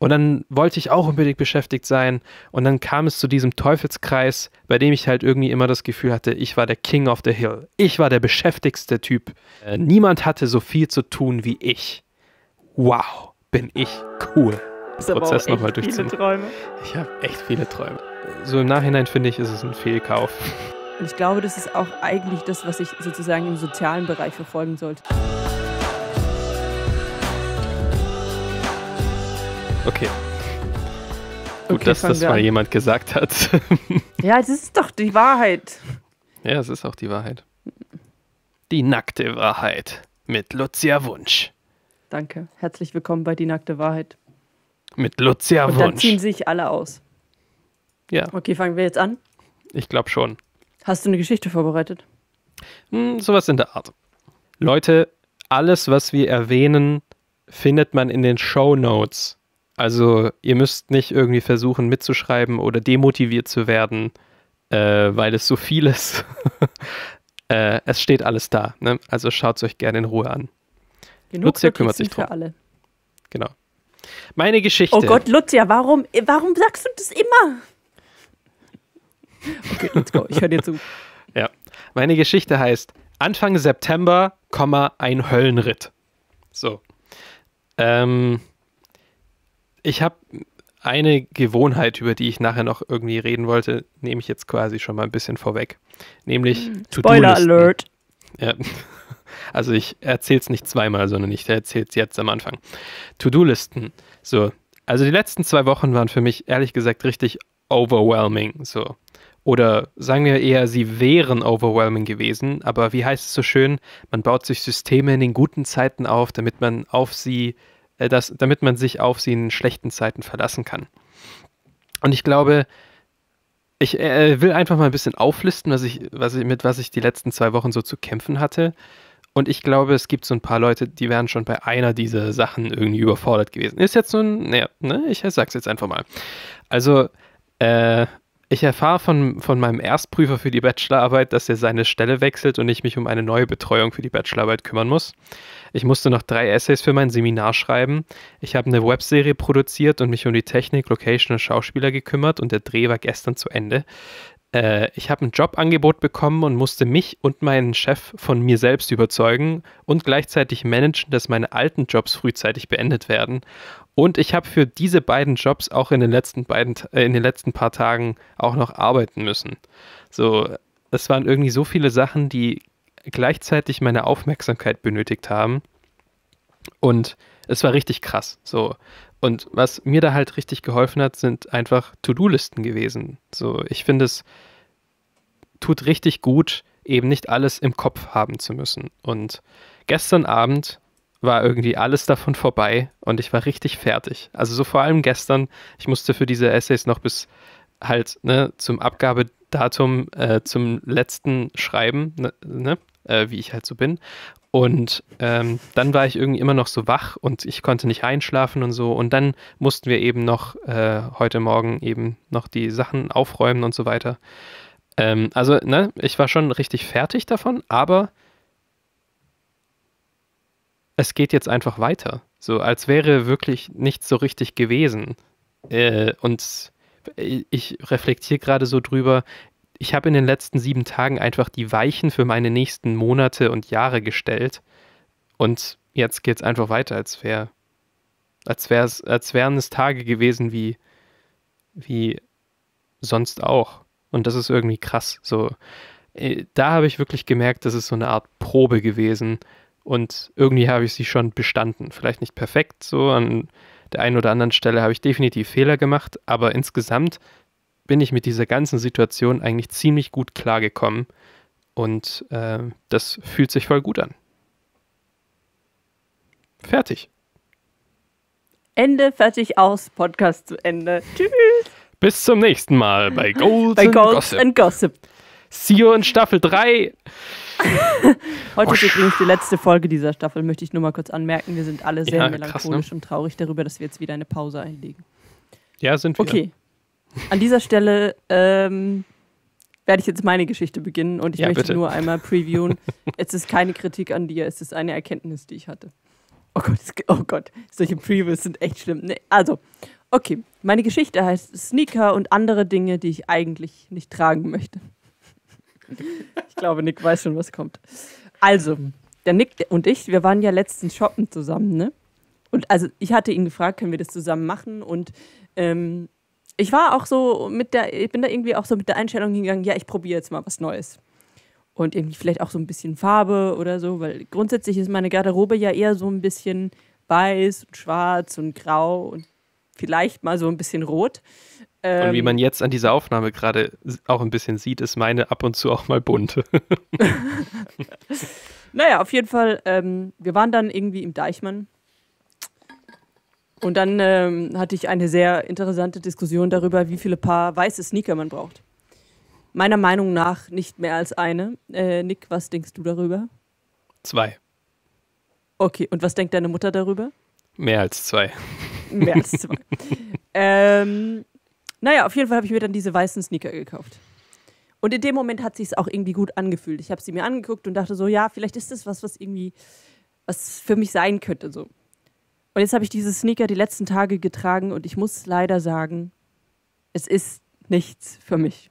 Und dann wollte ich auch unbedingt beschäftigt sein. Und dann kam es zu diesem Teufelskreis, bei dem ich halt irgendwie immer das Gefühl hatte, ich war der King of the Hill. Ich war der beschäftigste Typ. Äh, niemand hatte so viel zu tun wie ich. Wow, bin ich cool. Ist Prozess nochmal durchziehen. Träume. Ich habe echt viele Träume. So im Nachhinein finde ich, ist es ein Fehlkauf. Und ich glaube, das ist auch eigentlich das, was ich sozusagen im sozialen Bereich verfolgen sollte. Okay. Gut, okay, dass das mal an. jemand gesagt hat. ja, es ist doch die Wahrheit. Ja, es ist auch die Wahrheit. Die nackte Wahrheit mit Lucia Wunsch. Danke. Herzlich willkommen bei Die nackte Wahrheit. Mit Lucia Und Wunsch. Und dann ziehen sich alle aus. Ja. Okay, fangen wir jetzt an? Ich glaube schon. Hast du eine Geschichte vorbereitet? Hm, sowas in der Art. Leute, alles, was wir erwähnen, findet man in den Show Notes. Also ihr müsst nicht irgendwie versuchen mitzuschreiben oder demotiviert zu werden, äh, weil es so viel ist. äh, es steht alles da. Ne? Also schaut es euch gerne in Ruhe an. Genug Lucia kümmert sich drum. Für alle. Genau. Meine Geschichte. Oh Gott, Lucia, warum, äh, warum sagst du das immer? Okay, let's go. Ich höre dir zu. ja. Meine Geschichte heißt Anfang September, ein Höllenritt. So. Ähm, ich habe eine Gewohnheit, über die ich nachher noch irgendwie reden wollte, nehme ich jetzt quasi schon mal ein bisschen vorweg. Nämlich mm, Spoiler Alert. Ja. Also ich erzähle es nicht zweimal, sondern ich erzähle es jetzt am Anfang. To-Do-Listen. So. Also die letzten zwei Wochen waren für mich ehrlich gesagt richtig overwhelming. So. Oder sagen wir eher, sie wären overwhelming gewesen, aber wie heißt es so schön, man baut sich Systeme in den guten Zeiten auf, damit man auf sie äh, dass, damit man sich auf sie in schlechten Zeiten verlassen kann. Und ich glaube, ich äh, äh, will einfach mal ein bisschen auflisten, was ich, was ich, mit was ich die letzten zwei Wochen so zu kämpfen hatte. Und ich glaube, es gibt so ein paar Leute, die wären schon bei einer dieser Sachen irgendwie überfordert gewesen. Ist jetzt so ein, naja, ne, ich sag's jetzt einfach mal. Also, äh, ich erfahre von, von meinem Erstprüfer für die Bachelorarbeit, dass er seine Stelle wechselt und ich mich um eine neue Betreuung für die Bachelorarbeit kümmern muss. Ich musste noch drei Essays für mein Seminar schreiben. Ich habe eine Webserie produziert und mich um die Technik, Location und Schauspieler gekümmert und der Dreh war gestern zu Ende. Äh, ich habe ein Jobangebot bekommen und musste mich und meinen Chef von mir selbst überzeugen und gleichzeitig managen, dass meine alten Jobs frühzeitig beendet werden. Und ich habe für diese beiden Jobs auch in den letzten beiden, äh, in den letzten paar Tagen auch noch arbeiten müssen. So, es waren irgendwie so viele Sachen, die gleichzeitig meine Aufmerksamkeit benötigt haben. Und es war richtig krass. So. Und was mir da halt richtig geholfen hat, sind einfach To-Do-Listen gewesen. So, ich finde, es tut richtig gut, eben nicht alles im Kopf haben zu müssen. Und gestern Abend war irgendwie alles davon vorbei und ich war richtig fertig. Also so vor allem gestern, ich musste für diese Essays noch bis halt ne, zum Abgabe Datum äh, zum letzten Schreiben, ne, ne? Äh, wie ich halt so bin. Und ähm, dann war ich irgendwie immer noch so wach und ich konnte nicht einschlafen und so. Und dann mussten wir eben noch äh, heute Morgen eben noch die Sachen aufräumen und so weiter. Ähm, also, ne, ich war schon richtig fertig davon, aber es geht jetzt einfach weiter. So, als wäre wirklich nichts so richtig gewesen. Äh, und ich reflektiere gerade so drüber, ich habe in den letzten sieben Tagen einfach die Weichen für meine nächsten Monate und Jahre gestellt. Und jetzt geht es einfach weiter, als wäre als wär's, als wären es Tage gewesen wie, wie sonst auch. Und das ist irgendwie krass. So, äh, da habe ich wirklich gemerkt, das ist so eine Art Probe gewesen. Und irgendwie habe ich sie schon bestanden. Vielleicht nicht perfekt so an der einen oder anderen Stelle habe ich definitiv Fehler gemacht, aber insgesamt bin ich mit dieser ganzen Situation eigentlich ziemlich gut klargekommen und äh, das fühlt sich voll gut an. Fertig. Ende, fertig, aus, Podcast zu Ende. Tschüss. Bis zum nächsten Mal bei Gold, bei Gold and Gossip. And Gossip. See you in Staffel 3. Heute ist oh, übrigens die letzte Folge dieser Staffel, möchte ich nur mal kurz anmerken. Wir sind alle sehr ja, melancholisch krass, ne? und traurig darüber, dass wir jetzt wieder eine Pause einlegen. Ja, sind wir. Okay. An dieser Stelle ähm, werde ich jetzt meine Geschichte beginnen und ich ja, möchte bitte. nur einmal previewen. es ist keine Kritik an dir, es ist eine Erkenntnis, die ich hatte. Oh Gott, oh Gott, solche Previews sind echt schlimm. Nee, also, okay, meine Geschichte heißt Sneaker und andere Dinge, die ich eigentlich nicht tragen möchte. Ich glaube, Nick weiß schon, was kommt. Also, der Nick und ich, wir waren ja letztens shoppen zusammen, ne? Und also ich hatte ihn gefragt, können wir das zusammen machen? Und ähm, ich war auch so mit der, ich bin da irgendwie auch so mit der Einstellung hingegangen, ja, ich probiere jetzt mal was Neues. Und irgendwie vielleicht auch so ein bisschen Farbe oder so, weil grundsätzlich ist meine Garderobe ja eher so ein bisschen weiß und schwarz und grau und vielleicht mal so ein bisschen rot. Ähm, und wie ähm, man jetzt an dieser Aufnahme gerade auch ein bisschen sieht, ist meine ab und zu auch mal bunt. naja, auf jeden Fall, ähm, wir waren dann irgendwie im Deichmann. Und dann ähm, hatte ich eine sehr interessante Diskussion darüber, wie viele Paar weiße Sneaker man braucht. Meiner Meinung nach nicht mehr als eine. Äh, Nick, was denkst du darüber? Zwei. Okay, und was denkt deine Mutter darüber? Mehr als zwei. Mehr als zwei. ähm, naja, auf jeden Fall habe ich mir dann diese weißen Sneaker gekauft. Und in dem Moment hat sich es auch irgendwie gut angefühlt. Ich habe sie mir angeguckt und dachte so, ja, vielleicht ist das was, was irgendwie was für mich sein könnte so. Und jetzt habe ich diese Sneaker die letzten Tage getragen und ich muss leider sagen, es ist nichts für mich.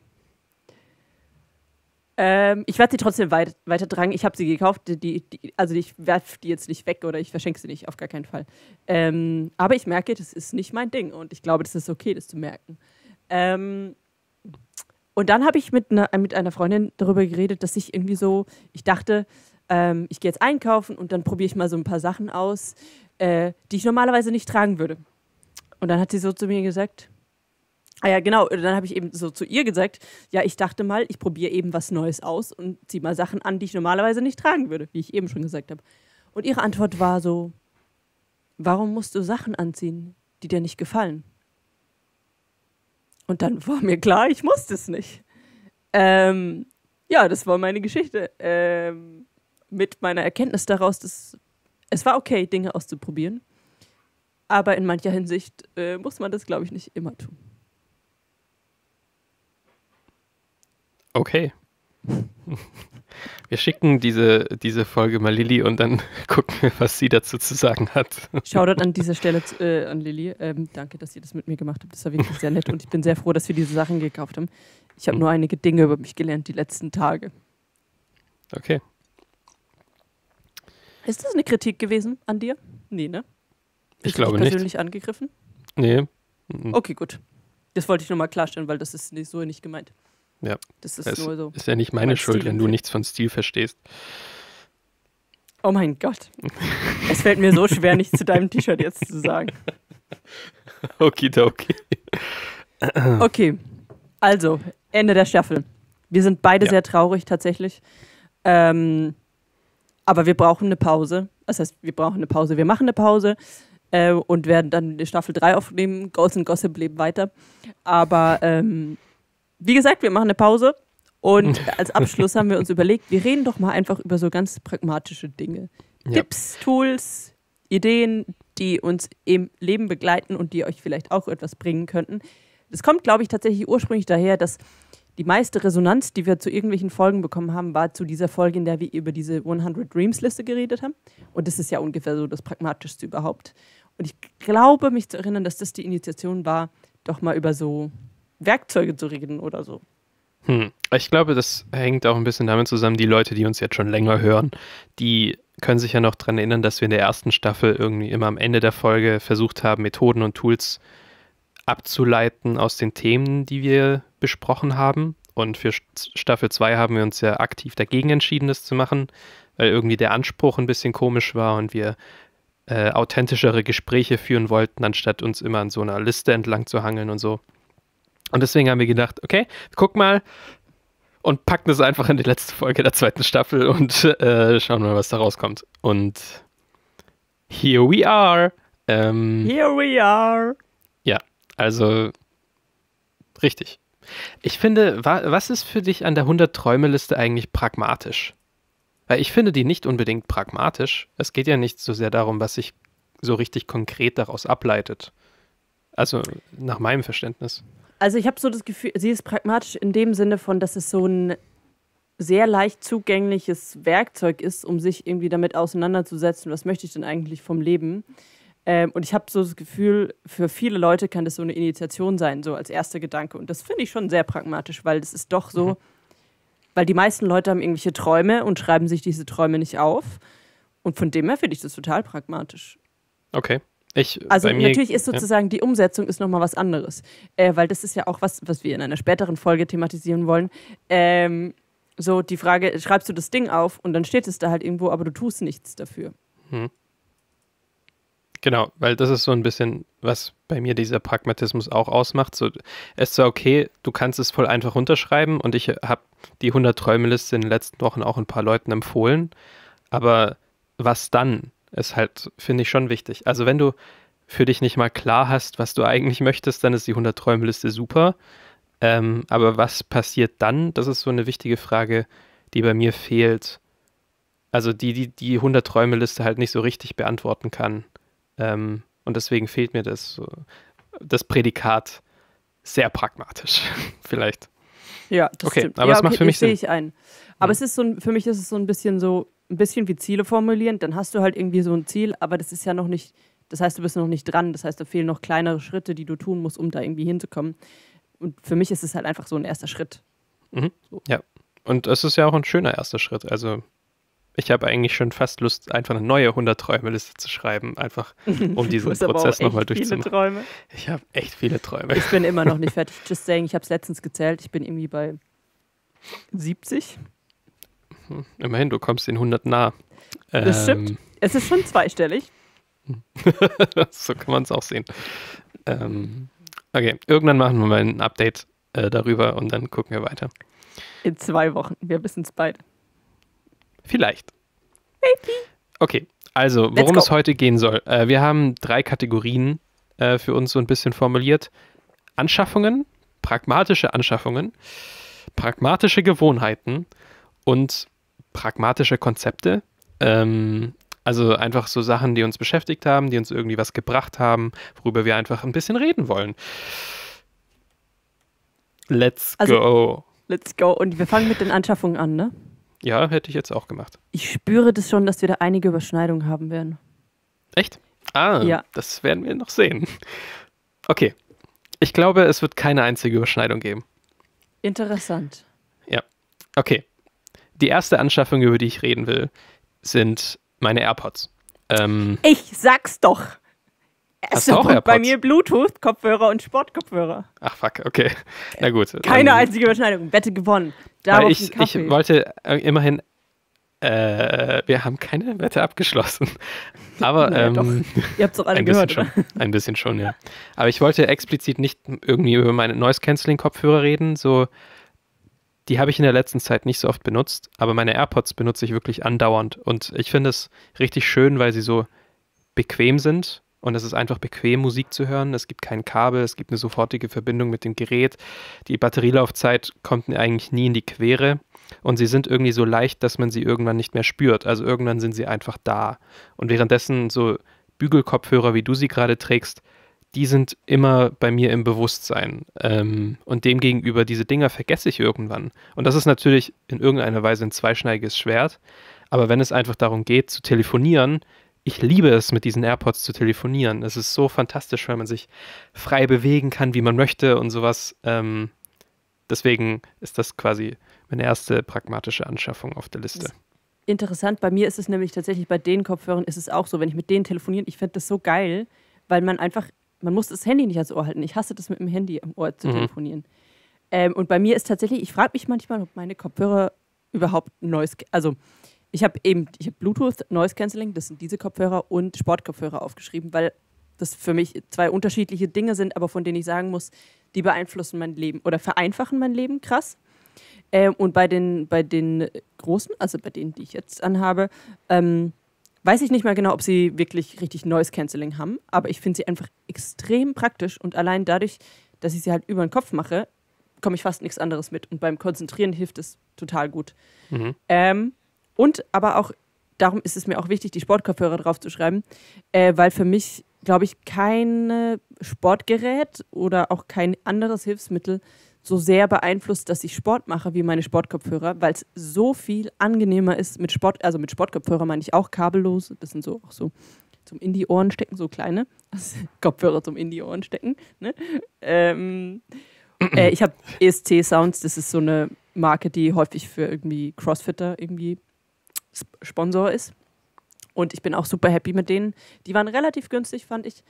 Ähm, ich werde sie trotzdem weit, weiter tragen. Ich habe sie gekauft. Die, die, also ich werfe die jetzt nicht weg oder ich verschenke sie nicht, auf gar keinen Fall. Ähm, aber ich merke, das ist nicht mein Ding und ich glaube, das ist okay, das zu merken. Ähm, und dann habe ich mit, ne, mit einer Freundin darüber geredet, dass ich irgendwie so, ich dachte, ähm, ich gehe jetzt einkaufen und dann probiere ich mal so ein paar Sachen aus, äh, die ich normalerweise nicht tragen würde. Und dann hat sie so zu mir gesagt, ah ja, genau, und dann habe ich eben so zu ihr gesagt, ja, ich dachte mal, ich probiere eben was Neues aus und ziehe mal Sachen an, die ich normalerweise nicht tragen würde, wie ich eben schon gesagt habe. Und ihre Antwort war so, warum musst du Sachen anziehen, die dir nicht gefallen? Und dann war mir klar, ich musste es nicht. Ähm, ja, das war meine Geschichte. Ähm, mit meiner Erkenntnis daraus, dass es war okay, Dinge auszuprobieren. Aber in mancher Hinsicht äh, muss man das, glaube ich, nicht immer tun. Okay, Wir schicken diese, diese Folge mal Lilly und dann gucken wir, was sie dazu zu sagen hat. Shoutout an dieser Stelle zu, äh, an Lilly. Ähm, danke, dass ihr das mit mir gemacht habt. Das war wirklich sehr nett und ich bin sehr froh, dass wir diese Sachen gekauft haben. Ich habe hm. nur einige Dinge über mich gelernt die letzten Tage. Okay. Ist das eine Kritik gewesen an dir? Nee, ne? Bist ich glaube nicht. persönlich angegriffen? Nee. Okay, gut. Das wollte ich nochmal klarstellen, weil das ist so nicht gemeint. Ja. Das ist das nur so. Ist ja nicht meine Schuld, Stil wenn du nichts von Stil verstehst. Oh mein Gott. es fällt mir so schwer, nichts zu deinem T-Shirt jetzt zu sagen. Okay, okay. okay. Also, Ende der Staffel. Wir sind beide ja. sehr traurig tatsächlich. Ähm, aber wir brauchen eine Pause. Das heißt, wir brauchen eine Pause. Wir machen eine Pause äh, und werden dann die Staffel 3 aufnehmen. Ghost and Gossip leben weiter. Aber ähm, wie gesagt, wir machen eine Pause. Und als Abschluss haben wir uns überlegt, wir reden doch mal einfach über so ganz pragmatische Dinge. Ja. Tipps, Tools, Ideen, die uns im Leben begleiten und die euch vielleicht auch etwas bringen könnten. Das kommt, glaube ich, tatsächlich ursprünglich daher, dass die meiste Resonanz, die wir zu irgendwelchen Folgen bekommen haben, war zu dieser Folge, in der wir über diese 100 Dreams Liste geredet haben. Und das ist ja ungefähr so das Pragmatischste überhaupt. Und ich glaube, mich zu erinnern, dass das die Initiation war, doch mal über so Werkzeuge zu reden oder so. Hm. Ich glaube, das hängt auch ein bisschen damit zusammen, die Leute, die uns jetzt schon länger hören, die können sich ja noch daran erinnern, dass wir in der ersten Staffel irgendwie immer am Ende der Folge versucht haben, Methoden und Tools abzuleiten aus den Themen, die wir besprochen haben. Und für Staffel 2 haben wir uns ja aktiv dagegen entschieden, das zu machen, weil irgendwie der Anspruch ein bisschen komisch war und wir äh, authentischere Gespräche führen wollten, anstatt uns immer an so einer Liste entlang zu hangeln und so. Und deswegen haben wir gedacht, okay, guck mal und packen es einfach in die letzte Folge der zweiten Staffel und äh, schauen mal, was da rauskommt. Und here we are. Ähm, here we are. Ja, also richtig. Ich finde, wa was ist für dich an der 100-Träume-Liste eigentlich pragmatisch? Weil ich finde die nicht unbedingt pragmatisch. Es geht ja nicht so sehr darum, was sich so richtig konkret daraus ableitet. Also nach meinem Verständnis. Also ich habe so das Gefühl, sie ist pragmatisch in dem Sinne von, dass es so ein sehr leicht zugängliches Werkzeug ist, um sich irgendwie damit auseinanderzusetzen, was möchte ich denn eigentlich vom Leben. Ähm, und ich habe so das Gefühl, für viele Leute kann das so eine Initiation sein, so als erster Gedanke. Und das finde ich schon sehr pragmatisch, weil es ist doch so, mhm. weil die meisten Leute haben irgendwelche Träume und schreiben sich diese Träume nicht auf. Und von dem her finde ich das total pragmatisch. Okay. Ich, also mir, natürlich ist sozusagen ja. die Umsetzung ist nochmal was anderes, äh, weil das ist ja auch was, was wir in einer späteren Folge thematisieren wollen. Ähm, so die Frage, schreibst du das Ding auf und dann steht es da halt irgendwo, aber du tust nichts dafür. Hm. Genau, weil das ist so ein bisschen, was bei mir dieser Pragmatismus auch ausmacht. So, es ist so, okay, du kannst es voll einfach unterschreiben und ich habe die 100-Träume-Liste in den letzten Wochen auch ein paar Leuten empfohlen, aber was dann? ist halt, finde ich, schon wichtig. Also wenn du für dich nicht mal klar hast, was du eigentlich möchtest, dann ist die 100-Träume-Liste super. Ähm, aber was passiert dann? Das ist so eine wichtige Frage, die bei mir fehlt. Also die die, die 100-Träume-Liste halt nicht so richtig beantworten kann. Ähm, und deswegen fehlt mir das, das Prädikat sehr pragmatisch, vielleicht. Ja, das okay, stimmt. Aber ja, es okay, für mich Sinn. ich ein. Aber hm. es ist so ein, für mich ist es so ein bisschen so, ein bisschen wie Ziele formulieren, dann hast du halt irgendwie so ein Ziel, aber das ist ja noch nicht, das heißt, du bist noch nicht dran, das heißt, da fehlen noch kleinere Schritte, die du tun musst, um da irgendwie hinzukommen. Und für mich ist es halt einfach so ein erster Schritt. Mhm. So. Ja. Und es ist ja auch ein schöner erster Schritt. Also ich habe eigentlich schon fast Lust, einfach eine neue 100-Träume-Liste zu schreiben, einfach um diesen Prozess nochmal durchzumachen. Viele Träume. Ich habe echt viele Träume. Ich bin immer noch nicht fertig. Just saying, ich habe es letztens gezählt. Ich bin irgendwie bei 70. Hm, immerhin, du kommst den 100 nah. Ähm, das stimmt. Ähm. Es ist schon zweistellig. so kann man es auch sehen. Ähm, okay, irgendwann machen wir mal ein Update äh, darüber und dann gucken wir weiter. In zwei Wochen. Wir wissen es bald. Vielleicht. Maybe. Okay, also worum es heute gehen soll. Äh, wir haben drei Kategorien äh, für uns so ein bisschen formuliert. Anschaffungen, pragmatische Anschaffungen, pragmatische Gewohnheiten und pragmatische Konzepte. Ähm, also einfach so Sachen, die uns beschäftigt haben, die uns irgendwie was gebracht haben, worüber wir einfach ein bisschen reden wollen. Let's also, go. Let's go. Und wir fangen mit den Anschaffungen an, ne? Ja, hätte ich jetzt auch gemacht. Ich spüre das schon, dass wir da einige Überschneidungen haben werden. Echt? Ah, ja. das werden wir noch sehen. Okay. Ich glaube, es wird keine einzige Überschneidung geben. Interessant. Ja. Okay die erste Anschaffung, über die ich reden will, sind meine AirPods. Ähm, ich sag's doch. Hast du auch AirPods? Bei mir Bluetooth-Kopfhörer und Sportkopfhörer. Ach fuck, okay. Äh, Na gut. Keine ähm, einzige Überschneidung. Wette gewonnen. Darauf ich, ich wollte äh, immerhin. Äh, wir haben keine Wette abgeschlossen. Aber naja, ähm, ihr habt es doch alle ein gehört. Bisschen schon, ein bisschen schon, ja. Aber ich wollte explizit nicht irgendwie über meine Noise canceling Kopfhörer reden, so die habe ich in der letzten Zeit nicht so oft benutzt, aber meine AirPods benutze ich wirklich andauernd. Und ich finde es richtig schön, weil sie so bequem sind. Und es ist einfach bequem, Musik zu hören. Es gibt kein Kabel, es gibt eine sofortige Verbindung mit dem Gerät. Die Batterielaufzeit kommt mir eigentlich nie in die Quere. Und sie sind irgendwie so leicht, dass man sie irgendwann nicht mehr spürt. Also irgendwann sind sie einfach da. Und währenddessen so Bügelkopfhörer, wie du sie gerade trägst, die sind immer bei mir im Bewusstsein. Ähm, und demgegenüber, diese Dinger vergesse ich irgendwann. Und das ist natürlich in irgendeiner Weise ein zweischneidiges Schwert. Aber wenn es einfach darum geht, zu telefonieren, ich liebe es, mit diesen AirPods zu telefonieren. Es ist so fantastisch, weil man sich frei bewegen kann, wie man möchte und sowas. Ähm, deswegen ist das quasi meine erste pragmatische Anschaffung auf der Liste. Interessant, bei mir ist es nämlich tatsächlich bei den Kopfhörern ist es auch so, wenn ich mit denen telefoniere, ich finde das so geil, weil man einfach man muss das Handy nicht ans Ohr halten. Ich hasse das mit dem Handy am Ohr zu mhm. telefonieren. Ähm, und bei mir ist tatsächlich, ich frage mich manchmal, ob meine Kopfhörer überhaupt Noise, also ich habe eben, ich habe Bluetooth, Noise Cancelling, das sind diese Kopfhörer und Sportkopfhörer aufgeschrieben, weil das für mich zwei unterschiedliche Dinge sind, aber von denen ich sagen muss, die beeinflussen mein Leben oder vereinfachen mein Leben krass. Ähm, und bei den, bei den großen, also bei denen, die ich jetzt anhabe, ähm, weiß ich nicht mehr genau, ob sie wirklich richtig Noise Cancelling haben, aber ich finde sie einfach extrem praktisch und allein dadurch, dass ich sie halt über den Kopf mache, komme ich fast nichts anderes mit und beim Konzentrieren hilft es total gut. Mhm. Ähm, und aber auch, darum ist es mir auch wichtig, die Sportkopfhörer draufzuschreiben, äh, weil für mich, glaube ich, kein Sportgerät oder auch kein anderes Hilfsmittel so sehr beeinflusst, dass ich Sport mache wie meine Sportkopfhörer, weil es so viel angenehmer ist mit Sport, also mit Sportkopfhörer meine ich auch kabellos, das sind so auch so zum in die Ohren stecken, so kleine Kopfhörer zum in die Ohren stecken. Ne? Ähm, äh, ich habe ESC Sounds, das ist so eine Marke, die häufig für irgendwie Crossfitter irgendwie Sponsor ist. Und ich bin auch super happy mit denen. Die waren relativ günstig, fand ich.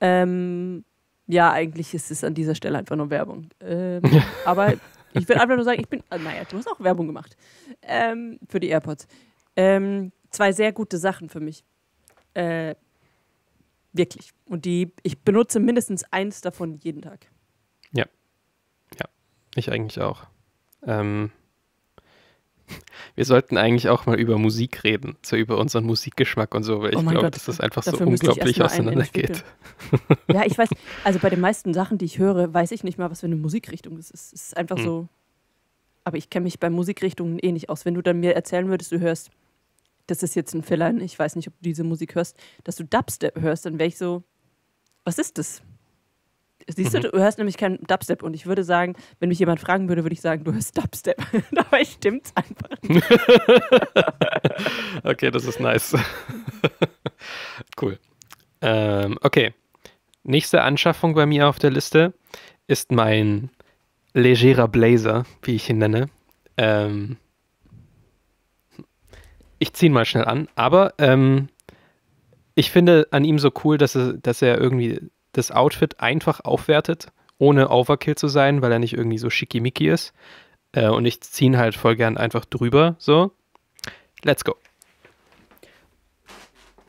Ähm, ja, eigentlich ist es an dieser Stelle einfach nur Werbung. Ähm, aber ich will einfach nur sagen, ich bin. Ah, naja, du hast auch Werbung gemacht. Ähm, für die AirPods. Ähm, zwei sehr gute Sachen für mich. Äh, wirklich. Und die, ich benutze mindestens eins davon jeden Tag. Ja. Ja. Ich eigentlich auch. Ähm, wir sollten eigentlich auch mal über Musik reden, so über unseren Musikgeschmack und so, weil oh ich glaube, dass das einfach so unglaublich auseinandergeht. ja, ich weiß, also bei den meisten Sachen, die ich höre, weiß ich nicht mal, was für eine Musikrichtung es ist. Es ist einfach hm. so, aber ich kenne mich bei Musikrichtungen eh nicht aus. Wenn du dann mir erzählen würdest, du hörst, das ist jetzt ein Filler, ich weiß nicht, ob du diese Musik hörst, dass du Dubstep hörst, dann wäre ich so, was ist das? Siehst du, mhm. du hörst nämlich keinen Dubstep und ich würde sagen, wenn mich jemand fragen würde, würde ich sagen, du hörst Dubstep. Dabei stimmt's einfach. okay, das ist nice. cool. Ähm, okay. Nächste Anschaffung bei mir auf der Liste ist mein legerer Blazer, wie ich ihn nenne. Ähm, ich ziehe ihn mal schnell an, aber ähm, ich finde an ihm so cool, dass er, dass er irgendwie das Outfit einfach aufwertet, ohne Overkill zu sein, weil er nicht irgendwie so schickimicki ist. Äh, und ich ziehe ihn halt voll gern einfach drüber. So, let's go.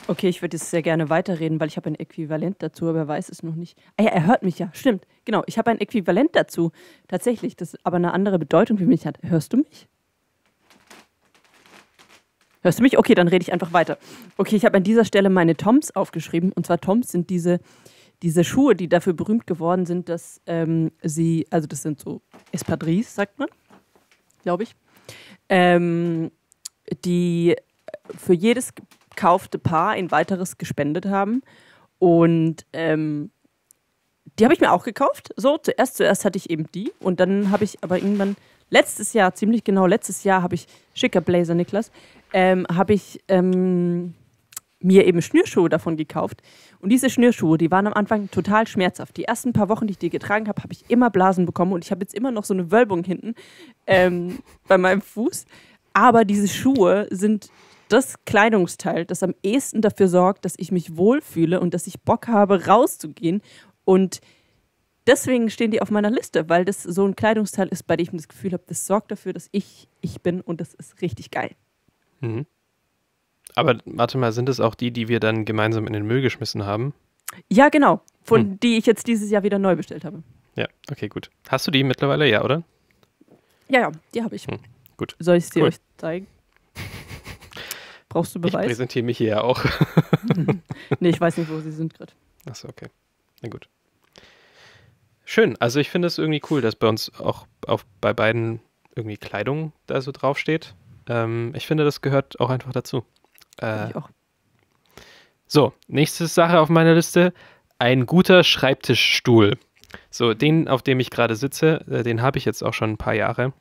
Okay, ich würde jetzt sehr gerne weiterreden, weil ich habe ein Äquivalent dazu, aber er weiß es noch nicht. Ah ja, er hört mich ja, stimmt. Genau, ich habe ein Äquivalent dazu. Tatsächlich, das aber eine andere Bedeutung für mich hat. Hörst du mich? Hörst du mich? Okay, dann rede ich einfach weiter. Okay, ich habe an dieser Stelle meine Toms aufgeschrieben. Und zwar Toms sind diese diese Schuhe, die dafür berühmt geworden sind, dass ähm, sie, also das sind so Espadrilles, sagt man, glaube ich, ähm, die äh, für jedes gekaufte Paar ein weiteres gespendet haben. Und ähm, die habe ich mir auch gekauft. So, zuerst, zuerst hatte ich eben die und dann habe ich aber irgendwann letztes Jahr, ziemlich genau letztes Jahr, habe ich, schicker Blazer Niklas, ähm, habe ich ähm, mir eben Schnürschuhe davon gekauft. Und diese Schnürschuhe, die waren am Anfang total schmerzhaft. Die ersten paar Wochen, die ich die getragen habe, habe ich immer Blasen bekommen und ich habe jetzt immer noch so eine Wölbung hinten ähm, bei meinem Fuß. Aber diese Schuhe sind das Kleidungsteil, das am ehesten dafür sorgt, dass ich mich wohlfühle und dass ich Bock habe, rauszugehen. Und deswegen stehen die auf meiner Liste, weil das so ein Kleidungsteil ist, bei dem ich das Gefühl habe, das sorgt dafür, dass ich ich bin und das ist richtig geil. Mhm. Aber warte mal, sind es auch die, die wir dann gemeinsam in den Müll geschmissen haben? Ja, genau. Von hm. die ich jetzt dieses Jahr wieder neu bestellt habe. Ja, okay, gut. Hast du die mittlerweile, ja, oder? Ja, ja, die habe ich. Hm. Gut. Soll ich sie cool. euch zeigen? Brauchst du Beweis? Ich präsentiere mich hier ja auch. Hm. nee, ich weiß nicht, wo sie sind gerade. Achso, okay. Na gut. Schön. Also ich finde es irgendwie cool, dass bei uns auch auf, bei beiden irgendwie Kleidung da so draufsteht. Ähm, ich finde, das gehört auch einfach dazu. Äh, ich auch. So, nächste Sache auf meiner Liste: ein guter Schreibtischstuhl. So, den, auf dem ich gerade sitze, äh, den habe ich jetzt auch schon ein paar Jahre.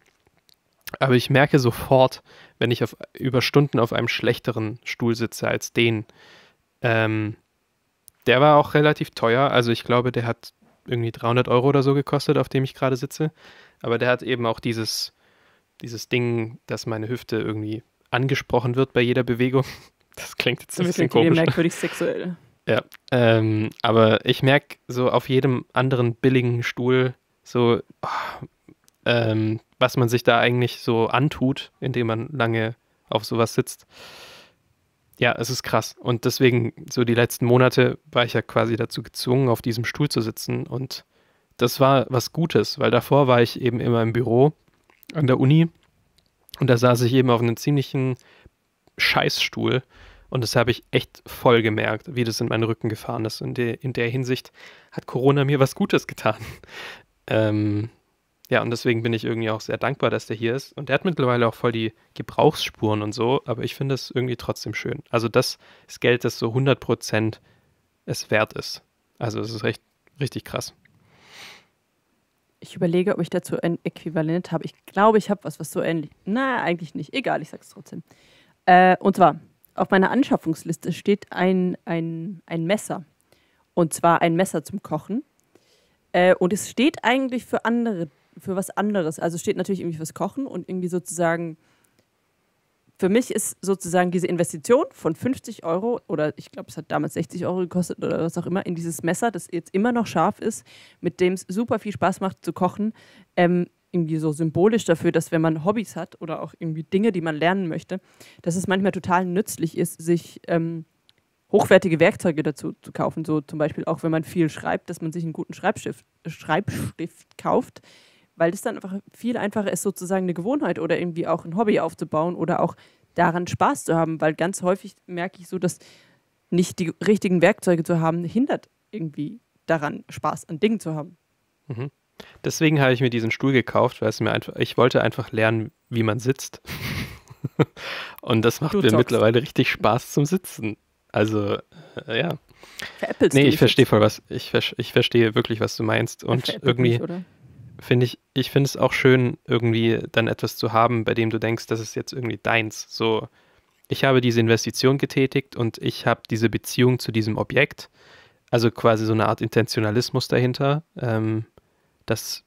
Aber ich merke sofort, wenn ich auf, über Stunden auf einem schlechteren Stuhl sitze als den. Ähm, der war auch relativ teuer. Also ich glaube, der hat irgendwie 300 Euro oder so gekostet, auf dem ich gerade sitze. Aber der hat eben auch dieses, dieses Ding, dass meine Hüfte irgendwie angesprochen wird bei jeder Bewegung. Das klingt jetzt ein das bisschen komisch. merkwürdig sexuell. Ja, ähm, aber ich merke so auf jedem anderen billigen Stuhl so, oh, ähm, was man sich da eigentlich so antut, indem man lange auf sowas sitzt. Ja, es ist krass. Und deswegen, so die letzten Monate war ich ja quasi dazu gezwungen, auf diesem Stuhl zu sitzen. Und das war was Gutes, weil davor war ich eben immer im Büro an der Uni und da saß ich eben auf einem ziemlichen Scheißstuhl. Und das habe ich echt voll gemerkt, wie das in meinen Rücken gefahren ist. In der, in der Hinsicht hat Corona mir was Gutes getan. Ähm, ja, und deswegen bin ich irgendwie auch sehr dankbar, dass der hier ist. Und der hat mittlerweile auch voll die Gebrauchsspuren und so, aber ich finde es irgendwie trotzdem schön. Also das ist Geld, das so 100% es wert ist. Also es ist echt richtig krass. Ich überlege, ob ich dazu ein Äquivalent habe. Ich glaube, ich habe was, was so ähnlich. Na, eigentlich nicht. Egal, ich sage es trotzdem. Äh, und zwar, auf meiner Anschaffungsliste steht ein, ein, ein Messer. Und zwar ein Messer zum Kochen. Äh, und es steht eigentlich für andere, für was anderes. Also steht natürlich irgendwie fürs Kochen und irgendwie sozusagen für mich ist sozusagen diese Investition von 50 Euro oder ich glaube, es hat damals 60 Euro gekostet oder was auch immer, in dieses Messer, das jetzt immer noch scharf ist, mit dem es super viel Spaß macht zu kochen, ähm, irgendwie so symbolisch dafür, dass wenn man Hobbys hat oder auch irgendwie Dinge, die man lernen möchte, dass es manchmal total nützlich ist, sich ähm, hochwertige Werkzeuge dazu zu kaufen. So zum Beispiel auch, wenn man viel schreibt, dass man sich einen guten Schreibstift, äh, Schreibstift kauft, weil es dann einfach viel einfacher ist, sozusagen eine Gewohnheit oder irgendwie auch ein Hobby aufzubauen oder auch daran Spaß zu haben, weil ganz häufig merke ich so, dass nicht die richtigen Werkzeuge zu haben, hindert irgendwie daran, Spaß an Dingen zu haben. Mhm. Deswegen habe ich mir diesen Stuhl gekauft, weil es mir einfach, ich wollte einfach lernen, wie man sitzt. Und das macht du mir zockst. mittlerweile richtig Spaß zum Sitzen. Also, äh, ja. Veräppelst nee, ich verstehe voll was. Ich, ich verstehe wirklich, was du meinst. Und irgendwie, oder? finde ich, ich finde es auch schön, irgendwie dann etwas zu haben, bei dem du denkst, das ist jetzt irgendwie deins. So, ich habe diese Investition getätigt und ich habe diese Beziehung zu diesem Objekt, also quasi so eine Art Intentionalismus dahinter, ähm, dass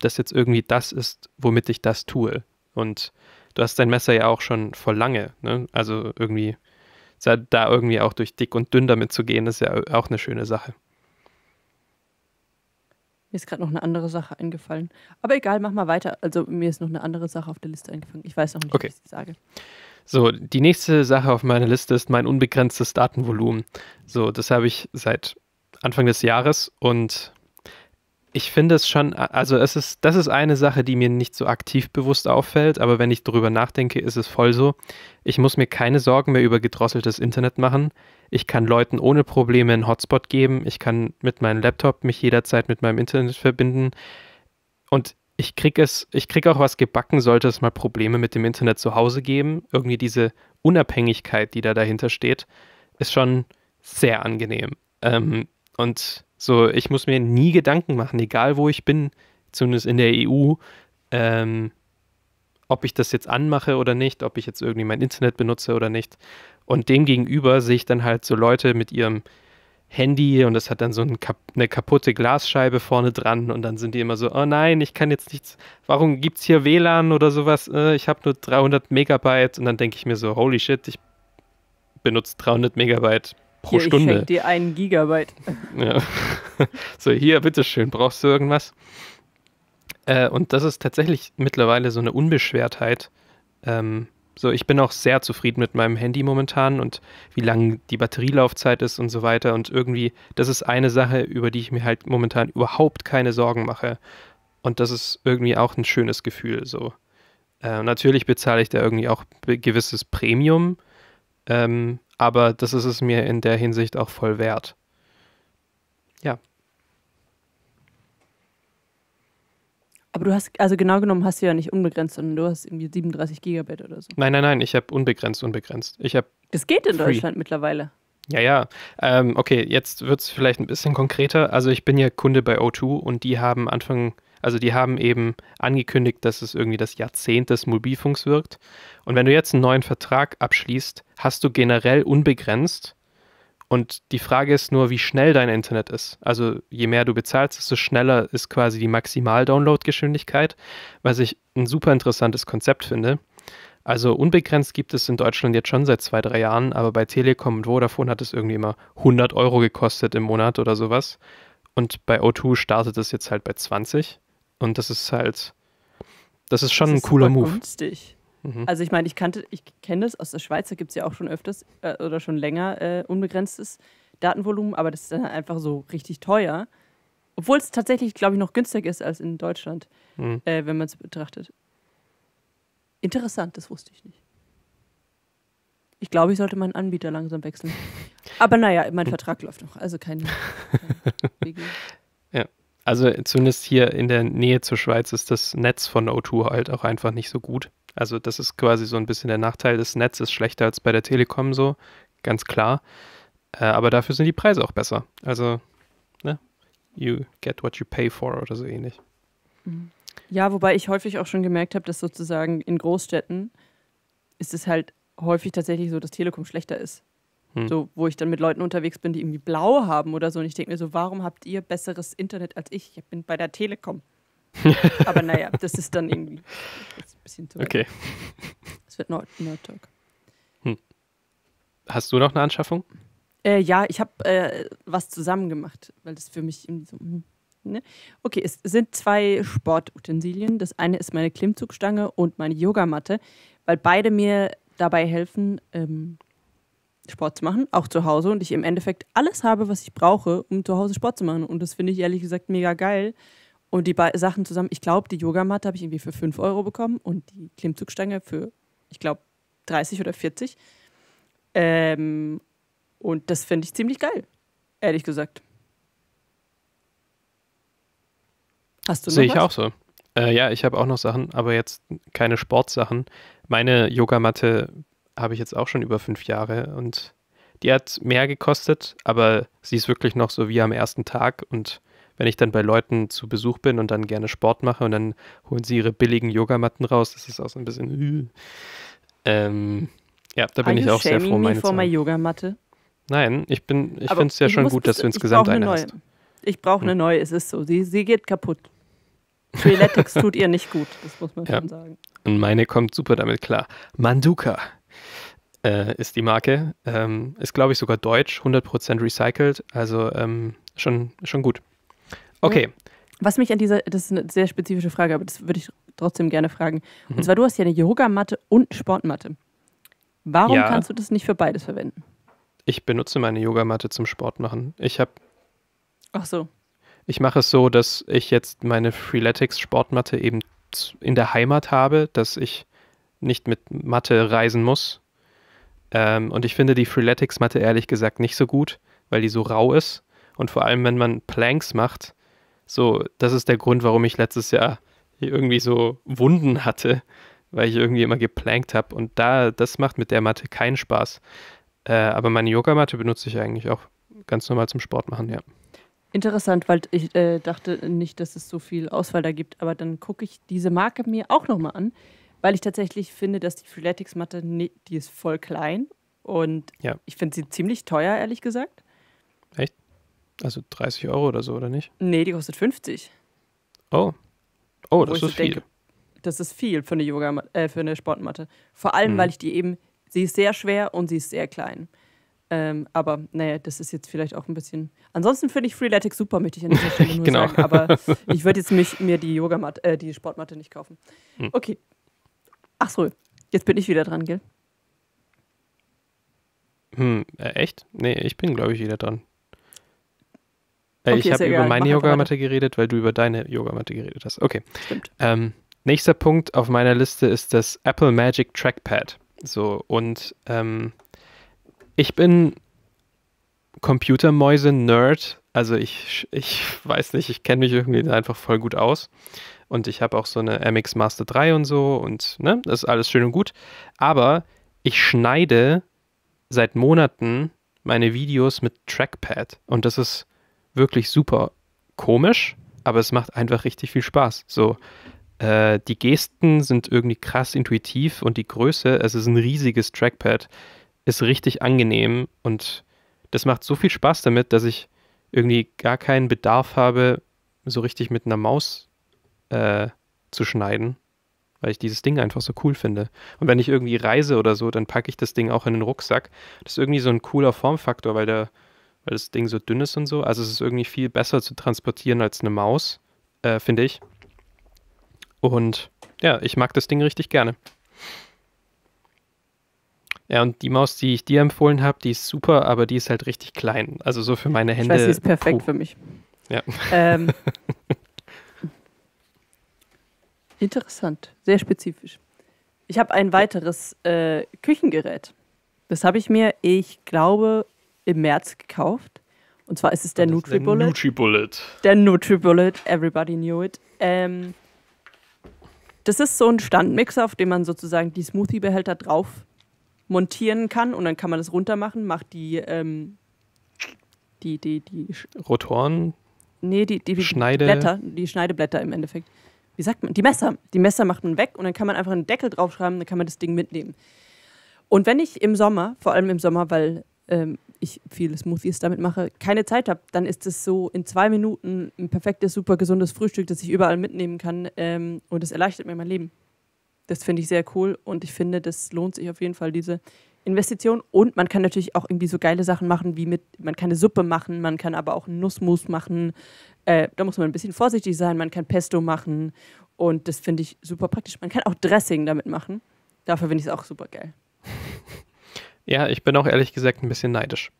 das jetzt irgendwie das ist, womit ich das tue. Und du hast dein Messer ja auch schon vor lange, ne? Also irgendwie da irgendwie auch durch dick und dünn damit zu gehen, ist ja auch eine schöne Sache. Mir ist gerade noch eine andere Sache eingefallen. Aber egal, mach mal weiter. Also mir ist noch eine andere Sache auf der Liste eingefallen. Ich weiß noch nicht, okay. was ich sage. So, die nächste Sache auf meiner Liste ist mein unbegrenztes Datenvolumen. So, das habe ich seit Anfang des Jahres und ich finde es schon, also es ist, das ist eine Sache, die mir nicht so aktiv bewusst auffällt, aber wenn ich drüber nachdenke, ist es voll so. Ich muss mir keine Sorgen mehr über gedrosseltes Internet machen. Ich kann Leuten ohne Probleme einen Hotspot geben. Ich kann mit meinem Laptop mich jederzeit mit meinem Internet verbinden. Und ich kriege es, ich krieg auch was gebacken, sollte es mal Probleme mit dem Internet zu Hause geben. Irgendwie diese Unabhängigkeit, die da dahinter steht, ist schon sehr angenehm. Ähm, und so, ich muss mir nie Gedanken machen, egal wo ich bin, zumindest in der EU, ähm, ob ich das jetzt anmache oder nicht, ob ich jetzt irgendwie mein Internet benutze oder nicht. Und demgegenüber sehe ich dann halt so Leute mit ihrem Handy und das hat dann so ein, eine kaputte Glasscheibe vorne dran und dann sind die immer so, oh nein, ich kann jetzt nichts, warum gibt es hier WLAN oder sowas? Äh, ich habe nur 300 Megabyte und dann denke ich mir so, holy shit, ich benutze 300 Megabyte pro hier, Stunde. Ich dir einen Gigabyte. Ja. So, hier, bitteschön, brauchst du irgendwas? Äh, und das ist tatsächlich mittlerweile so eine Unbeschwertheit. Ähm, so, ich bin auch sehr zufrieden mit meinem Handy momentan und wie lang die Batterielaufzeit ist und so weiter. Und irgendwie, das ist eine Sache, über die ich mir halt momentan überhaupt keine Sorgen mache. Und das ist irgendwie auch ein schönes Gefühl. So. Äh, natürlich bezahle ich da irgendwie auch gewisses Premium, ähm, aber das ist es mir in der Hinsicht auch voll wert. Aber du hast, also genau genommen hast du ja nicht unbegrenzt, sondern du hast irgendwie 37 Gigabyte oder so. Nein, nein, nein, ich habe unbegrenzt, unbegrenzt. Ich habe. Das geht in free. Deutschland mittlerweile. Ja, ja. Ähm, okay, jetzt wird es vielleicht ein bisschen konkreter. Also ich bin ja Kunde bei O2 und die haben Anfang, also die haben eben angekündigt, dass es irgendwie das Jahrzehnt des Mobilfunks wirkt. Und wenn du jetzt einen neuen Vertrag abschließt, hast du generell unbegrenzt und die Frage ist nur, wie schnell dein Internet ist. Also je mehr du bezahlst, desto schneller ist quasi die Maximal-Download-Geschwindigkeit, was ich ein super interessantes Konzept finde. Also unbegrenzt gibt es in Deutschland jetzt schon seit zwei, drei Jahren, aber bei Telekom und Vodafone hat es irgendwie immer 100 Euro gekostet im Monat oder sowas. Und bei O2 startet es jetzt halt bei 20. Und das ist halt, das ist schon das ist ein cooler Move. Günstig. Mhm. Also ich meine, ich kannte, ich kenne das, aus der Schweiz, da gibt es ja auch schon öfters äh, oder schon länger äh, unbegrenztes Datenvolumen, aber das ist dann halt einfach so richtig teuer. Obwohl es tatsächlich, glaube ich, noch günstiger ist als in Deutschland, mhm. äh, wenn man es betrachtet. Interessant, das wusste ich nicht. Ich glaube, ich sollte meinen Anbieter langsam wechseln. Aber naja, mein Vertrag läuft noch, also kein. kein ja, also zumindest hier in der Nähe zur Schweiz ist das Netz von O2 halt auch einfach nicht so gut. Also das ist quasi so ein bisschen der Nachteil. Das Netz ist schlechter als bei der Telekom so, ganz klar. Äh, aber dafür sind die Preise auch besser. Also, ne? You get what you pay for oder so ähnlich. Mhm. Ja, wobei ich häufig auch schon gemerkt habe, dass sozusagen in Großstädten ist es halt häufig tatsächlich so, dass Telekom schlechter ist. Hm. So, wo ich dann mit Leuten unterwegs bin, die irgendwie blau haben oder so. Und ich denke mir so, warum habt ihr besseres Internet als ich? Ich bin bei der Telekom. Aber naja, das ist dann irgendwie das ist ein bisschen zu weit. Okay. Es wird Nerd, Nerd Talk. Hm. Hast du noch eine Anschaffung? Äh, ja, ich habe äh, was zusammen gemacht, weil das für mich irgendwie so. Hm, ne? Okay, es sind zwei Sportutensilien. Das eine ist meine Klimmzugstange und meine Yogamatte, weil beide mir dabei helfen, ähm, Sport zu machen, auch zu Hause. Und ich im Endeffekt alles habe, was ich brauche, um zu Hause Sport zu machen. Und das finde ich ehrlich gesagt mega geil. Und die Sachen zusammen, ich glaube, die Yogamatte habe ich irgendwie für 5 Euro bekommen und die Klimmzugstange für, ich glaube, 30 oder 40. Ähm, und das finde ich ziemlich geil, ehrlich gesagt. Hast du Sehe ich was? auch so. Äh, ja, ich habe auch noch Sachen, aber jetzt keine Sportsachen. Meine Yogamatte habe ich jetzt auch schon über fünf Jahre und die hat mehr gekostet, aber sie ist wirklich noch so wie am ersten Tag und wenn ich dann bei Leuten zu Besuch bin und dann gerne Sport mache und dann holen sie ihre billigen Yogamatten raus, das ist auch so ein bisschen. Äh, ähm, ja, da bin ich auch sehr froh, meine me for my Yogamatte? Nein, ich bin, ich finde es ja schon gut, dass du insgesamt eine, eine neue. hast. Ich brauche eine hm. neue, es ist so. Sie, sie geht kaputt. Freeletics tut ihr nicht gut, das muss man ja. schon sagen. Und meine kommt super damit klar. Manduka äh, ist die Marke. Ähm, ist, glaube ich, sogar deutsch, 100% recycelt. Also ähm, schon, schon gut. Okay. Was mich an dieser, das ist eine sehr spezifische Frage, aber das würde ich trotzdem gerne fragen. Und mhm. zwar, du hast ja eine Yogamatte und Sportmatte. Warum ja. kannst du das nicht für beides verwenden? Ich benutze meine Yogamatte zum Sport machen. Ich habe. Ach so. Ich mache es so, dass ich jetzt meine Freeletics Sportmatte eben in der Heimat habe, dass ich nicht mit Matte reisen muss. Ähm, und ich finde die Freeletics Matte ehrlich gesagt nicht so gut, weil die so rau ist. Und vor allem, wenn man Planks macht, so, das ist der Grund, warum ich letztes Jahr irgendwie so Wunden hatte, weil ich irgendwie immer geplankt habe. Und da, das macht mit der Matte keinen Spaß. Äh, aber meine Yogamatte benutze ich eigentlich auch ganz normal zum Sport machen, ja. Interessant, weil ich äh, dachte nicht, dass es so viel Auswahl da gibt, aber dann gucke ich diese Marke mir auch nochmal an, weil ich tatsächlich finde, dass die Freeletics-Matte, nee, die ist voll klein und ja. ich finde sie ziemlich teuer, ehrlich gesagt. Echt? Also 30 Euro oder so, oder nicht? Nee, die kostet 50. Oh. Oh, das ist viel. das ist viel für eine Yoga, äh, für eine Sportmatte. Vor allem, mhm. weil ich die eben, sie ist sehr schwer und sie ist sehr klein. Ähm, aber naja, das ist jetzt vielleicht auch ein bisschen. Ansonsten finde ich Freeletics super, möchte ich an dieser Stelle nur genau. sagen. Aber ich würde jetzt mich, mir die Yogamatte, äh, die Sportmatte nicht kaufen. Mhm. Okay. Ach so, jetzt bin ich wieder dran, gell? Hm, äh, echt? Nee, ich bin, glaube ich, wieder dran. Äh, okay, ich habe über meine Yogamatte geredet, weil du über deine Yogamatte geredet hast. Okay. Stimmt. Ähm, nächster Punkt auf meiner Liste ist das Apple Magic Trackpad. So, und ähm, ich bin Computermäuse-Nerd. Also ich, ich weiß nicht, ich kenne mich irgendwie einfach voll gut aus. Und ich habe auch so eine MX Master 3 und so und ne, das ist alles schön und gut. Aber ich schneide seit Monaten meine Videos mit Trackpad. Und das ist wirklich super komisch, aber es macht einfach richtig viel Spaß. So, äh, die Gesten sind irgendwie krass intuitiv und die Größe, also es ist ein riesiges Trackpad, ist richtig angenehm und das macht so viel Spaß damit, dass ich irgendwie gar keinen Bedarf habe, so richtig mit einer Maus äh, zu schneiden, weil ich dieses Ding einfach so cool finde. Und wenn ich irgendwie reise oder so, dann packe ich das Ding auch in den Rucksack. Das ist irgendwie so ein cooler Formfaktor, weil der weil das Ding so dünn ist und so. Also es ist irgendwie viel besser zu transportieren als eine Maus, äh, finde ich. Und ja, ich mag das Ding richtig gerne. Ja, und die Maus, die ich dir empfohlen habe, die ist super, aber die ist halt richtig klein. Also so für meine Hände. Das ist perfekt puh. für mich. Ja. Ähm, interessant, sehr spezifisch. Ich habe ein weiteres äh, Küchengerät. Das habe ich mir, ich glaube, im März gekauft. Und zwar ist es der Nutribullet. Der Nutribullet. Der Nutribullet, everybody knew it. Ähm, das ist so ein Standmixer, auf dem man sozusagen die Smoothie-Behälter drauf montieren kann und dann kann man das runter machen, macht die, ähm, die, die, die Rotoren. Nee, die, die, die Schneide Blätter, die Schneideblätter im Endeffekt. Wie sagt man? Die Messer. Die Messer macht man weg und dann kann man einfach einen Deckel draufschreiben, dann kann man das Ding mitnehmen. Und wenn ich im Sommer, vor allem im Sommer, weil ähm, ich viele Smoothies damit mache, keine Zeit habe, dann ist es so in zwei Minuten ein perfektes, super gesundes Frühstück, das ich überall mitnehmen kann ähm, und es erleichtert mir mein Leben. Das finde ich sehr cool und ich finde, das lohnt sich auf jeden Fall, diese Investition. Und man kann natürlich auch irgendwie so geile Sachen machen, wie mit, man kann eine Suppe machen, man kann aber auch Nussmus machen. Äh, da muss man ein bisschen vorsichtig sein, man kann Pesto machen und das finde ich super praktisch. Man kann auch Dressing damit machen. Dafür finde ich es auch super geil. Ja, ich bin auch ehrlich gesagt ein bisschen neidisch.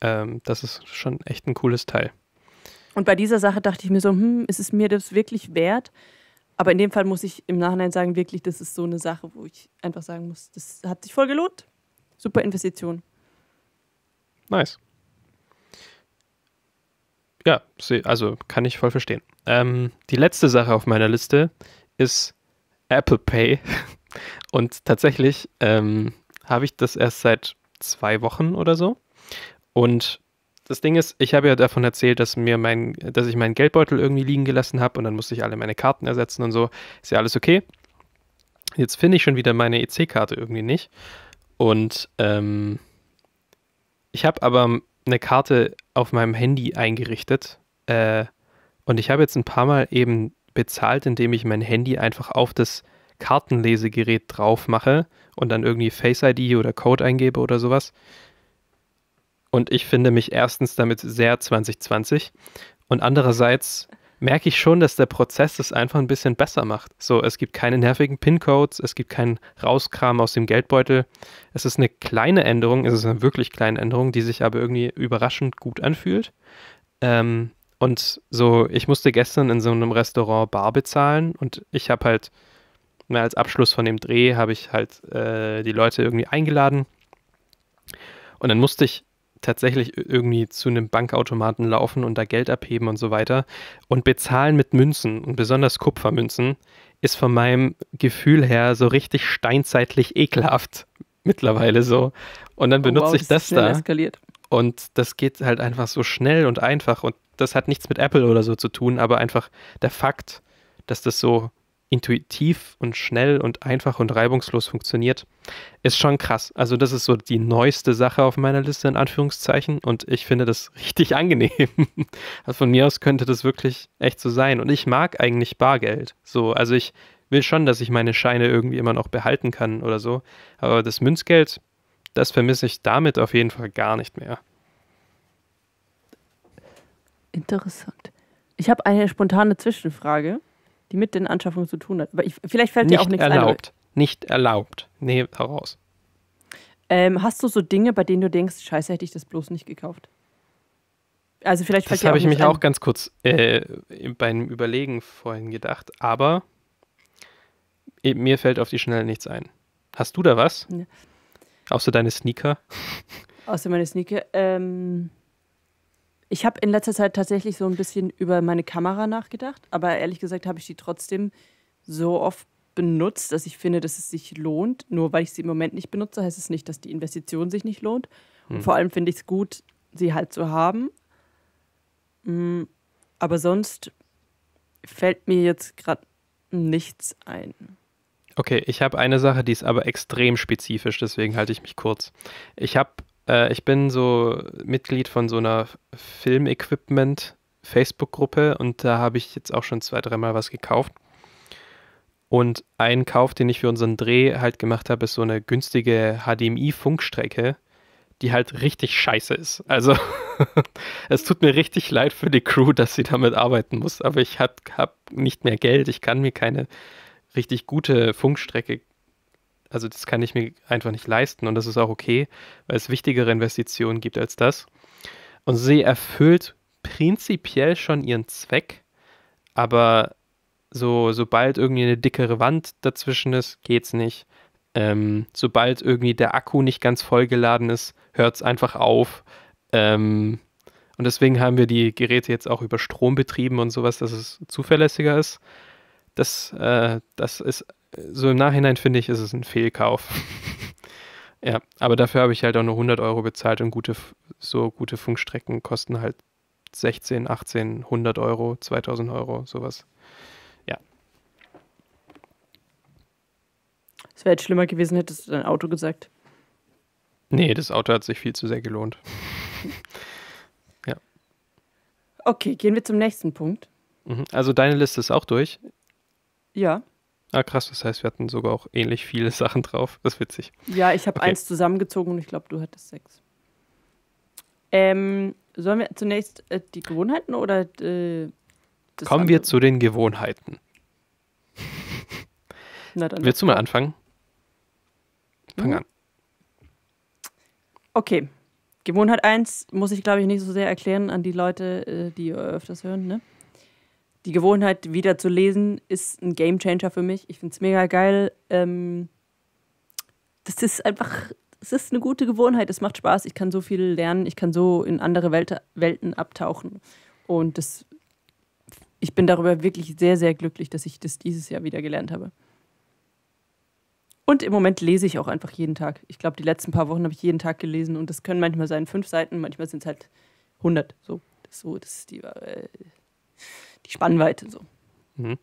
Ähm, das ist schon echt ein cooles Teil. Und bei dieser Sache dachte ich mir so, hm, ist es mir das wirklich wert? Aber in dem Fall muss ich im Nachhinein sagen, wirklich, das ist so eine Sache, wo ich einfach sagen muss, das hat sich voll gelohnt. Super Investition. Nice. Ja, also kann ich voll verstehen. Ähm, die letzte Sache auf meiner Liste ist Apple Pay. Und tatsächlich ähm, habe ich das erst seit zwei Wochen oder so. Und das Ding ist, ich habe ja davon erzählt, dass mir mein, dass ich meinen Geldbeutel irgendwie liegen gelassen habe und dann musste ich alle meine Karten ersetzen und so. Ist ja alles okay. Jetzt finde ich schon wieder meine EC-Karte irgendwie nicht. Und ähm, ich habe aber eine Karte auf meinem Handy eingerichtet. Äh, und ich habe jetzt ein paar Mal eben bezahlt, indem ich mein Handy einfach auf das Kartenlesegerät drauf mache und dann irgendwie Face ID oder Code eingebe oder sowas. Und ich finde mich erstens damit sehr 2020 und andererseits merke ich schon, dass der Prozess das einfach ein bisschen besser macht. So, es gibt keine nervigen PIN-Codes, es gibt keinen Rauskram aus dem Geldbeutel. Es ist eine kleine Änderung, es ist eine wirklich kleine Änderung, die sich aber irgendwie überraschend gut anfühlt. Ähm, und so, ich musste gestern in so einem Restaurant Bar bezahlen und ich habe halt mehr als Abschluss von dem Dreh habe ich halt äh, die Leute irgendwie eingeladen. Und dann musste ich tatsächlich irgendwie zu einem Bankautomaten laufen und da Geld abheben und so weiter. Und bezahlen mit Münzen und besonders Kupfermünzen ist von meinem Gefühl her so richtig steinzeitlich ekelhaft mittlerweile so. Und dann oh, benutze oh wow, ich das, das da. Eskaliert. Und das geht halt einfach so schnell und einfach. Und das hat nichts mit Apple oder so zu tun, aber einfach der Fakt, dass das so intuitiv und schnell und einfach und reibungslos funktioniert, ist schon krass. Also das ist so die neueste Sache auf meiner Liste in Anführungszeichen und ich finde das richtig angenehm. Also von mir aus könnte das wirklich echt so sein und ich mag eigentlich Bargeld. So, also ich will schon, dass ich meine Scheine irgendwie immer noch behalten kann oder so, aber das Münzgeld, das vermisse ich damit auf jeden Fall gar nicht mehr. Interessant. Ich habe eine spontane Zwischenfrage die mit den Anschaffungen zu tun hat. Aber ich, vielleicht fällt nicht dir auch nichts erlaubt. ein. Nicht erlaubt. Nicht erlaubt. Nee, heraus. Ähm, hast du so Dinge, bei denen du denkst, scheiße, hätte ich das bloß nicht gekauft? Also vielleicht fällt Das habe ich mich ein. auch ganz kurz äh, beim Überlegen vorhin gedacht, aber e, mir fällt auf die Schnelle nichts ein. Hast du da was? Ja. Außer deine Sneaker? Außer meine Sneaker. Ähm, ich habe in letzter Zeit tatsächlich so ein bisschen über meine Kamera nachgedacht, aber ehrlich gesagt habe ich die trotzdem so oft benutzt, dass ich finde, dass es sich lohnt. Nur weil ich sie im Moment nicht benutze, heißt es nicht, dass die Investition sich nicht lohnt. Hm. Und vor allem finde ich es gut, sie halt zu haben. Hm, aber sonst fällt mir jetzt gerade nichts ein. Okay, ich habe eine Sache, die ist aber extrem spezifisch, deswegen halte ich mich kurz. Ich habe äh, ich bin so Mitglied von so einer Filmequipment Facebook-Gruppe und da habe ich jetzt auch schon zwei, dreimal was gekauft. Und ein Kauf, den ich für unseren Dreh halt gemacht habe, ist so eine günstige HDMI-Funkstrecke, die halt richtig scheiße ist. Also es tut mir richtig leid für die Crew, dass sie damit arbeiten muss, aber ich habe hab nicht mehr Geld. Ich kann mir keine richtig gute Funkstrecke also das kann ich mir einfach nicht leisten und das ist auch okay, weil es wichtigere Investitionen gibt als das. Und sie erfüllt prinzipiell schon ihren Zweck, aber so, sobald irgendwie eine dickere Wand dazwischen ist, geht's nicht. Ähm, sobald irgendwie der Akku nicht ganz vollgeladen ist, hört es einfach auf. Ähm, und deswegen haben wir die Geräte jetzt auch über Strom betrieben und sowas, dass es zuverlässiger ist. Das, äh, das ist so im Nachhinein finde ich, ist es ein Fehlkauf. ja, aber dafür habe ich halt auch nur 100 Euro bezahlt und gute, so gute Funkstrecken kosten halt 16, 18, 100 Euro, 2000 Euro, sowas. Ja. Es wäre jetzt schlimmer gewesen, hättest du dein Auto gesagt. Nee, das Auto hat sich viel zu sehr gelohnt. ja. Okay, gehen wir zum nächsten Punkt. Mhm. Also deine Liste ist auch durch. Ja. Ah, krass, das heißt, wir hatten sogar auch ähnlich viele Sachen drauf. Das ist witzig. Ja, ich habe okay. eins zusammengezogen und ich glaube, du hattest sechs. Ähm, sollen wir zunächst äh, die Gewohnheiten oder äh, das Kommen andere? wir zu den Gewohnheiten. Na dann. Willst du mal anfangen? Fang mhm. an. Okay. Gewohnheit 1 muss ich, glaube ich, nicht so sehr erklären an die Leute, äh, die öfters hören, ne? die Gewohnheit, wieder zu lesen, ist ein Game Changer für mich. Ich finde es mega geil. Ähm, das ist einfach, es ist eine gute Gewohnheit. Es macht Spaß. Ich kann so viel lernen. Ich kann so in andere Welt, Welten abtauchen. Und das, ich bin darüber wirklich sehr, sehr glücklich, dass ich das dieses Jahr wieder gelernt habe. Und im Moment lese ich auch einfach jeden Tag. Ich glaube, die letzten paar Wochen habe ich jeden Tag gelesen und das können manchmal sein fünf Seiten, manchmal sind es halt 100. So, das, so, das ist die. Äh, die Spannweite so. Mhm.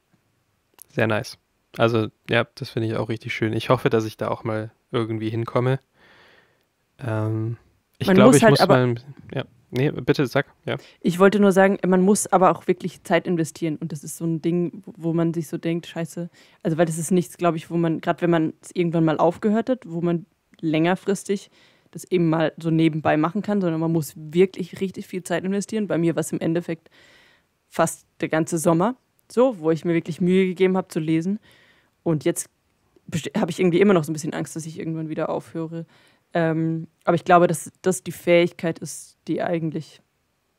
Sehr nice. Also ja, das finde ich auch richtig schön. Ich hoffe, dass ich da auch mal irgendwie hinkomme. Ähm, ich glaube, ich halt muss mal. Ja. Nee, bitte sag. Ja. Ich wollte nur sagen, man muss aber auch wirklich Zeit investieren. Und das ist so ein Ding, wo man sich so denkt, scheiße. Also, weil das ist nichts, glaube ich, wo man, gerade wenn man es irgendwann mal aufgehört hat, wo man längerfristig das eben mal so nebenbei machen kann, sondern man muss wirklich richtig viel Zeit investieren. Bei mir war es im Endeffekt fast der ganze Sommer, so, wo ich mir wirklich Mühe gegeben habe zu lesen. Und jetzt habe ich irgendwie immer noch so ein bisschen Angst, dass ich irgendwann wieder aufhöre. Ähm, aber ich glaube, dass das die Fähigkeit ist, die eigentlich,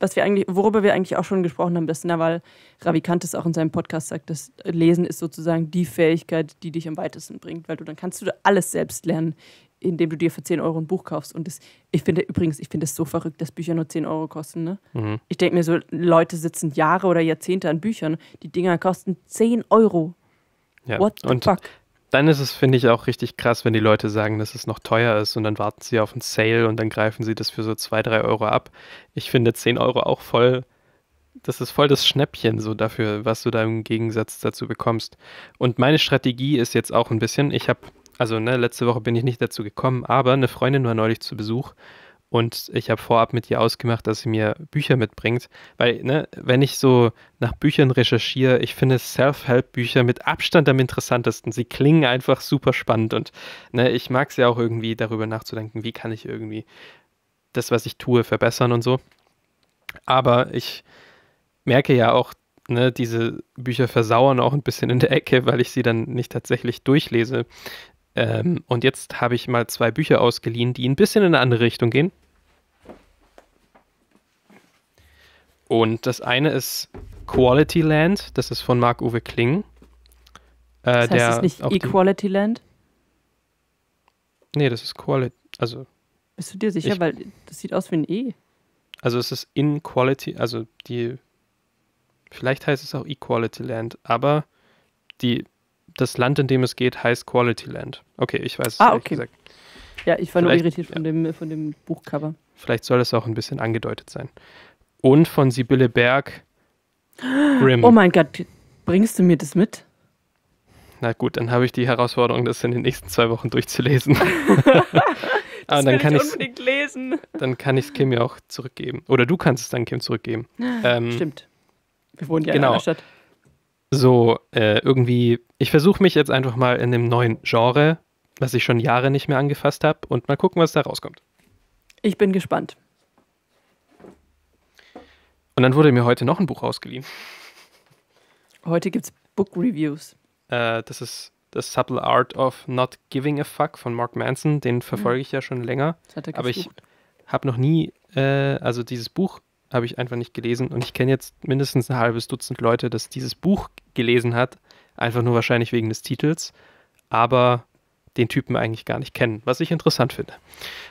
was wir eigentlich, worüber wir eigentlich auch schon gesprochen haben, dass Nawal Ravikantes auch in seinem Podcast sagt, dass Lesen ist sozusagen die Fähigkeit, die dich am weitesten bringt, weil du dann kannst du alles selbst lernen, indem du dir für 10 Euro ein Buch kaufst. Und das, ich finde übrigens, ich finde es so verrückt, dass Bücher nur 10 Euro kosten. Ne? Mhm. Ich denke mir so, Leute sitzen Jahre oder Jahrzehnte an Büchern. Die Dinger kosten 10 Euro. Ja. What the und fuck? Dann ist es, finde ich, auch richtig krass, wenn die Leute sagen, dass es noch teuer ist und dann warten sie auf einen Sale und dann greifen sie das für so 2, 3 Euro ab. Ich finde 10 Euro auch voll, das ist voll das Schnäppchen so dafür, was du da im Gegensatz dazu bekommst. Und meine Strategie ist jetzt auch ein bisschen, ich habe also ne, letzte Woche bin ich nicht dazu gekommen, aber eine Freundin war neulich zu Besuch und ich habe vorab mit ihr ausgemacht, dass sie mir Bücher mitbringt, weil ne, wenn ich so nach Büchern recherchiere, ich finde Self-Help-Bücher mit Abstand am interessantesten. Sie klingen einfach super spannend und ne, ich mag es ja auch irgendwie darüber nachzudenken, wie kann ich irgendwie das, was ich tue, verbessern und so. Aber ich merke ja auch, ne, diese Bücher versauern auch ein bisschen in der Ecke, weil ich sie dann nicht tatsächlich durchlese. Ähm, und jetzt habe ich mal zwei Bücher ausgeliehen, die ein bisschen in eine andere Richtung gehen. Und das eine ist Quality Land, das ist von Marc-Uwe Kling. Äh, das heißt, der ist nicht Equality Land? Nee, das ist Quality, also... Bist du dir sicher? Ich, Weil das sieht aus wie ein E. Also es ist Inequality, also die... Vielleicht heißt es auch Equality Land, aber die das Land, in dem es geht, heißt Quality Land. Okay, ich weiß es ah, okay. gesagt. Ja, ich war Vielleicht, nur irritiert von, ja. dem, von dem Buchcover. Vielleicht soll es auch ein bisschen angedeutet sein. Und von Sibylle Berg, Grimm. Oh mein Gott, bringst du mir das mit? Na gut, dann habe ich die Herausforderung, das in den nächsten zwei Wochen durchzulesen. Ah, das dann kann ich unbedingt lesen. Dann kann ich es Kim ja auch zurückgeben. Oder du kannst es dann Kim zurückgeben. Ah, ähm, Stimmt. Wir wohnen ja genau. in einer Stadt so äh, irgendwie, ich versuche mich jetzt einfach mal in dem neuen Genre, was ich schon Jahre nicht mehr angefasst habe, und mal gucken, was da rauskommt. Ich bin gespannt. Und dann wurde mir heute noch ein Buch ausgeliehen. Heute gibt es Book Reviews. Äh, das ist The Subtle Art of Not Giving a Fuck von Mark Manson. Den mhm. verfolge ich ja schon länger. Das hat er gesucht. aber ich habe noch nie, äh, also dieses Buch habe ich einfach nicht gelesen. Und ich kenne jetzt mindestens ein halbes Dutzend Leute, das dieses Buch gelesen hat, einfach nur wahrscheinlich wegen des Titels, aber den Typen eigentlich gar nicht kennen, was ich interessant finde.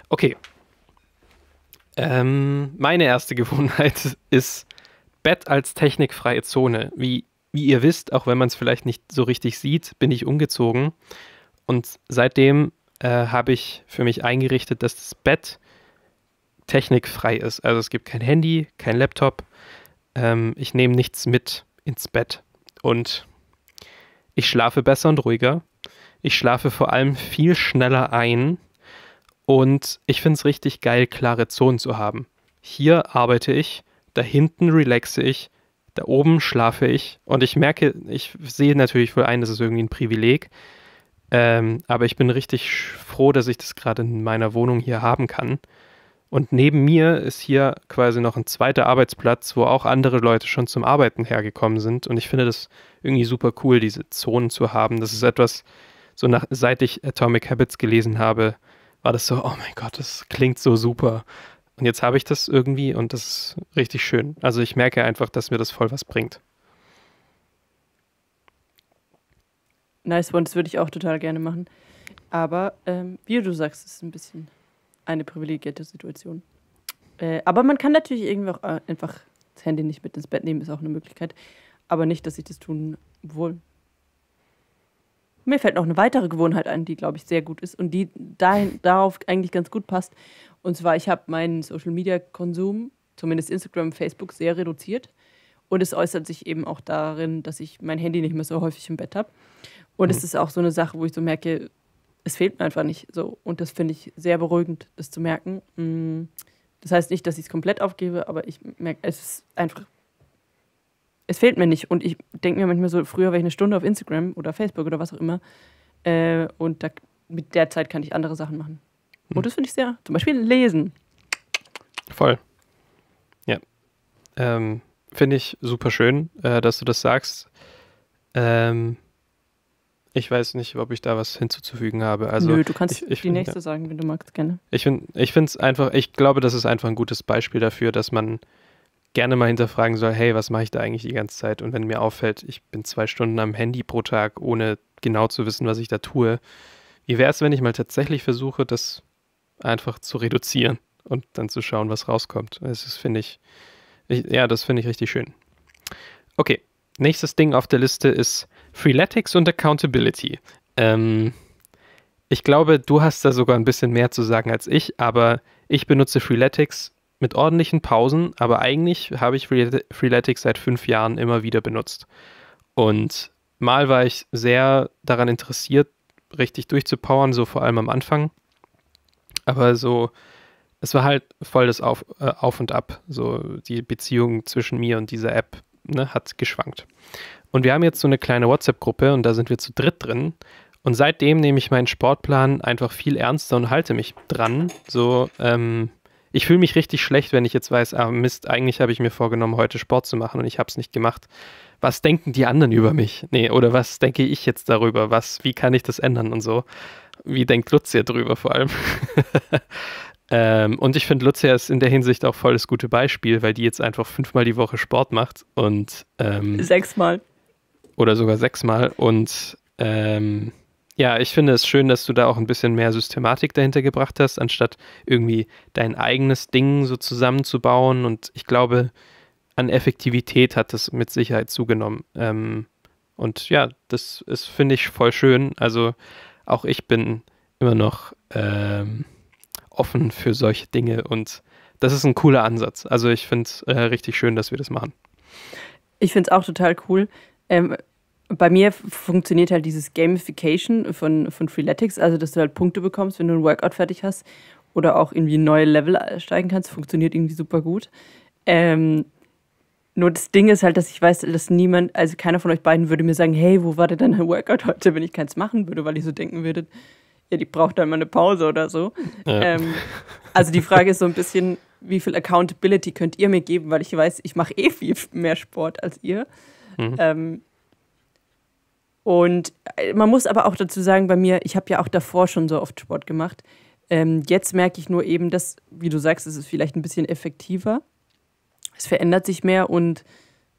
Okay. Ähm, meine erste Gewohnheit ist Bett als technikfreie Zone. Wie, wie ihr wisst, auch wenn man es vielleicht nicht so richtig sieht, bin ich umgezogen. Und seitdem äh, habe ich für mich eingerichtet, dass das Bett technikfrei ist. Also es gibt kein Handy, kein Laptop. Ähm, ich nehme nichts mit ins Bett. Und ich schlafe besser und ruhiger. Ich schlafe vor allem viel schneller ein. Und ich finde es richtig geil, klare Zonen zu haben. Hier arbeite ich, da hinten relaxe ich, da oben schlafe ich. Und ich merke, ich sehe natürlich wohl ein, das ist irgendwie ein Privileg. Ähm, aber ich bin richtig froh, dass ich das gerade in meiner Wohnung hier haben kann. Und neben mir ist hier quasi noch ein zweiter Arbeitsplatz, wo auch andere Leute schon zum Arbeiten hergekommen sind. Und ich finde das irgendwie super cool, diese Zonen zu haben. Das ist etwas, so nach, seit ich Atomic Habits gelesen habe, war das so, oh mein Gott, das klingt so super. Und jetzt habe ich das irgendwie und das ist richtig schön. Also ich merke einfach, dass mir das voll was bringt. Nice One, das würde ich auch total gerne machen. Aber ähm, wie du sagst, ist ein bisschen eine privilegierte Situation. Äh, aber man kann natürlich irgendwie auch äh, einfach das Handy nicht mit ins Bett nehmen, ist auch eine Möglichkeit. Aber nicht, dass ich das tun will. Mir fällt noch eine weitere Gewohnheit ein, die, glaube ich, sehr gut ist und die dahin, darauf eigentlich ganz gut passt. Und zwar, ich habe meinen Social-Media-Konsum, zumindest Instagram, und Facebook, sehr reduziert. Und es äußert sich eben auch darin, dass ich mein Handy nicht mehr so häufig im Bett habe. Und es mhm. ist auch so eine Sache, wo ich so merke, es fehlt mir einfach nicht so. Und das finde ich sehr beruhigend, das zu merken. Mm. Das heißt nicht, dass ich es komplett aufgebe, aber ich merke, es ist einfach, es fehlt mir nicht. Und ich denke mir manchmal so, früher wäre ich eine Stunde auf Instagram oder Facebook oder was auch immer. Äh, und da, mit der Zeit kann ich andere Sachen machen. Mhm. Und das finde ich sehr, zum Beispiel lesen. Voll. Ja. Ähm, finde ich super schön, äh, dass du das sagst. Ähm, ich weiß nicht, ob ich da was hinzuzufügen habe. Also Nö, du kannst ich, ich die find, nächste ja. sagen, wenn du magst, gerne. Ich finde es einfach, ich glaube, das ist einfach ein gutes Beispiel dafür, dass man gerne mal hinterfragen soll, hey, was mache ich da eigentlich die ganze Zeit? Und wenn mir auffällt, ich bin zwei Stunden am Handy pro Tag, ohne genau zu wissen, was ich da tue, wie wäre es, wenn ich mal tatsächlich versuche, das einfach zu reduzieren und dann zu schauen, was rauskommt? Das finde ich, ich, ja, das finde ich richtig schön. Okay, nächstes Ding auf der Liste ist Freeletics und Accountability. Ähm, ich glaube, du hast da sogar ein bisschen mehr zu sagen als ich, aber ich benutze Freeletics mit ordentlichen Pausen, aber eigentlich habe ich Freeletics seit fünf Jahren immer wieder benutzt. Und mal war ich sehr daran interessiert, richtig durchzupowern, so vor allem am Anfang. Aber so, es war halt voll das Auf, äh, Auf und Ab. So die Beziehung zwischen mir und dieser App ne, hat geschwankt. Und wir haben jetzt so eine kleine WhatsApp-Gruppe und da sind wir zu dritt drin. Und seitdem nehme ich meinen Sportplan einfach viel ernster und halte mich dran. So, ähm, ich fühle mich richtig schlecht, wenn ich jetzt weiß, ah Mist, eigentlich habe ich mir vorgenommen, heute Sport zu machen und ich habe es nicht gemacht. Was denken die anderen über mich? Nee, oder was denke ich jetzt darüber? Was, wie kann ich das ändern und so? Wie denkt Lucia drüber vor allem? ähm, und ich finde, Lucia ist in der Hinsicht auch voll das gute Beispiel, weil die jetzt einfach fünfmal die Woche Sport macht und ähm, sechsmal oder sogar sechsmal. Und ähm, ja, ich finde es schön, dass du da auch ein bisschen mehr Systematik dahinter gebracht hast, anstatt irgendwie dein eigenes Ding so zusammenzubauen. Und ich glaube, an Effektivität hat das mit Sicherheit zugenommen. Ähm, und ja, das ist, finde ich, voll schön. Also auch ich bin immer noch ähm, offen für solche Dinge und das ist ein cooler Ansatz. Also ich finde es äh, richtig schön, dass wir das machen. Ich finde es auch total cool. Ähm, bei mir funktioniert halt dieses Gamification von, von Freeletics, also dass du halt Punkte bekommst, wenn du ein Workout fertig hast oder auch irgendwie neue Level steigen kannst, funktioniert irgendwie super gut. Ähm, nur das Ding ist halt, dass ich weiß, dass niemand, also keiner von euch beiden würde mir sagen, hey, wo war denn dein Workout heute, wenn ich keins machen würde, weil ich so denken würde, ja, die braucht dann mal eine Pause oder so. Ja. Ähm, also die Frage ist so ein bisschen, wie viel Accountability könnt ihr mir geben, weil ich weiß, ich mache eh viel mehr Sport als ihr. Mhm. Ähm, und äh, man muss aber auch dazu sagen, bei mir, ich habe ja auch davor schon so oft Sport gemacht. Ähm, jetzt merke ich nur eben, dass, wie du sagst, es ist vielleicht ein bisschen effektiver. Es verändert sich mehr und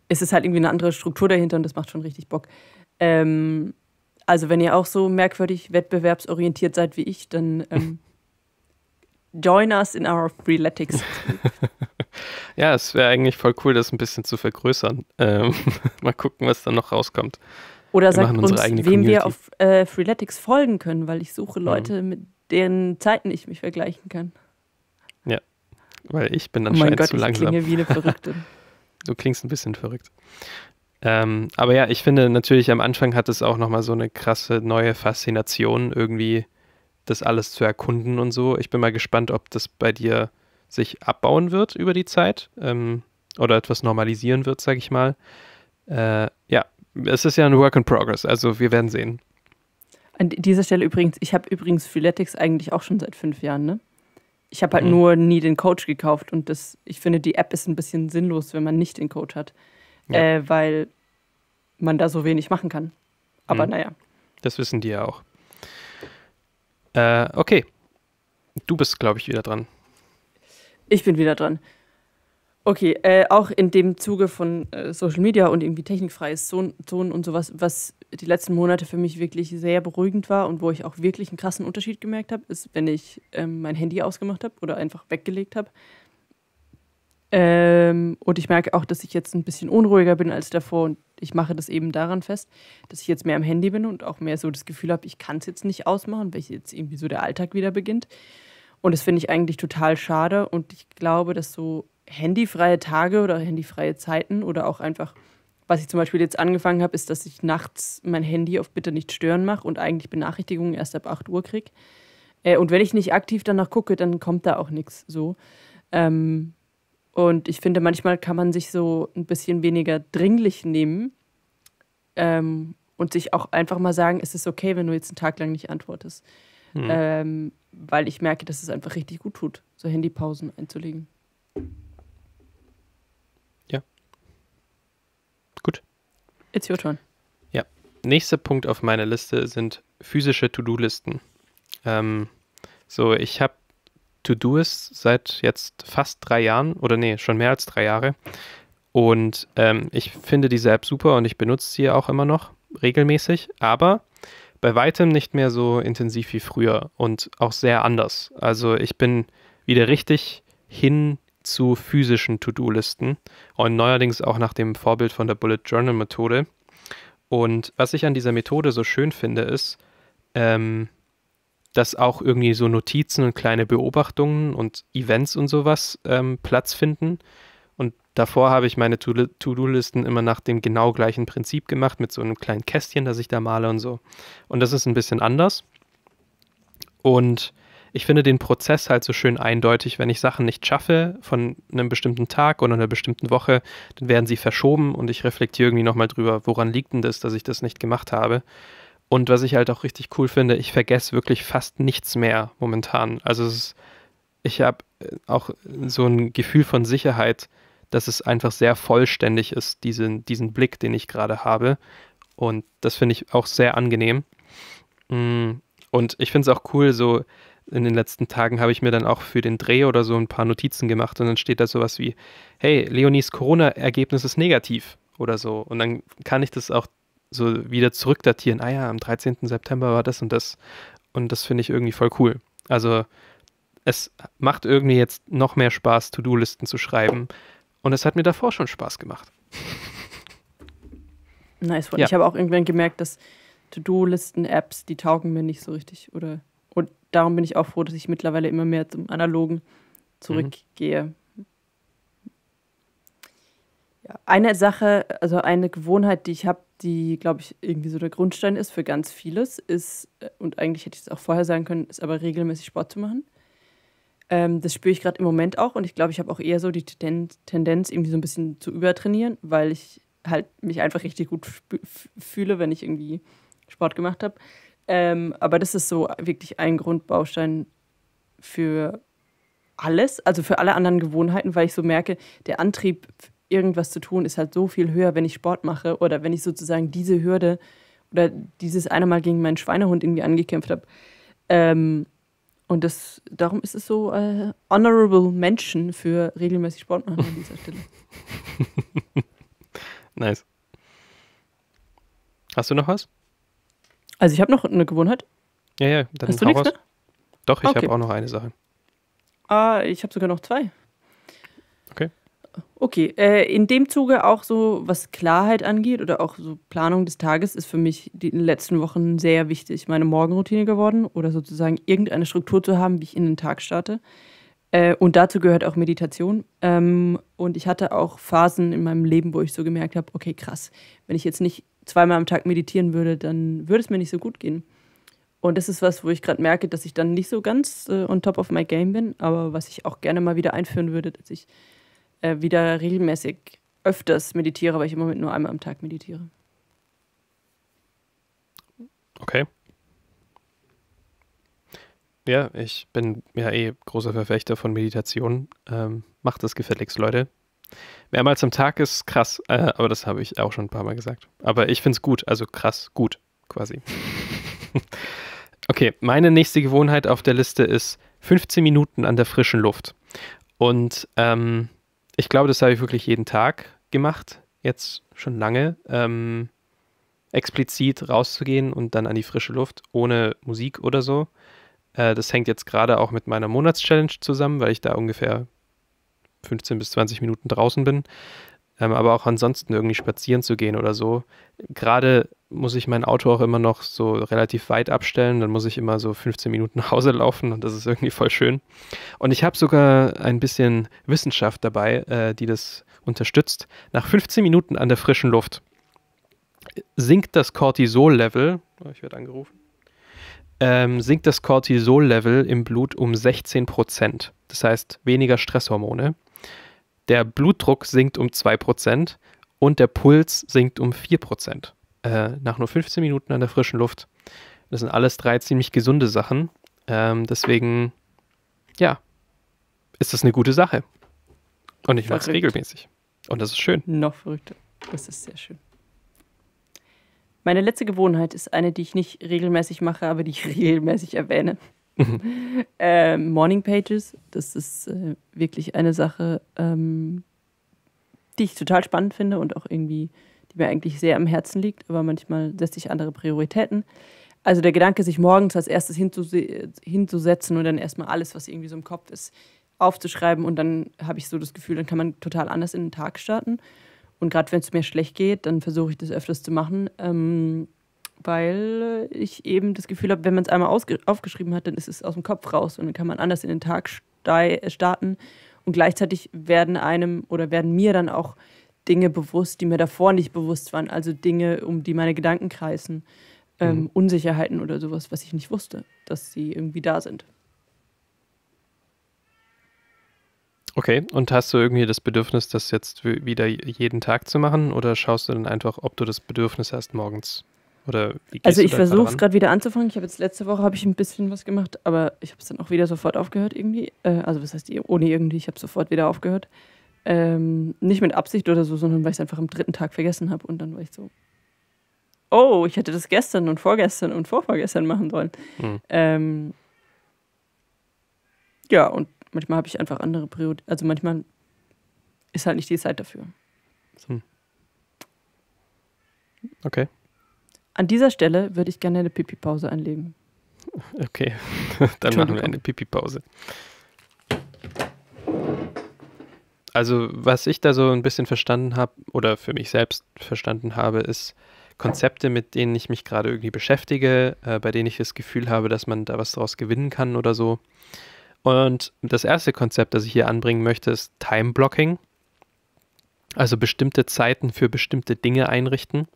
es ist halt irgendwie eine andere Struktur dahinter und das macht schon richtig Bock. Ähm, also wenn ihr auch so merkwürdig wettbewerbsorientiert seid wie ich, dann ähm, join us in our Freeletics. ja, es wäre eigentlich voll cool, das ein bisschen zu vergrößern. Ähm, mal gucken, was da noch rauskommt. Oder wir sagt uns, wem Community. wir auf äh, Freeletics folgen können, weil ich suche mhm. Leute, mhm. mit deren Zeiten ich mich vergleichen kann. Ja, weil ich bin anscheinend oh mein Gott, zu langsam. Ich klinge wie eine Verrückte. du klingst ein bisschen verrückt. Ähm, aber ja, ich finde natürlich am Anfang hat es auch nochmal so eine krasse neue Faszination, irgendwie das alles zu erkunden und so. Ich bin mal gespannt, ob das bei dir sich abbauen wird über die Zeit ähm, oder etwas normalisieren wird, sag ich mal. Äh, ja, es ist ja ein Work in Progress, also wir werden sehen. An dieser Stelle übrigens, ich habe übrigens Freeletics eigentlich auch schon seit fünf Jahren, ne? Ich habe halt mhm. nur nie den Coach gekauft und das, ich finde, die App ist ein bisschen sinnlos, wenn man nicht den Coach hat, ja. äh, weil man da so wenig machen kann. Aber mhm. naja. Das wissen die ja auch. Äh, okay. Du bist, glaube ich, wieder dran. Ich bin wieder dran. Okay, äh, auch in dem Zuge von äh, Social Media und irgendwie technikfreies Zonen und sowas, was die letzten Monate für mich wirklich sehr beruhigend war und wo ich auch wirklich einen krassen Unterschied gemerkt habe, ist, wenn ich ähm, mein Handy ausgemacht habe oder einfach weggelegt habe. Ähm, und ich merke auch, dass ich jetzt ein bisschen unruhiger bin als davor und ich mache das eben daran fest, dass ich jetzt mehr am Handy bin und auch mehr so das Gefühl habe, ich kann es jetzt nicht ausmachen, weil jetzt irgendwie so der Alltag wieder beginnt. Und das finde ich eigentlich total schade und ich glaube, dass so handyfreie Tage oder handyfreie Zeiten oder auch einfach, was ich zum Beispiel jetzt angefangen habe, ist, dass ich nachts mein Handy auf Bitte nicht stören mache und eigentlich Benachrichtigungen erst ab 8 Uhr kriege. Äh, und wenn ich nicht aktiv danach gucke, dann kommt da auch nichts so. Ähm, und ich finde, manchmal kann man sich so ein bisschen weniger dringlich nehmen ähm, und sich auch einfach mal sagen, es ist okay, wenn du jetzt einen Tag lang nicht antwortest. Hm. Ähm, weil ich merke, dass es einfach richtig gut tut, so Handypausen einzulegen. Gut. It's your turn. Ja. Nächster Punkt auf meiner Liste sind physische To-Do-Listen. Ähm, so, ich habe to do ist seit jetzt fast drei Jahren oder nee, schon mehr als drei Jahre. Und ähm, ich finde diese App super und ich benutze sie auch immer noch regelmäßig, aber bei weitem nicht mehr so intensiv wie früher und auch sehr anders. Also ich bin wieder richtig hin zu physischen To-Do-Listen und neuerdings auch nach dem Vorbild von der Bullet Journal Methode. Und was ich an dieser Methode so schön finde, ist, ähm, dass auch irgendwie so Notizen und kleine Beobachtungen und Events und sowas ähm, Platz finden. Und davor habe ich meine To-Do-Listen immer nach dem genau gleichen Prinzip gemacht, mit so einem kleinen Kästchen, das ich da male und so. Und das ist ein bisschen anders. Und ich finde den Prozess halt so schön eindeutig. Wenn ich Sachen nicht schaffe von einem bestimmten Tag oder einer bestimmten Woche, dann werden sie verschoben und ich reflektiere irgendwie nochmal drüber, woran liegt denn das, dass ich das nicht gemacht habe. Und was ich halt auch richtig cool finde, ich vergesse wirklich fast nichts mehr momentan. Also ist, ich habe äh, auch so ein Gefühl von Sicherheit, dass es einfach sehr vollständig ist, diesen, diesen Blick, den ich gerade habe. Und das finde ich auch sehr angenehm. Mm, und ich finde es auch cool, so in den letzten Tagen habe ich mir dann auch für den Dreh oder so ein paar Notizen gemacht und dann steht da sowas wie, hey, Leonies Corona-Ergebnis ist negativ oder so. Und dann kann ich das auch so wieder zurückdatieren. Ah ja, am 13. September war das und das. Und das finde ich irgendwie voll cool. Also es macht irgendwie jetzt noch mehr Spaß, To-Do-Listen zu schreiben. Und es hat mir davor schon Spaß gemacht. Nice. Ja. Ich habe auch irgendwann gemerkt, dass To-Do-Listen-Apps, die taugen mir nicht so richtig. Oder darum bin ich auch froh, dass ich mittlerweile immer mehr zum Analogen zurückgehe. Mhm. Ja, eine Sache, also eine Gewohnheit, die ich habe, die, glaube ich, irgendwie so der Grundstein ist für ganz vieles, ist, äh, und eigentlich hätte ich es auch vorher sagen können, ist aber regelmäßig Sport zu machen. Ähm, das spüre ich gerade im Moment auch und ich glaube, ich habe auch eher so die Tendenz, irgendwie so ein bisschen zu übertrainieren, weil ich halt mich einfach richtig gut fühle, wenn ich irgendwie Sport gemacht habe. Ähm, aber das ist so wirklich ein Grundbaustein für alles, also für alle anderen Gewohnheiten, weil ich so merke, der Antrieb, irgendwas zu tun, ist halt so viel höher, wenn ich Sport mache oder wenn ich sozusagen diese Hürde oder dieses eine Mal gegen meinen Schweinehund irgendwie angekämpft habe. Ähm, und das, darum ist es so äh, honorable Menschen für regelmäßig Sport machen an dieser Stelle. nice. Hast du noch was? Also ich habe noch eine Gewohnheit. Ja, ja, dann Hast du nichts mehr? Doch, ich okay. habe auch noch eine Sache. Ah, ich habe sogar noch zwei. Okay. Okay, äh, in dem Zuge auch so, was Klarheit angeht oder auch so Planung des Tages, ist für mich die, in den letzten Wochen sehr wichtig, meine Morgenroutine geworden oder sozusagen irgendeine Struktur zu haben, wie ich in den Tag starte. Äh, und dazu gehört auch Meditation. Ähm, und ich hatte auch Phasen in meinem Leben, wo ich so gemerkt habe, okay, krass, wenn ich jetzt nicht zweimal am Tag meditieren würde, dann würde es mir nicht so gut gehen. Und das ist was, wo ich gerade merke, dass ich dann nicht so ganz äh, on top of my game bin, aber was ich auch gerne mal wieder einführen würde, dass ich äh, wieder regelmäßig öfters meditiere, weil ich im Moment nur einmal am Tag meditiere. Okay. Ja, ich bin ja eh großer Verfechter von Meditation. Ähm, macht es gefälligst, Leute mehrmals am Tag ist krass, äh, aber das habe ich auch schon ein paar Mal gesagt. Aber ich finde es gut, also krass gut quasi. okay, meine nächste Gewohnheit auf der Liste ist 15 Minuten an der frischen Luft. Und ähm, ich glaube, das habe ich wirklich jeden Tag gemacht, jetzt schon lange. Ähm, explizit rauszugehen und dann an die frische Luft, ohne Musik oder so. Äh, das hängt jetzt gerade auch mit meiner Monatschallenge zusammen, weil ich da ungefähr 15 bis 20 Minuten draußen bin. Ähm, aber auch ansonsten irgendwie spazieren zu gehen oder so. Gerade muss ich mein Auto auch immer noch so relativ weit abstellen. Dann muss ich immer so 15 Minuten nach Hause laufen und das ist irgendwie voll schön. Und ich habe sogar ein bisschen Wissenschaft dabei, äh, die das unterstützt. Nach 15 Minuten an der frischen Luft sinkt das Cortisol-Level. Oh, ich werde angerufen. Ähm, sinkt das Cortisol-Level im Blut um 16 Prozent. Das heißt weniger Stresshormone der Blutdruck sinkt um 2% und der Puls sinkt um 4%. Äh, nach nur 15 Minuten an der frischen Luft. Das sind alles drei ziemlich gesunde Sachen. Ähm, deswegen, ja, ist das eine gute Sache. Und ich mache es regelmäßig. Und das ist schön. Noch verrückter. Das ist sehr schön. Meine letzte Gewohnheit ist eine, die ich nicht regelmäßig mache, aber die ich regelmäßig erwähne. Ähm, Morning Pages, das ist äh, wirklich eine Sache, ähm, die ich total spannend finde und auch irgendwie, die mir eigentlich sehr am Herzen liegt, aber manchmal setze ich andere Prioritäten. Also der Gedanke, sich morgens als erstes hinzusetzen und dann erstmal alles, was irgendwie so im Kopf ist, aufzuschreiben und dann habe ich so das Gefühl, dann kann man total anders in den Tag starten. Und gerade wenn es mir schlecht geht, dann versuche ich das öfters zu machen. Ähm, weil äh, ich eben das Gefühl habe, wenn man es einmal aufgeschrieben hat, dann ist es aus dem Kopf raus und dann kann man anders in den Tag äh, starten. Und gleichzeitig werden einem oder werden mir dann auch Dinge bewusst, die mir davor nicht bewusst waren. Also Dinge, um die meine Gedanken kreisen. Ähm, mhm. Unsicherheiten oder sowas, was ich nicht wusste, dass sie irgendwie da sind. Okay, und hast du irgendwie das Bedürfnis, das jetzt wieder jeden Tag zu machen oder schaust du dann einfach, ob du das Bedürfnis hast, morgens oder also ich versuche es gerade wieder anzufangen. Ich habe jetzt letzte Woche habe ich ein bisschen was gemacht, aber ich habe es dann auch wieder sofort aufgehört irgendwie. Äh, also was heißt ohne irgendwie? Ich habe sofort wieder aufgehört. Ähm, nicht mit Absicht oder so, sondern weil ich es einfach am dritten Tag vergessen habe und dann war ich so. Oh, ich hätte das gestern und vorgestern und vorvorgestern machen sollen. Mhm. Ähm, ja, und manchmal habe ich einfach andere Prioritäten. Also manchmal ist halt nicht die Zeit dafür. So. Hm. Okay. An dieser Stelle würde ich gerne eine Pipi-Pause anlegen. Okay, dann machen wir eine Pipi-Pause. Also, was ich da so ein bisschen verstanden habe oder für mich selbst verstanden habe, ist Konzepte, mit denen ich mich gerade irgendwie beschäftige, äh, bei denen ich das Gefühl habe, dass man da was draus gewinnen kann oder so. Und das erste Konzept, das ich hier anbringen möchte, ist Time Blocking. Also bestimmte Zeiten für bestimmte Dinge einrichten.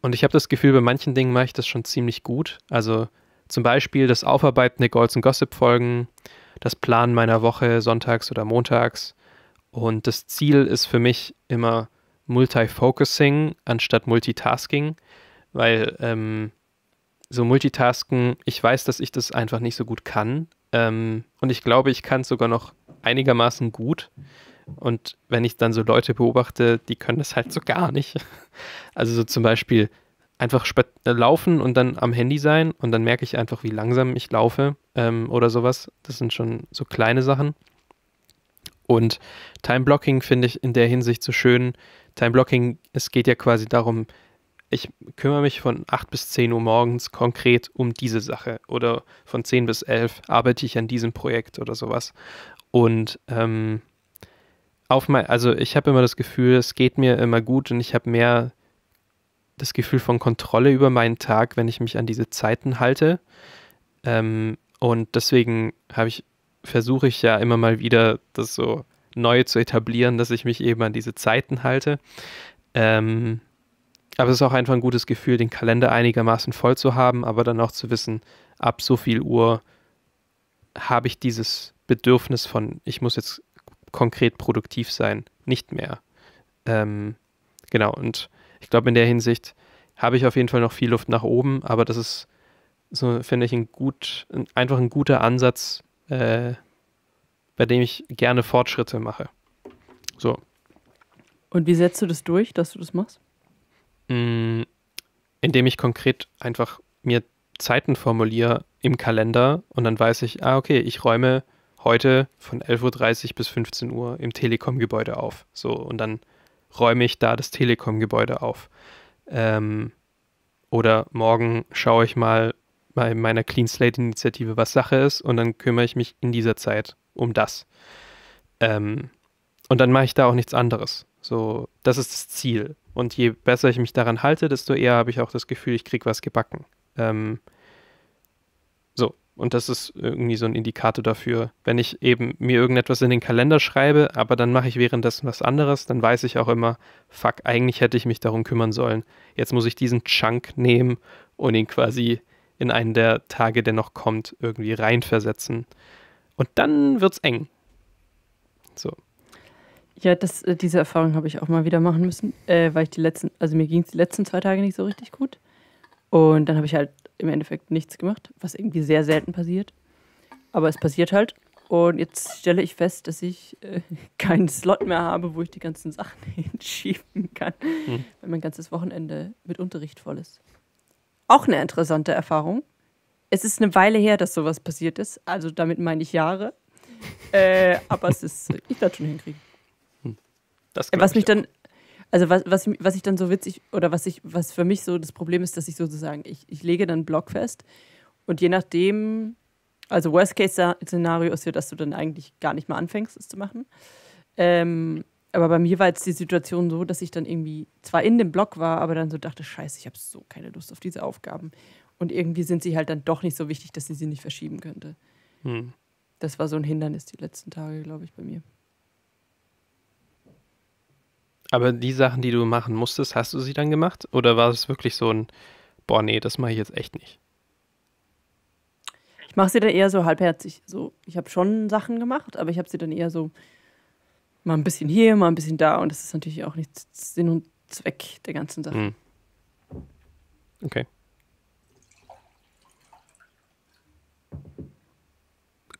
Und ich habe das Gefühl, bei manchen Dingen mache ich das schon ziemlich gut. Also zum Beispiel das Aufarbeiten der Golds Gossip-Folgen, das Planen meiner Woche sonntags oder montags. Und das Ziel ist für mich immer Multifocusing anstatt Multitasking, weil ähm, so Multitasken, ich weiß, dass ich das einfach nicht so gut kann. Ähm, und ich glaube, ich kann es sogar noch einigermaßen gut. Und wenn ich dann so Leute beobachte, die können das halt so gar nicht. Also so zum Beispiel einfach äh, laufen und dann am Handy sein und dann merke ich einfach, wie langsam ich laufe ähm, oder sowas. Das sind schon so kleine Sachen. Und Time Blocking finde ich in der Hinsicht so schön. Time Blocking, es geht ja quasi darum, ich kümmere mich von 8 bis 10 Uhr morgens konkret um diese Sache oder von 10 bis 11 arbeite ich an diesem Projekt oder sowas. Und ähm, auf mein, also ich habe immer das Gefühl, es geht mir immer gut und ich habe mehr das Gefühl von Kontrolle über meinen Tag, wenn ich mich an diese Zeiten halte. Ähm, und deswegen habe ich, versuche ich ja immer mal wieder, das so neu zu etablieren, dass ich mich eben an diese Zeiten halte. Ähm, aber es ist auch einfach ein gutes Gefühl, den Kalender einigermaßen voll zu haben, aber dann auch zu wissen, ab so viel Uhr habe ich dieses Bedürfnis von, ich muss jetzt konkret produktiv sein nicht mehr. Ähm, genau, und ich glaube, in der Hinsicht habe ich auf jeden Fall noch viel Luft nach oben, aber das ist so, finde ich, ein gut, einfach ein guter Ansatz, äh, bei dem ich gerne Fortschritte mache. So. Und wie setzt du das durch, dass du das machst? Mm, indem ich konkret einfach mir Zeiten formuliere im Kalender und dann weiß ich, ah, okay, ich räume heute von 11.30 Uhr bis 15 Uhr im Telekom-Gebäude auf. So, und dann räume ich da das Telekom-Gebäude auf. Ähm, oder morgen schaue ich mal bei meiner Clean Slate-Initiative, was Sache ist, und dann kümmere ich mich in dieser Zeit um das. Ähm, und dann mache ich da auch nichts anderes. So, das ist das Ziel. Und je besser ich mich daran halte, desto eher habe ich auch das Gefühl, ich kriege was gebacken. Ähm, und das ist irgendwie so ein Indikator dafür. Wenn ich eben mir irgendetwas in den Kalender schreibe, aber dann mache ich währenddessen was anderes, dann weiß ich auch immer, fuck, eigentlich hätte ich mich darum kümmern sollen. Jetzt muss ich diesen Chunk nehmen und ihn quasi in einen der Tage, der noch kommt, irgendwie reinversetzen. Und dann wird's eng. So. Ja, das, äh, diese Erfahrung habe ich auch mal wieder machen müssen, äh, weil ich die letzten, also mir ging es die letzten zwei Tage nicht so richtig gut. Und dann habe ich halt im Endeffekt nichts gemacht, was irgendwie sehr selten passiert. Aber es passiert halt. Und jetzt stelle ich fest, dass ich äh, keinen Slot mehr habe, wo ich die ganzen Sachen hinschieben kann, hm. weil mein ganzes Wochenende mit Unterricht voll ist. Auch eine interessante Erfahrung. Es ist eine Weile her, dass sowas passiert ist. Also damit meine ich Jahre. äh, aber es ist, ich werde schon hinkriegen. Hm. Was mich dann also was, was, was ich dann so witzig, oder was ich, was für mich so das Problem ist, dass ich sozusagen, ich, ich lege dann einen Blog fest und je nachdem, also Worst-Case-Szenario ist ja, dass du dann eigentlich gar nicht mehr anfängst, es zu machen. Ähm, aber bei mir war jetzt die Situation so, dass ich dann irgendwie zwar in dem Blog war, aber dann so dachte, scheiße, ich habe so keine Lust auf diese Aufgaben. Und irgendwie sind sie halt dann doch nicht so wichtig, dass sie sie nicht verschieben könnte. Hm. Das war so ein Hindernis die letzten Tage, glaube ich, bei mir. Aber die Sachen, die du machen musstest, hast du sie dann gemacht? Oder war es wirklich so ein, boah, nee, das mache ich jetzt echt nicht? Ich mache sie dann eher so halbherzig. So, ich habe schon Sachen gemacht, aber ich habe sie dann eher so mal ein bisschen hier, mal ein bisschen da. Und das ist natürlich auch nicht Sinn und Zweck der ganzen Sache. Mhm. Okay.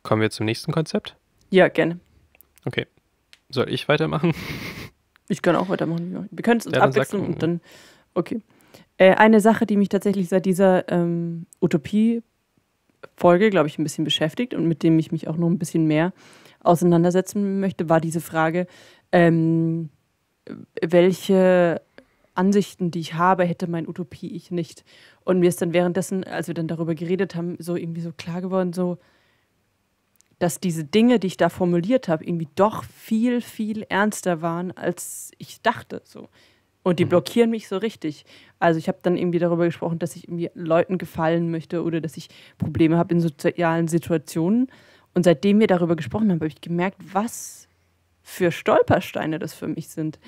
Kommen wir zum nächsten Konzept? Ja, gerne. Okay. Soll ich weitermachen? Ich kann auch weitermachen. Wir können es uns ja, abwechseln und dann. Okay. Äh, eine Sache, die mich tatsächlich seit dieser ähm, Utopie-Folge, glaube ich, ein bisschen beschäftigt und mit dem ich mich auch noch ein bisschen mehr auseinandersetzen möchte, war diese Frage, ähm, welche Ansichten, die ich habe, hätte mein Utopie ich nicht. Und mir ist dann währenddessen, als wir dann darüber geredet haben, so irgendwie so klar geworden, so, dass diese Dinge, die ich da formuliert habe, irgendwie doch viel, viel ernster waren, als ich dachte. So. Und die mhm. blockieren mich so richtig. Also ich habe dann irgendwie darüber gesprochen, dass ich irgendwie Leuten gefallen möchte oder dass ich Probleme habe in sozialen Situationen. Und seitdem wir darüber gesprochen haben, habe ich gemerkt, was für Stolpersteine das für mich sind.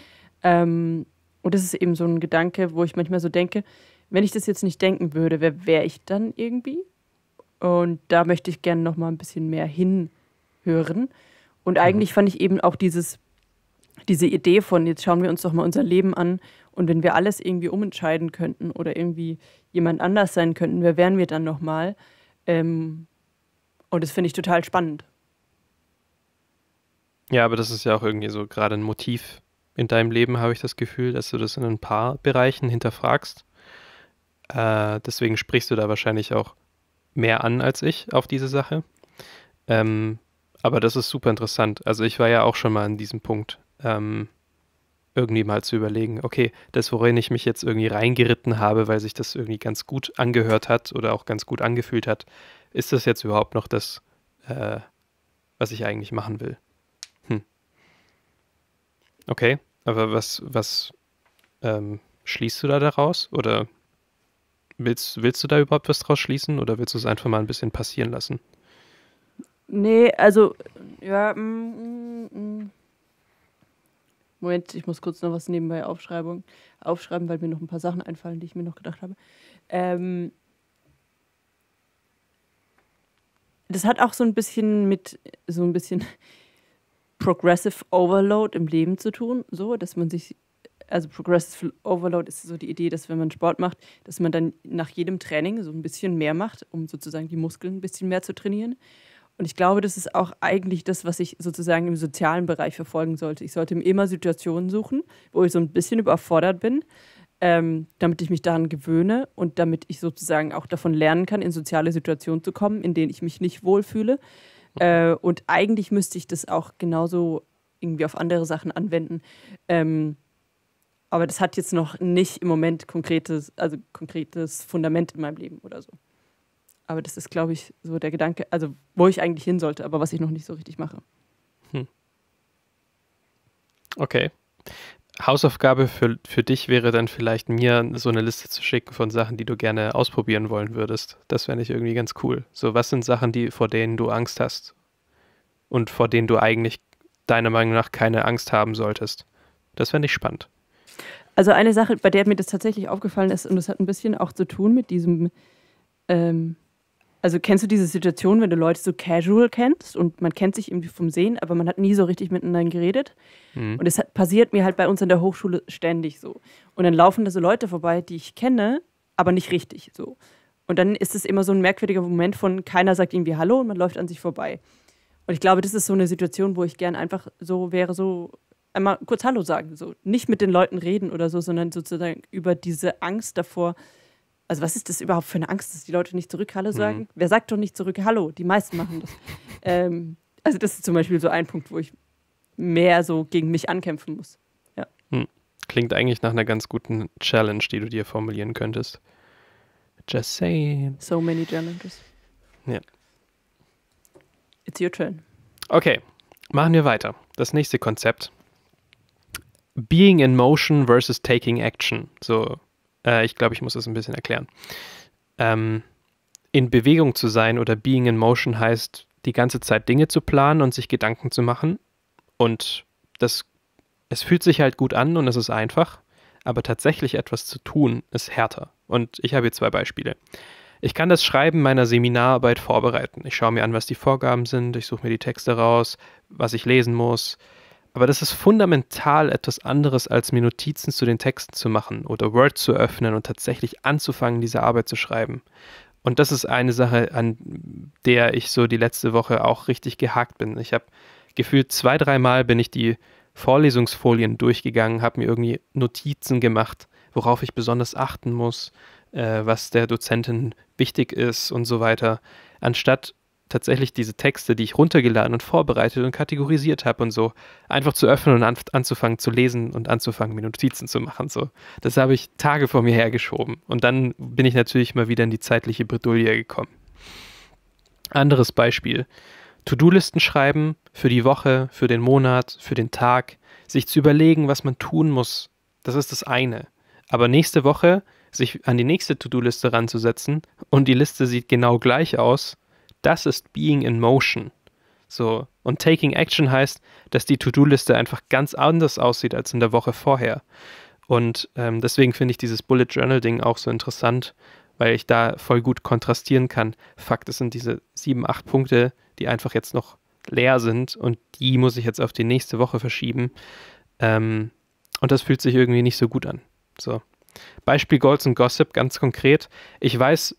Ähm, und das ist eben so ein Gedanke, wo ich manchmal so denke, wenn ich das jetzt nicht denken würde, wer wäre ich dann irgendwie? Und da möchte ich gerne noch mal ein bisschen mehr hinhören. Und mhm. eigentlich mhm. fand ich eben auch dieses, diese Idee von, jetzt schauen wir uns doch mal unser Leben an und wenn wir alles irgendwie umentscheiden könnten oder irgendwie jemand anders sein könnten, wer wären wir dann nochmal? Ähm, und das finde ich total spannend. Ja, aber das ist ja auch irgendwie so gerade ein Motiv in deinem Leben, habe ich das Gefühl, dass du das in ein paar Bereichen hinterfragst. Äh, deswegen sprichst du da wahrscheinlich auch mehr an als ich auf diese Sache. Ähm, aber das ist super interessant. Also ich war ja auch schon mal an diesem Punkt, ähm, irgendwie mal zu überlegen, okay, das, worin ich mich jetzt irgendwie reingeritten habe, weil sich das irgendwie ganz gut angehört hat oder auch ganz gut angefühlt hat, ist das jetzt überhaupt noch das, äh, was ich eigentlich machen will? Hm. Okay, aber was, was ähm, schließt du da daraus? Oder Willst, willst du da überhaupt was draus schließen oder willst du es einfach mal ein bisschen passieren lassen? Nee, also, ja, mm, mm. mm. Moment, ich muss kurz noch was nebenbei Aufschreibung, aufschreiben, weil mir noch ein paar Sachen einfallen, die ich mir noch gedacht habe. Ähm, das hat auch so ein bisschen mit so ein bisschen Progressive Overload im Leben zu tun, so dass man sich also Progressive Overload ist so die Idee, dass wenn man Sport macht, dass man dann nach jedem Training so ein bisschen mehr macht, um sozusagen die Muskeln ein bisschen mehr zu trainieren. Und ich glaube, das ist auch eigentlich das, was ich sozusagen im sozialen Bereich verfolgen sollte. Ich sollte immer Situationen suchen, wo ich so ein bisschen überfordert bin, ähm, damit ich mich daran gewöhne und damit ich sozusagen auch davon lernen kann, in soziale Situationen zu kommen, in denen ich mich nicht wohlfühle. Äh, und eigentlich müsste ich das auch genauso irgendwie auf andere Sachen anwenden. Ähm, aber das hat jetzt noch nicht im Moment konkretes, also konkretes Fundament in meinem Leben oder so. Aber das ist, glaube ich, so der Gedanke, also wo ich eigentlich hin sollte, aber was ich noch nicht so richtig mache. Hm. Okay. Hausaufgabe für, für dich wäre dann vielleicht mir so eine Liste zu schicken von Sachen, die du gerne ausprobieren wollen würdest. Das fände ich irgendwie ganz cool. So, was sind Sachen, die, vor denen du Angst hast und vor denen du eigentlich deiner Meinung nach keine Angst haben solltest? Das fände ich spannend. Also eine Sache, bei der mir das tatsächlich aufgefallen ist, und das hat ein bisschen auch zu tun mit diesem, ähm, also kennst du diese Situation, wenn du Leute so casual kennst und man kennt sich irgendwie vom Sehen, aber man hat nie so richtig miteinander geredet. Mhm. Und das passiert mir halt bei uns an der Hochschule ständig so. Und dann laufen da so Leute vorbei, die ich kenne, aber nicht richtig so. Und dann ist es immer so ein merkwürdiger Moment von keiner sagt irgendwie Hallo und man läuft an sich vorbei. Und ich glaube, das ist so eine Situation, wo ich gern einfach so wäre, so einmal kurz Hallo sagen. So. Nicht mit den Leuten reden oder so, sondern sozusagen über diese Angst davor. Also, was ist das überhaupt für eine Angst, dass die Leute nicht zurück Hallo mhm. sagen? Mhm. Wer sagt doch nicht zurück Hallo? Die meisten machen das. ähm, also, das ist zum Beispiel so ein Punkt, wo ich mehr so gegen mich ankämpfen muss. Ja. Hm. Klingt eigentlich nach einer ganz guten Challenge, die du dir formulieren könntest. Just saying. So many challenges. Ja. It's your turn. Okay, machen wir weiter. Das nächste Konzept Being in Motion versus Taking Action. So, äh, ich glaube, ich muss das ein bisschen erklären. Ähm, in Bewegung zu sein oder Being in Motion heißt, die ganze Zeit Dinge zu planen und sich Gedanken zu machen. Und das, es fühlt sich halt gut an und es ist einfach, aber tatsächlich etwas zu tun ist härter. Und ich habe hier zwei Beispiele. Ich kann das Schreiben meiner Seminararbeit vorbereiten. Ich schaue mir an, was die Vorgaben sind, ich suche mir die Texte raus, was ich lesen muss, aber das ist fundamental etwas anderes, als mir Notizen zu den Texten zu machen oder Word zu öffnen und tatsächlich anzufangen, diese Arbeit zu schreiben. Und das ist eine Sache, an der ich so die letzte Woche auch richtig gehakt bin. Ich habe gefühlt zwei, dreimal bin ich die Vorlesungsfolien durchgegangen, habe mir irgendwie Notizen gemacht, worauf ich besonders achten muss, äh, was der Dozentin wichtig ist und so weiter, anstatt tatsächlich diese Texte, die ich runtergeladen und vorbereitet und kategorisiert habe und so, einfach zu öffnen und an, anzufangen zu lesen und anzufangen, mir Notizen zu machen. So. Das habe ich Tage vor mir hergeschoben. Und dann bin ich natürlich mal wieder in die zeitliche Bredouille gekommen. Anderes Beispiel. To-Do-Listen schreiben für die Woche, für den Monat, für den Tag, sich zu überlegen, was man tun muss. Das ist das eine. Aber nächste Woche sich an die nächste To-Do-Liste ranzusetzen und die Liste sieht genau gleich aus das ist Being in Motion. So, und Taking Action heißt, dass die To-Do-Liste einfach ganz anders aussieht als in der Woche vorher. Und ähm, deswegen finde ich dieses Bullet Journal-Ding auch so interessant, weil ich da voll gut kontrastieren kann. Fakt, es sind diese sieben, acht Punkte, die einfach jetzt noch leer sind und die muss ich jetzt auf die nächste Woche verschieben. Ähm, und das fühlt sich irgendwie nicht so gut an. So. Beispiel Goals und Gossip, ganz konkret. Ich weiß,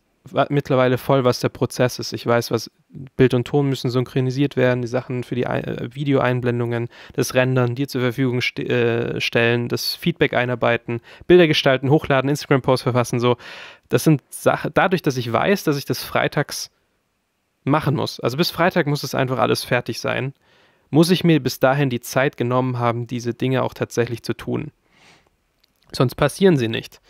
mittlerweile voll, was der Prozess ist. Ich weiß, was Bild und Ton müssen synchronisiert werden, die Sachen für die ein äh, Videoeinblendungen, das Rendern, dir zur Verfügung st äh, stellen, das Feedback einarbeiten, Bilder gestalten, hochladen, Instagram-Posts verfassen, so. Das sind Sachen, dadurch, dass ich weiß, dass ich das freitags machen muss. Also bis Freitag muss es einfach alles fertig sein. Muss ich mir bis dahin die Zeit genommen haben, diese Dinge auch tatsächlich zu tun. Sonst passieren sie nicht.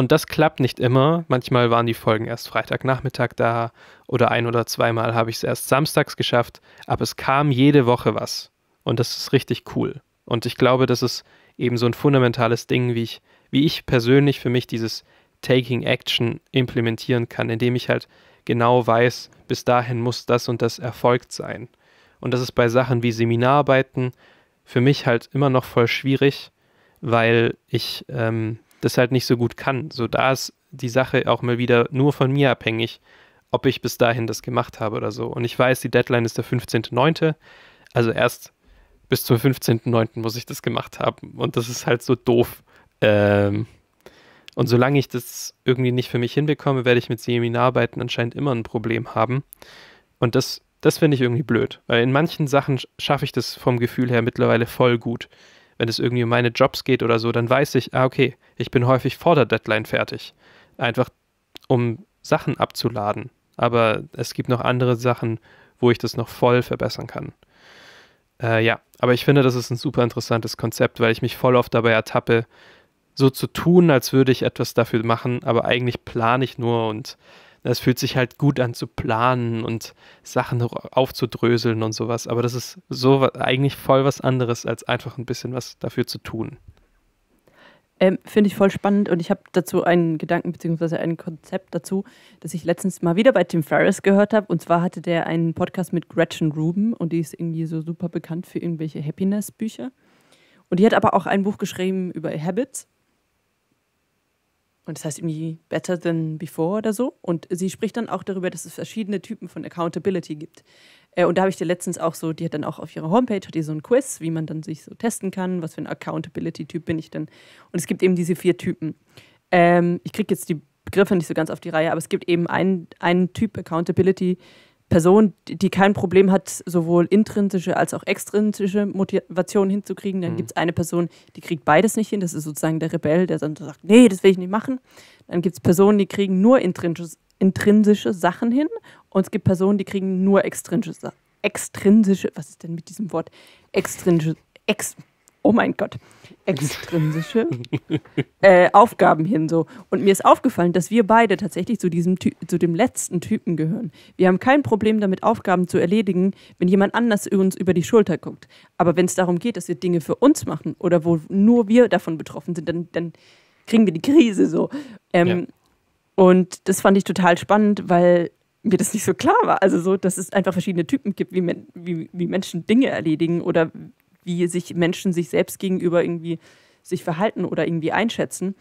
Und das klappt nicht immer. Manchmal waren die Folgen erst Freitagnachmittag da oder ein oder zweimal habe ich es erst samstags geschafft. Aber es kam jede Woche was. Und das ist richtig cool. Und ich glaube, das ist eben so ein fundamentales Ding, wie ich, wie ich persönlich für mich dieses Taking Action implementieren kann, indem ich halt genau weiß, bis dahin muss das und das erfolgt sein. Und das ist bei Sachen wie Seminararbeiten für mich halt immer noch voll schwierig, weil ich ähm, das halt nicht so gut kann. So, da ist die Sache auch mal wieder nur von mir abhängig, ob ich bis dahin das gemacht habe oder so. Und ich weiß, die Deadline ist der 15.9., also erst bis zum 15.9. muss ich das gemacht haben. Und das ist halt so doof. Ähm, und solange ich das irgendwie nicht für mich hinbekomme, werde ich mit Seminararbeiten anscheinend immer ein Problem haben. Und das, das finde ich irgendwie blöd, weil in manchen Sachen schaffe ich das vom Gefühl her mittlerweile voll gut wenn es irgendwie um meine Jobs geht oder so, dann weiß ich, ah, okay, ich bin häufig vor der Deadline fertig. Einfach um Sachen abzuladen. Aber es gibt noch andere Sachen, wo ich das noch voll verbessern kann. Äh, ja, aber ich finde, das ist ein super interessantes Konzept, weil ich mich voll oft dabei ertappe, so zu tun, als würde ich etwas dafür machen, aber eigentlich plane ich nur und es fühlt sich halt gut an zu planen und Sachen aufzudröseln und sowas. Aber das ist so eigentlich voll was anderes, als einfach ein bisschen was dafür zu tun. Ähm, Finde ich voll spannend und ich habe dazu einen Gedanken bzw. ein Konzept dazu, das ich letztens mal wieder bei Tim Ferriss gehört habe. Und zwar hatte der einen Podcast mit Gretchen Rubin und die ist irgendwie so super bekannt für irgendwelche Happiness-Bücher. Und die hat aber auch ein Buch geschrieben über Habits und das heißt irgendwie Better Than Before oder so. Und sie spricht dann auch darüber, dass es verschiedene Typen von Accountability gibt. Äh, und da habe ich dir letztens auch so, die hat dann auch auf ihrer Homepage hat die so ein Quiz, wie man dann sich so testen kann, was für ein Accountability-Typ bin ich denn. Und es gibt eben diese vier Typen. Ähm, ich kriege jetzt die Begriffe nicht so ganz auf die Reihe, aber es gibt eben einen, einen Typ Accountability, Person, die kein Problem hat, sowohl intrinsische als auch extrinsische Motivation hinzukriegen. Dann mhm. gibt es eine Person, die kriegt beides nicht hin. Das ist sozusagen der Rebell, der dann sagt, nee, das will ich nicht machen. Dann gibt es Personen, die kriegen nur intrinsische, intrinsische Sachen hin. Und es gibt Personen, die kriegen nur extrinsische, extrinsische was ist denn mit diesem Wort? Extrinsische, ex, oh mein Gott, extrinsische äh, Aufgaben hin so. Und mir ist aufgefallen, dass wir beide tatsächlich zu diesem Ty zu dem letzten Typen gehören. Wir haben kein Problem damit, Aufgaben zu erledigen, wenn jemand anders uns über die Schulter guckt. Aber wenn es darum geht, dass wir Dinge für uns machen oder wo nur wir davon betroffen sind, dann, dann kriegen wir die Krise so. Ähm, ja. Und das fand ich total spannend, weil mir das nicht so klar war. Also so, dass es einfach verschiedene Typen gibt, wie, wie, wie Menschen Dinge erledigen oder wie sich Menschen sich selbst gegenüber irgendwie sich verhalten oder irgendwie einschätzen.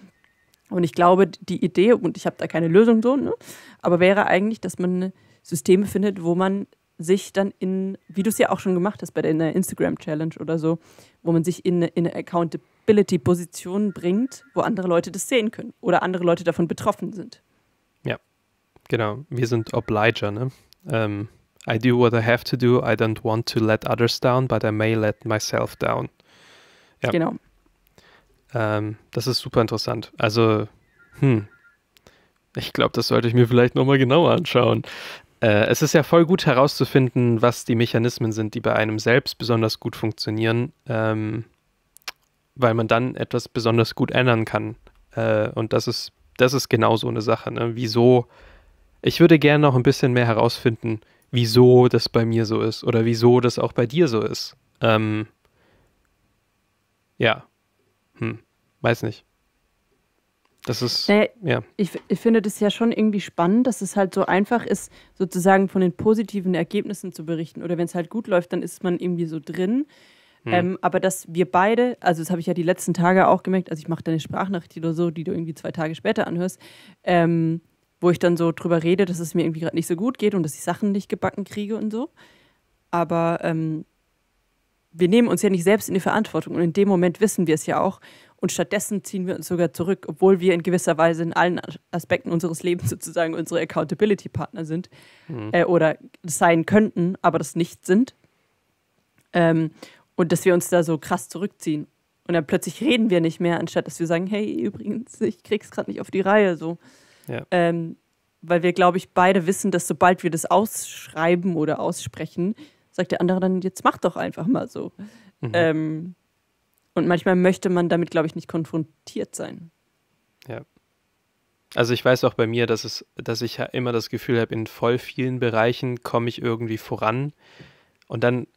Und ich glaube, die Idee, und ich habe da keine Lösung so, ne, aber wäre eigentlich, dass man Systeme findet, wo man sich dann in, wie du es ja auch schon gemacht hast bei der Instagram-Challenge oder so, wo man sich in, in eine Accountability-Position bringt, wo andere Leute das sehen können oder andere Leute davon betroffen sind. Ja, genau. Wir sind Obliger, ne? Ähm, I do what I have to do, I don't want to let others down, but I may let myself down. Ja. Genau. Ähm, das ist super interessant. Also, hm, ich glaube, das sollte ich mir vielleicht nochmal genauer anschauen. Äh, es ist ja voll gut herauszufinden, was die Mechanismen sind, die bei einem selbst besonders gut funktionieren, ähm, weil man dann etwas besonders gut ändern kann. Äh, und das ist, das ist genau so eine Sache. Ne? Wieso? Ich würde gerne noch ein bisschen mehr herausfinden, wieso das bei mir so ist oder wieso das auch bei dir so ist. Ähm, ja, hm. weiß nicht. Das ist, naja, ja. Ich, ich finde das ja schon irgendwie spannend, dass es halt so einfach ist, sozusagen von den positiven Ergebnissen zu berichten. Oder wenn es halt gut läuft, dann ist man irgendwie so drin. Hm. Ähm, aber dass wir beide, also das habe ich ja die letzten Tage auch gemerkt, also ich mache deine Sprachnachricht oder so, die du irgendwie zwei Tage später anhörst, ähm, wo ich dann so drüber rede, dass es mir irgendwie gerade nicht so gut geht und dass ich Sachen nicht gebacken kriege und so. Aber ähm, wir nehmen uns ja nicht selbst in die Verantwortung und in dem Moment wissen wir es ja auch. Und stattdessen ziehen wir uns sogar zurück, obwohl wir in gewisser Weise in allen Aspekten unseres Lebens sozusagen unsere Accountability-Partner sind mhm. äh, oder sein könnten, aber das nicht sind. Ähm, und dass wir uns da so krass zurückziehen. Und dann plötzlich reden wir nicht mehr, anstatt dass wir sagen, hey, übrigens, ich krieg's gerade nicht auf die Reihe. So. Ähm, weil wir, glaube ich, beide wissen, dass sobald wir das ausschreiben oder aussprechen, sagt der andere dann, jetzt mach doch einfach mal so. Mhm. Ähm, und manchmal möchte man damit, glaube ich, nicht konfrontiert sein. Ja. Also ich weiß auch bei mir, dass es, dass ich immer das Gefühl habe, in voll vielen Bereichen komme ich irgendwie voran. Und dann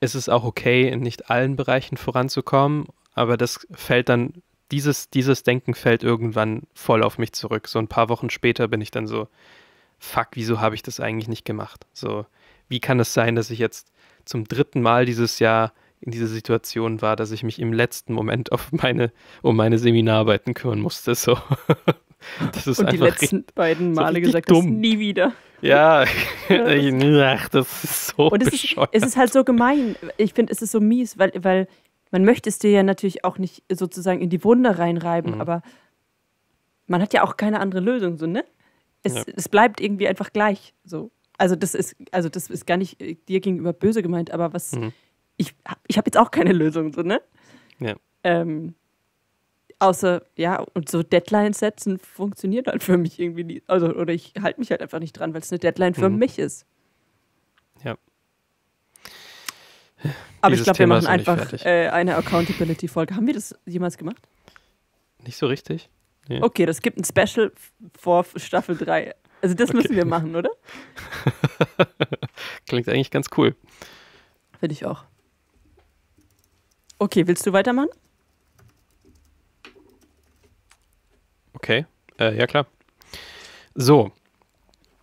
ist es auch okay, in nicht allen Bereichen voranzukommen, aber das fällt dann dieses, dieses Denken fällt irgendwann voll auf mich zurück. So ein paar Wochen später bin ich dann so, fuck, wieso habe ich das eigentlich nicht gemacht? So, wie kann es sein, dass ich jetzt zum dritten Mal dieses Jahr in dieser Situation war, dass ich mich im letzten Moment auf meine, um meine Seminararbeiten kümmern musste. So. Das ist Und die letzten beiden Male so gesagt, dumm. das nie wieder. Ja, ja. Ach, das ist so. Und es ist, es ist, halt so gemein. Ich finde, es ist so mies, weil, weil man möchte es dir ja natürlich auch nicht sozusagen in die Wunde reinreiben, mhm. aber man hat ja auch keine andere Lösung, so, ne? Es, ja. es bleibt irgendwie einfach gleich so. Also das ist, also das ist gar nicht äh, dir gegenüber böse gemeint, aber was mhm. ich, ich habe jetzt auch keine Lösung, so, ne? Ja. Ähm, außer, ja, und so Deadlines setzen funktioniert halt für mich irgendwie nicht. Also, oder ich halte mich halt einfach nicht dran, weil es eine Deadline für mhm. mich ist. Ja. Aber ich glaube, wir machen einfach äh, eine Accountability-Folge. Haben wir das jemals gemacht? Nicht so richtig. Nee. Okay, das gibt ein Special vor Staffel 3. Also das okay. müssen wir machen, oder? Klingt eigentlich ganz cool. Finde ich auch. Okay, willst du weitermachen? Okay, äh, ja klar. So,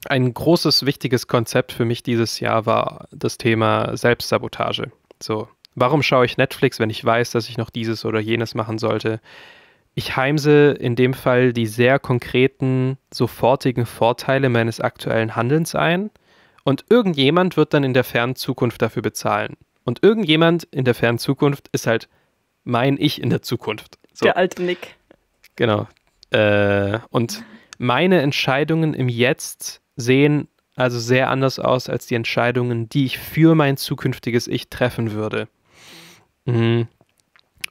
ein großes, wichtiges Konzept für mich dieses Jahr war das Thema Selbstsabotage. So, warum schaue ich Netflix, wenn ich weiß, dass ich noch dieses oder jenes machen sollte? Ich heimse in dem Fall die sehr konkreten, sofortigen Vorteile meines aktuellen Handelns ein und irgendjemand wird dann in der fernen Zukunft dafür bezahlen. Und irgendjemand in der fernen Zukunft ist halt mein Ich in der Zukunft. So. Der alte Nick. Genau. Äh, und meine Entscheidungen im Jetzt sehen also sehr anders aus als die Entscheidungen, die ich für mein zukünftiges Ich treffen würde. Mhm.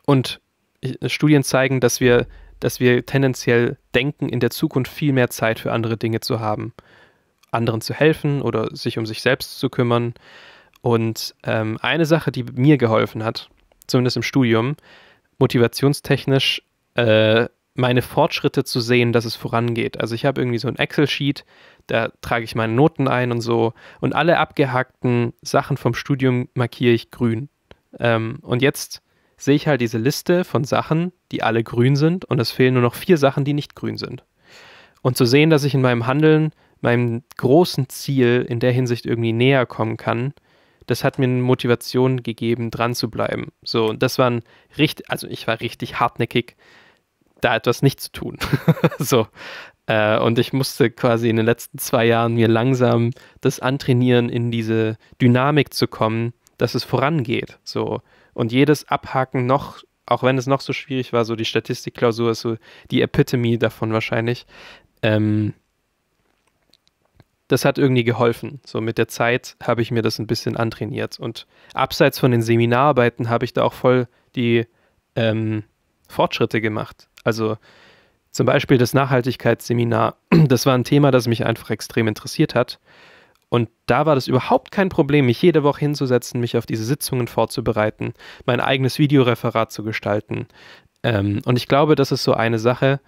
Und äh, Studien zeigen, dass wir, dass wir tendenziell denken, in der Zukunft viel mehr Zeit für andere Dinge zu haben, anderen zu helfen oder sich um sich selbst zu kümmern. Und ähm, eine Sache, die mir geholfen hat, zumindest im Studium, motivationstechnisch, äh, meine Fortschritte zu sehen, dass es vorangeht. Also ich habe irgendwie so ein Excel-Sheet, da trage ich meine Noten ein und so. Und alle abgehackten Sachen vom Studium markiere ich grün. Ähm, und jetzt sehe ich halt diese Liste von Sachen, die alle grün sind und es fehlen nur noch vier Sachen, die nicht grün sind. Und zu sehen, dass ich in meinem Handeln meinem großen Ziel in der Hinsicht irgendwie näher kommen kann, das hat mir eine Motivation gegeben, dran zu bleiben. So, und das war ein richtig, also ich war richtig hartnäckig, da etwas nicht zu tun. so, äh, und ich musste quasi in den letzten zwei Jahren mir langsam das antrainieren, in diese Dynamik zu kommen, dass es vorangeht. So. Und jedes Abhaken noch, auch wenn es noch so schwierig war, so die Statistikklausur ist so die Epitome davon wahrscheinlich. Ähm, das hat irgendwie geholfen. So mit der Zeit habe ich mir das ein bisschen antrainiert. Und abseits von den Seminararbeiten habe ich da auch voll die ähm, Fortschritte gemacht. Also zum Beispiel das Nachhaltigkeitsseminar. Das war ein Thema, das mich einfach extrem interessiert hat. Und da war das überhaupt kein Problem, mich jede Woche hinzusetzen, mich auf diese Sitzungen vorzubereiten, mein eigenes Videoreferat zu gestalten. Ähm, und ich glaube, das ist so eine Sache,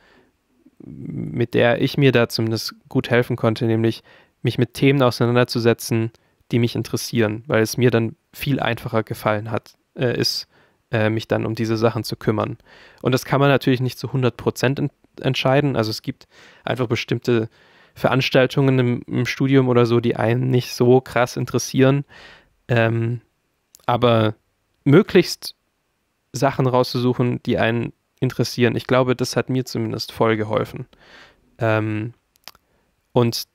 mit der ich mir da zumindest gut helfen konnte, nämlich mich mit Themen auseinanderzusetzen, die mich interessieren, weil es mir dann viel einfacher gefallen hat, äh, ist, äh, mich dann um diese Sachen zu kümmern. Und das kann man natürlich nicht zu 100 Prozent entscheiden. Also es gibt einfach bestimmte Veranstaltungen im, im, Studium oder so, die einen nicht so krass interessieren. Ähm, aber möglichst Sachen rauszusuchen, die einen interessieren. Ich glaube, das hat mir zumindest voll geholfen. Ähm, und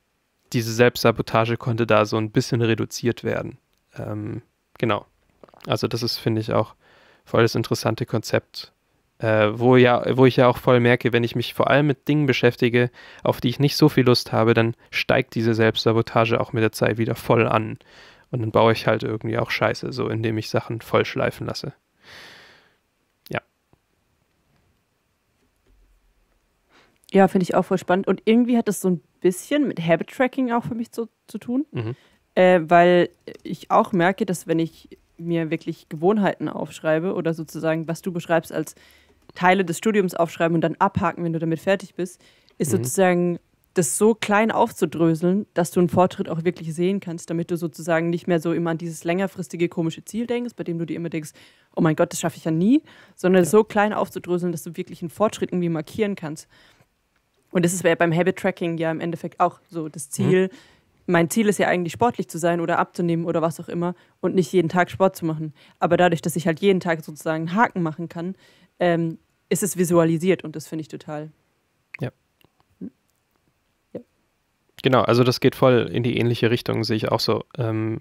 diese Selbstsabotage konnte da so ein bisschen reduziert werden. Ähm, genau. Also das ist, finde ich, auch voll das interessante Konzept. Äh, wo, ja, wo ich ja auch voll merke, wenn ich mich vor allem mit Dingen beschäftige, auf die ich nicht so viel Lust habe, dann steigt diese Selbstsabotage auch mit der Zeit wieder voll an. Und dann baue ich halt irgendwie auch Scheiße, so indem ich Sachen voll schleifen lasse. Ja. Ja, finde ich auch voll spannend. Und irgendwie hat das so ein bisschen mit Habit Tracking auch für mich zu, zu tun. Mhm. Äh, weil ich auch merke, dass wenn ich mir wirklich Gewohnheiten aufschreibe oder sozusagen, was du beschreibst als Teile des Studiums aufschreiben und dann abhaken, wenn du damit fertig bist, ist mhm. sozusagen das so klein aufzudröseln, dass du einen Fortschritt auch wirklich sehen kannst, damit du sozusagen nicht mehr so immer an dieses längerfristige komische Ziel denkst, bei dem du dir immer denkst, oh mein Gott, das schaffe ich ja nie, sondern ja. so klein aufzudröseln, dass du wirklich einen Fortschritt irgendwie markieren kannst. Und das ist beim Habit Tracking ja im Endeffekt auch so das mhm. Ziel. Mhm mein Ziel ist ja eigentlich sportlich zu sein oder abzunehmen oder was auch immer und nicht jeden Tag Sport zu machen. Aber dadurch, dass ich halt jeden Tag sozusagen einen Haken machen kann, ähm, ist es visualisiert und das finde ich total. Ja. Hm. ja. Genau, also das geht voll in die ähnliche Richtung, sehe ich auch so. Ähm,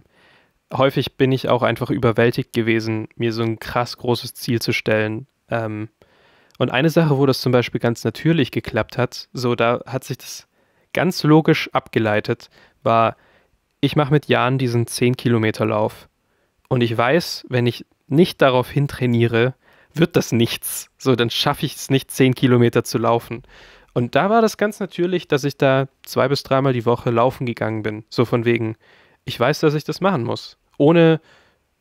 häufig bin ich auch einfach überwältigt gewesen, mir so ein krass großes Ziel zu stellen. Ähm, und eine Sache, wo das zum Beispiel ganz natürlich geklappt hat, so da hat sich das ganz logisch abgeleitet, war, ich mache mit Jan diesen 10-Kilometer-Lauf. Und ich weiß, wenn ich nicht darauf hin trainiere, wird das nichts. So, dann schaffe ich es nicht, 10 Kilometer zu laufen. Und da war das ganz natürlich, dass ich da zwei bis dreimal die Woche laufen gegangen bin. So von wegen, ich weiß, dass ich das machen muss. Ohne,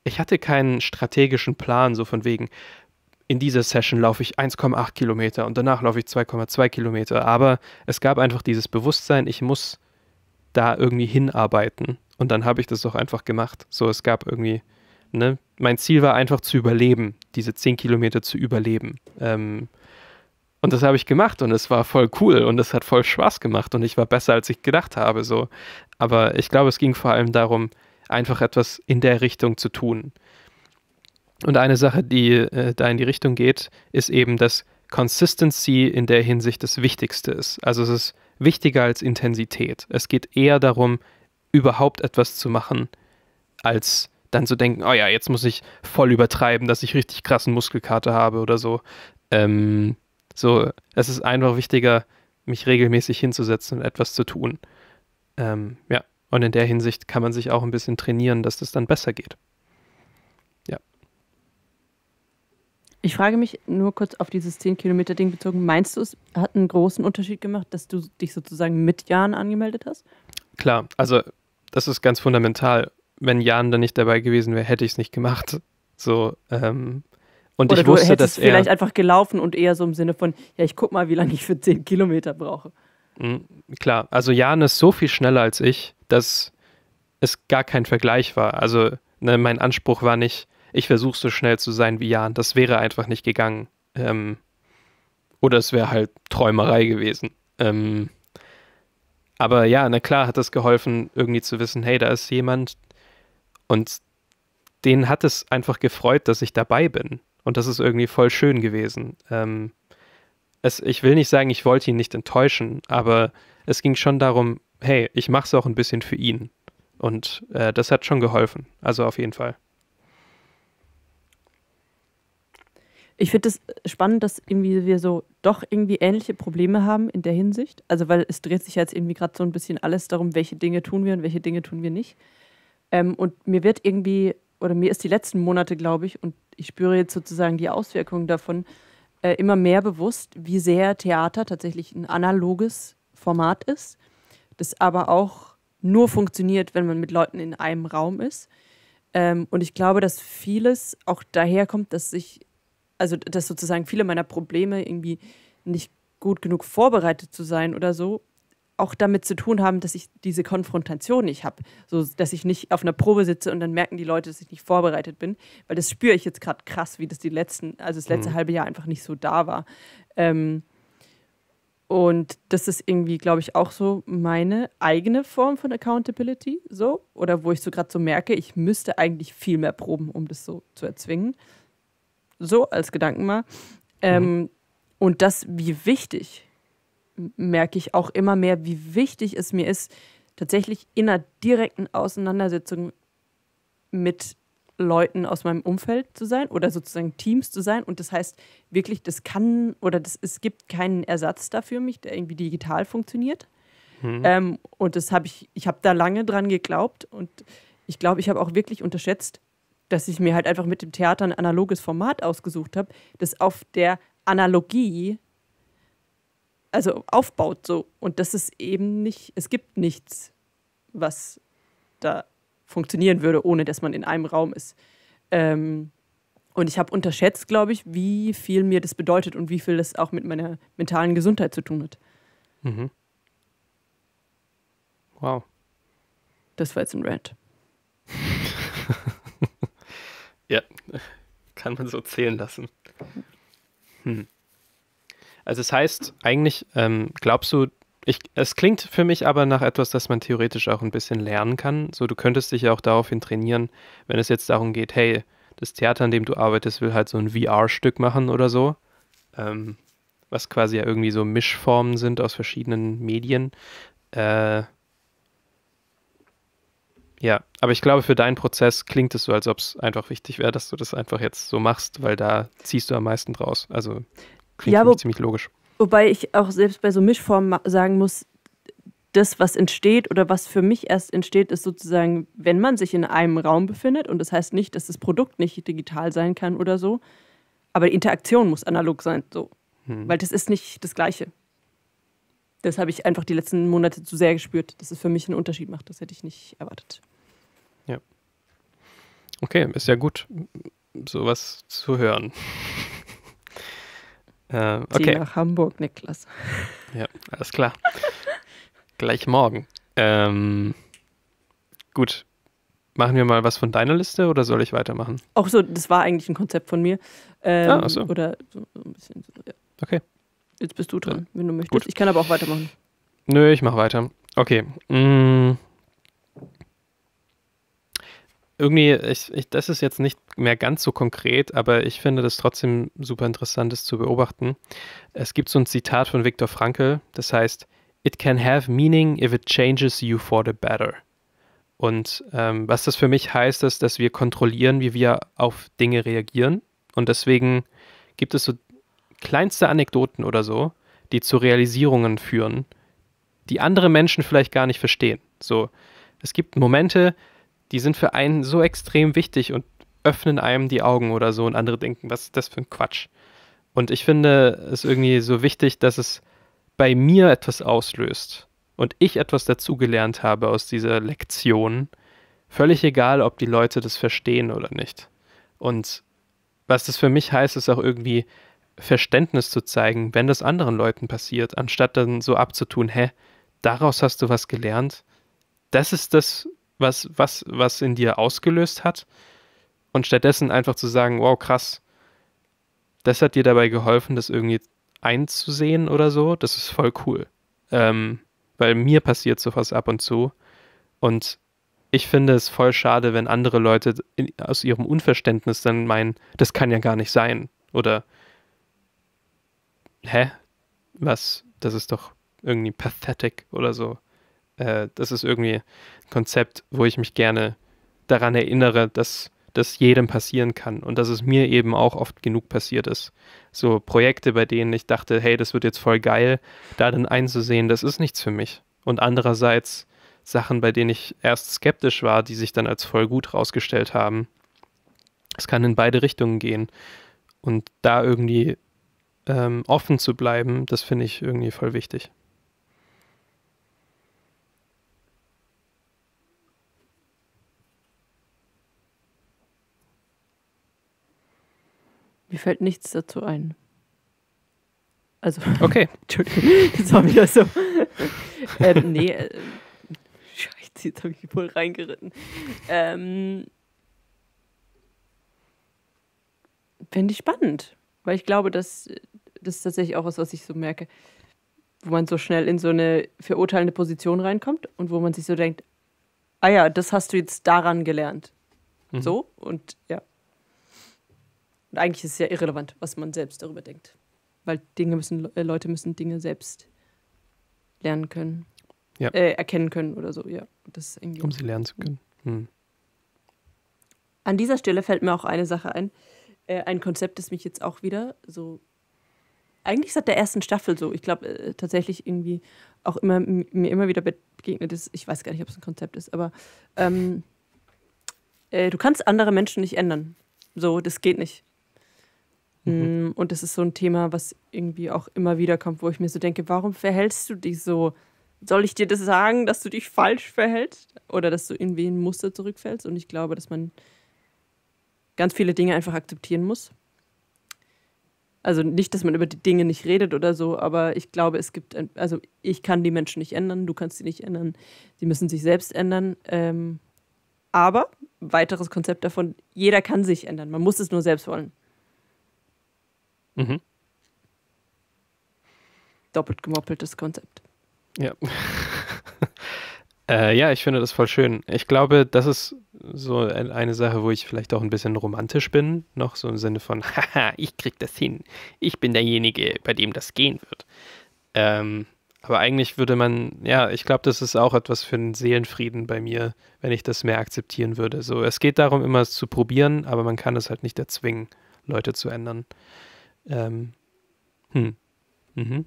ich hatte keinen strategischen Plan, so von wegen, in dieser Session laufe ich 1,8 Kilometer und danach laufe ich 2,2 Kilometer. Aber es gab einfach dieses Bewusstsein, ich muss da irgendwie hinarbeiten. Und dann habe ich das doch einfach gemacht. So, es gab irgendwie, ne, mein Ziel war einfach zu überleben, diese zehn Kilometer zu überleben. Ähm, und das habe ich gemacht und es war voll cool und es hat voll Spaß gemacht und ich war besser, als ich gedacht habe. So. Aber ich glaube, es ging vor allem darum, einfach etwas in der Richtung zu tun. Und eine Sache, die äh, da in die Richtung geht, ist eben, dass Consistency in der Hinsicht das Wichtigste ist. Also es ist wichtiger als Intensität. Es geht eher darum, überhaupt etwas zu machen, als dann zu denken, oh ja, jetzt muss ich voll übertreiben, dass ich richtig krassen Muskelkater habe oder so. Ähm, so, es ist einfach wichtiger, mich regelmäßig hinzusetzen und etwas zu tun. Ähm, ja, und in der Hinsicht kann man sich auch ein bisschen trainieren, dass das dann besser geht. Ich frage mich nur kurz auf dieses 10-Kilometer-Ding bezogen. Meinst du, es hat einen großen Unterschied gemacht, dass du dich sozusagen mit Jan angemeldet hast? Klar, also das ist ganz fundamental. Wenn Jan da nicht dabei gewesen wäre, hätte ich es nicht gemacht. So, ähm, und Oder ich wusste, dass er. vielleicht einfach gelaufen und eher so im Sinne von, ja, ich guck mal, wie lange ich für 10 Kilometer brauche. Mhm, klar, also Jan ist so viel schneller als ich, dass es gar kein Vergleich war. Also ne, mein Anspruch war nicht, ich versuche so schnell zu sein wie Jan. Das wäre einfach nicht gegangen. Ähm, oder es wäre halt Träumerei gewesen. Ähm, aber ja, na klar hat das geholfen, irgendwie zu wissen, hey, da ist jemand und den hat es einfach gefreut, dass ich dabei bin. Und das ist irgendwie voll schön gewesen. Ähm, es, ich will nicht sagen, ich wollte ihn nicht enttäuschen, aber es ging schon darum, hey, ich mache es auch ein bisschen für ihn. Und äh, das hat schon geholfen. Also auf jeden Fall. Ich finde es das spannend, dass irgendwie wir so doch irgendwie ähnliche Probleme haben in der Hinsicht. Also weil es dreht sich jetzt irgendwie gerade so ein bisschen alles darum, welche Dinge tun wir und welche Dinge tun wir nicht. Ähm, und mir wird irgendwie, oder mir ist die letzten Monate, glaube ich, und ich spüre jetzt sozusagen die Auswirkungen davon, äh, immer mehr bewusst, wie sehr Theater tatsächlich ein analoges Format ist, das aber auch nur funktioniert, wenn man mit Leuten in einem Raum ist. Ähm, und ich glaube, dass vieles auch daherkommt, dass sich also dass sozusagen viele meiner Probleme irgendwie nicht gut genug vorbereitet zu sein oder so, auch damit zu tun haben, dass ich diese Konfrontation nicht habe. So, dass ich nicht auf einer Probe sitze und dann merken die Leute, dass ich nicht vorbereitet bin. Weil das spüre ich jetzt gerade krass, wie das die letzten, also das letzte mhm. halbe Jahr einfach nicht so da war. Ähm, und das ist irgendwie, glaube ich, auch so meine eigene Form von Accountability, so. Oder wo ich so gerade so merke, ich müsste eigentlich viel mehr proben, um das so zu erzwingen so als Gedanken mal. Ähm, mhm. Und das, wie wichtig, merke ich auch immer mehr, wie wichtig es mir ist, tatsächlich in einer direkten Auseinandersetzung mit Leuten aus meinem Umfeld zu sein oder sozusagen Teams zu sein. Und das heißt wirklich, das kann oder das, es gibt keinen Ersatz dafür mich, der irgendwie digital funktioniert. Mhm. Ähm, und das habe ich, ich habe da lange dran geglaubt und ich glaube, ich habe auch wirklich unterschätzt, dass ich mir halt einfach mit dem Theater ein analoges Format ausgesucht habe, das auf der Analogie also aufbaut so und das ist eben nicht es gibt nichts was da funktionieren würde ohne dass man in einem Raum ist ähm, und ich habe unterschätzt glaube ich wie viel mir das bedeutet und wie viel das auch mit meiner mentalen Gesundheit zu tun hat mhm. wow das war jetzt ein Rant ja, kann man so zählen lassen. Hm. Also es heißt eigentlich, ähm, glaubst du, ich, es klingt für mich aber nach etwas, das man theoretisch auch ein bisschen lernen kann. So, du könntest dich ja auch daraufhin trainieren, wenn es jetzt darum geht, hey, das Theater, an dem du arbeitest, will halt so ein VR-Stück machen oder so. Ähm, was quasi ja irgendwie so Mischformen sind aus verschiedenen Medien. Äh, ja, aber ich glaube, für deinen Prozess klingt es so, als ob es einfach wichtig wäre, dass du das einfach jetzt so machst, weil da ziehst du am meisten draus. Also klingt ja, wo, ziemlich logisch. Wobei ich auch selbst bei so Mischformen sagen muss, das, was entsteht oder was für mich erst entsteht, ist sozusagen, wenn man sich in einem Raum befindet. Und das heißt nicht, dass das Produkt nicht digital sein kann oder so. Aber die Interaktion muss analog sein, so. Hm. Weil das ist nicht das Gleiche. Das habe ich einfach die letzten Monate zu sehr gespürt, dass es für mich einen Unterschied macht. Das hätte ich nicht erwartet. Ja. Okay, ist ja gut, sowas zu hören. äh, okay. Zieh nach Hamburg, Niklas. ja, alles klar. Gleich morgen. Ähm, gut. Machen wir mal was von deiner Liste oder soll ich weitermachen? Auch so, das war eigentlich ein Konzept von mir. Ähm, ah, so. Oder so, ein bisschen. So, ja. Okay. Jetzt bist du dran, wenn du möchtest. Gut. Ich kann aber auch weitermachen. Nö, ich mache weiter. Okay. Mmh. Irgendwie, ich, ich, das ist jetzt nicht mehr ganz so konkret, aber ich finde das trotzdem super interessant, das zu beobachten. Es gibt so ein Zitat von Viktor Frankl, das heißt, It can have meaning if it changes you for the better. Und ähm, was das für mich heißt, ist, dass wir kontrollieren, wie wir auf Dinge reagieren. Und deswegen gibt es so kleinste Anekdoten oder so, die zu Realisierungen führen, die andere Menschen vielleicht gar nicht verstehen. So, es gibt Momente, die sind für einen so extrem wichtig und öffnen einem die Augen oder so und andere denken, was ist das für ein Quatsch? Und ich finde es irgendwie so wichtig, dass es bei mir etwas auslöst und ich etwas dazugelernt habe aus dieser Lektion. Völlig egal, ob die Leute das verstehen oder nicht. Und was das für mich heißt, ist auch irgendwie Verständnis zu zeigen, wenn das anderen Leuten passiert, anstatt dann so abzutun, hä, daraus hast du was gelernt. Das ist das, was, was, was in dir ausgelöst hat. Und stattdessen einfach zu sagen, wow, krass, das hat dir dabei geholfen, das irgendwie einzusehen oder so, das ist voll cool. Ähm, weil mir passiert sowas ab und zu. Und ich finde es voll schade, wenn andere Leute in, aus ihrem Unverständnis dann meinen, das kann ja gar nicht sein. Oder hä? Was? Das ist doch irgendwie pathetic oder so. Äh, das ist irgendwie ein Konzept, wo ich mich gerne daran erinnere, dass das jedem passieren kann und dass es mir eben auch oft genug passiert ist. So Projekte, bei denen ich dachte, hey, das wird jetzt voll geil, da dann einzusehen, das ist nichts für mich. Und andererseits Sachen, bei denen ich erst skeptisch war, die sich dann als voll gut rausgestellt haben. Es kann in beide Richtungen gehen. Und da irgendwie ähm, offen zu bleiben, das finde ich irgendwie voll wichtig. Mir fällt nichts dazu ein. Also. Okay. Entschuldigung, das war wieder so. ähm, nee. Äh, Scheiße, jetzt habe ich wohl reingeritten. Ähm. Finde ich spannend. Weil ich glaube, dass das ist tatsächlich auch was, was ich so merke, wo man so schnell in so eine verurteilende Position reinkommt und wo man sich so denkt, ah ja, das hast du jetzt daran gelernt. Mhm. So und ja. Und eigentlich ist es ja irrelevant, was man selbst darüber denkt. Weil Dinge müssen, äh, Leute müssen Dinge selbst lernen können. Ja. Äh, erkennen können oder so, ja. Das irgendwie um sie lernen zu können. Mhm. An dieser Stelle fällt mir auch eine Sache ein. Äh, ein Konzept, das mich jetzt auch wieder so eigentlich seit der ersten Staffel so, ich glaube äh, tatsächlich irgendwie auch immer mir immer wieder begegnet ist. Ich weiß gar nicht, ob es ein Konzept ist, aber ähm, äh, du kannst andere Menschen nicht ändern. So, das geht nicht. Mhm. Mm, und das ist so ein Thema, was irgendwie auch immer wieder kommt, wo ich mir so denke, warum verhältst du dich so? Soll ich dir das sagen, dass du dich falsch verhältst oder dass du irgendwie in ein Muster zurückfällst? Und ich glaube, dass man ganz viele Dinge einfach akzeptieren muss. Also nicht, dass man über die Dinge nicht redet oder so, aber ich glaube, es gibt, ein, also ich kann die Menschen nicht ändern, du kannst sie nicht ändern, sie müssen sich selbst ändern. Ähm, aber, weiteres Konzept davon, jeder kann sich ändern, man muss es nur selbst wollen. Mhm. Doppelt gemoppeltes Konzept. Ja. Äh, ja, ich finde das voll schön. Ich glaube, das ist so eine Sache, wo ich vielleicht auch ein bisschen romantisch bin, noch so im Sinne von, haha, ich krieg das hin. Ich bin derjenige, bei dem das gehen wird. Ähm, aber eigentlich würde man, ja, ich glaube, das ist auch etwas für den Seelenfrieden bei mir, wenn ich das mehr akzeptieren würde. So, es geht darum, immer es zu probieren, aber man kann es halt nicht erzwingen, Leute zu ändern. Ähm, hm. Mhm.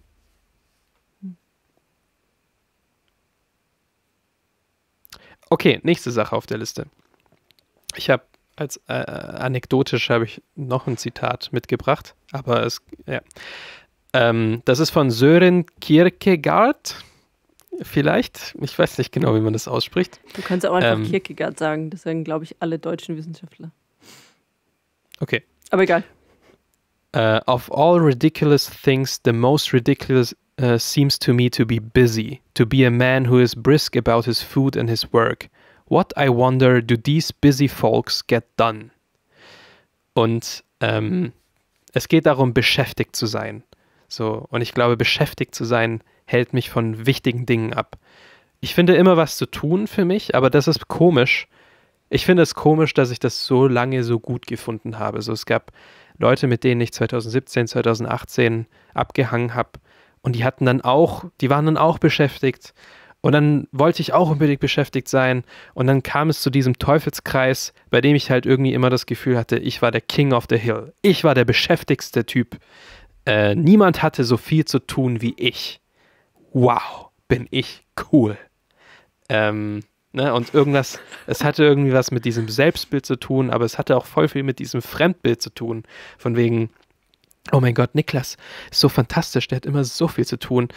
Okay, nächste Sache auf der Liste. Ich habe als äh, anekdotisch habe ich noch ein Zitat mitgebracht, aber es ja. Ähm, das ist von Sören Kierkegaard. Vielleicht, ich weiß nicht genau, wie man das ausspricht. Du kannst auch einfach ähm, Kierkegaard sagen, das sagen, glaube ich, alle deutschen Wissenschaftler. Okay. Aber egal. Uh, of all ridiculous things, the most ridiculous Uh, seems to me to be busy, to be a man who is brisk about his food and his work. What, I wonder, do these busy folks get done? Und ähm, es geht darum, beschäftigt zu sein. So, und ich glaube, beschäftigt zu sein hält mich von wichtigen Dingen ab. Ich finde immer was zu tun für mich, aber das ist komisch. Ich finde es komisch, dass ich das so lange so gut gefunden habe. So, es gab Leute, mit denen ich 2017, 2018 abgehangen habe, und die hatten dann auch, die waren dann auch beschäftigt. Und dann wollte ich auch unbedingt beschäftigt sein. Und dann kam es zu diesem Teufelskreis, bei dem ich halt irgendwie immer das Gefühl hatte, ich war der King of the Hill. Ich war der beschäftigste Typ. Äh, niemand hatte so viel zu tun wie ich. Wow, bin ich cool. Ähm, ne, und irgendwas, es hatte irgendwie was mit diesem Selbstbild zu tun, aber es hatte auch voll viel mit diesem Fremdbild zu tun. Von wegen, Oh mein Gott, Niklas ist so fantastisch, der hat immer so viel zu tun.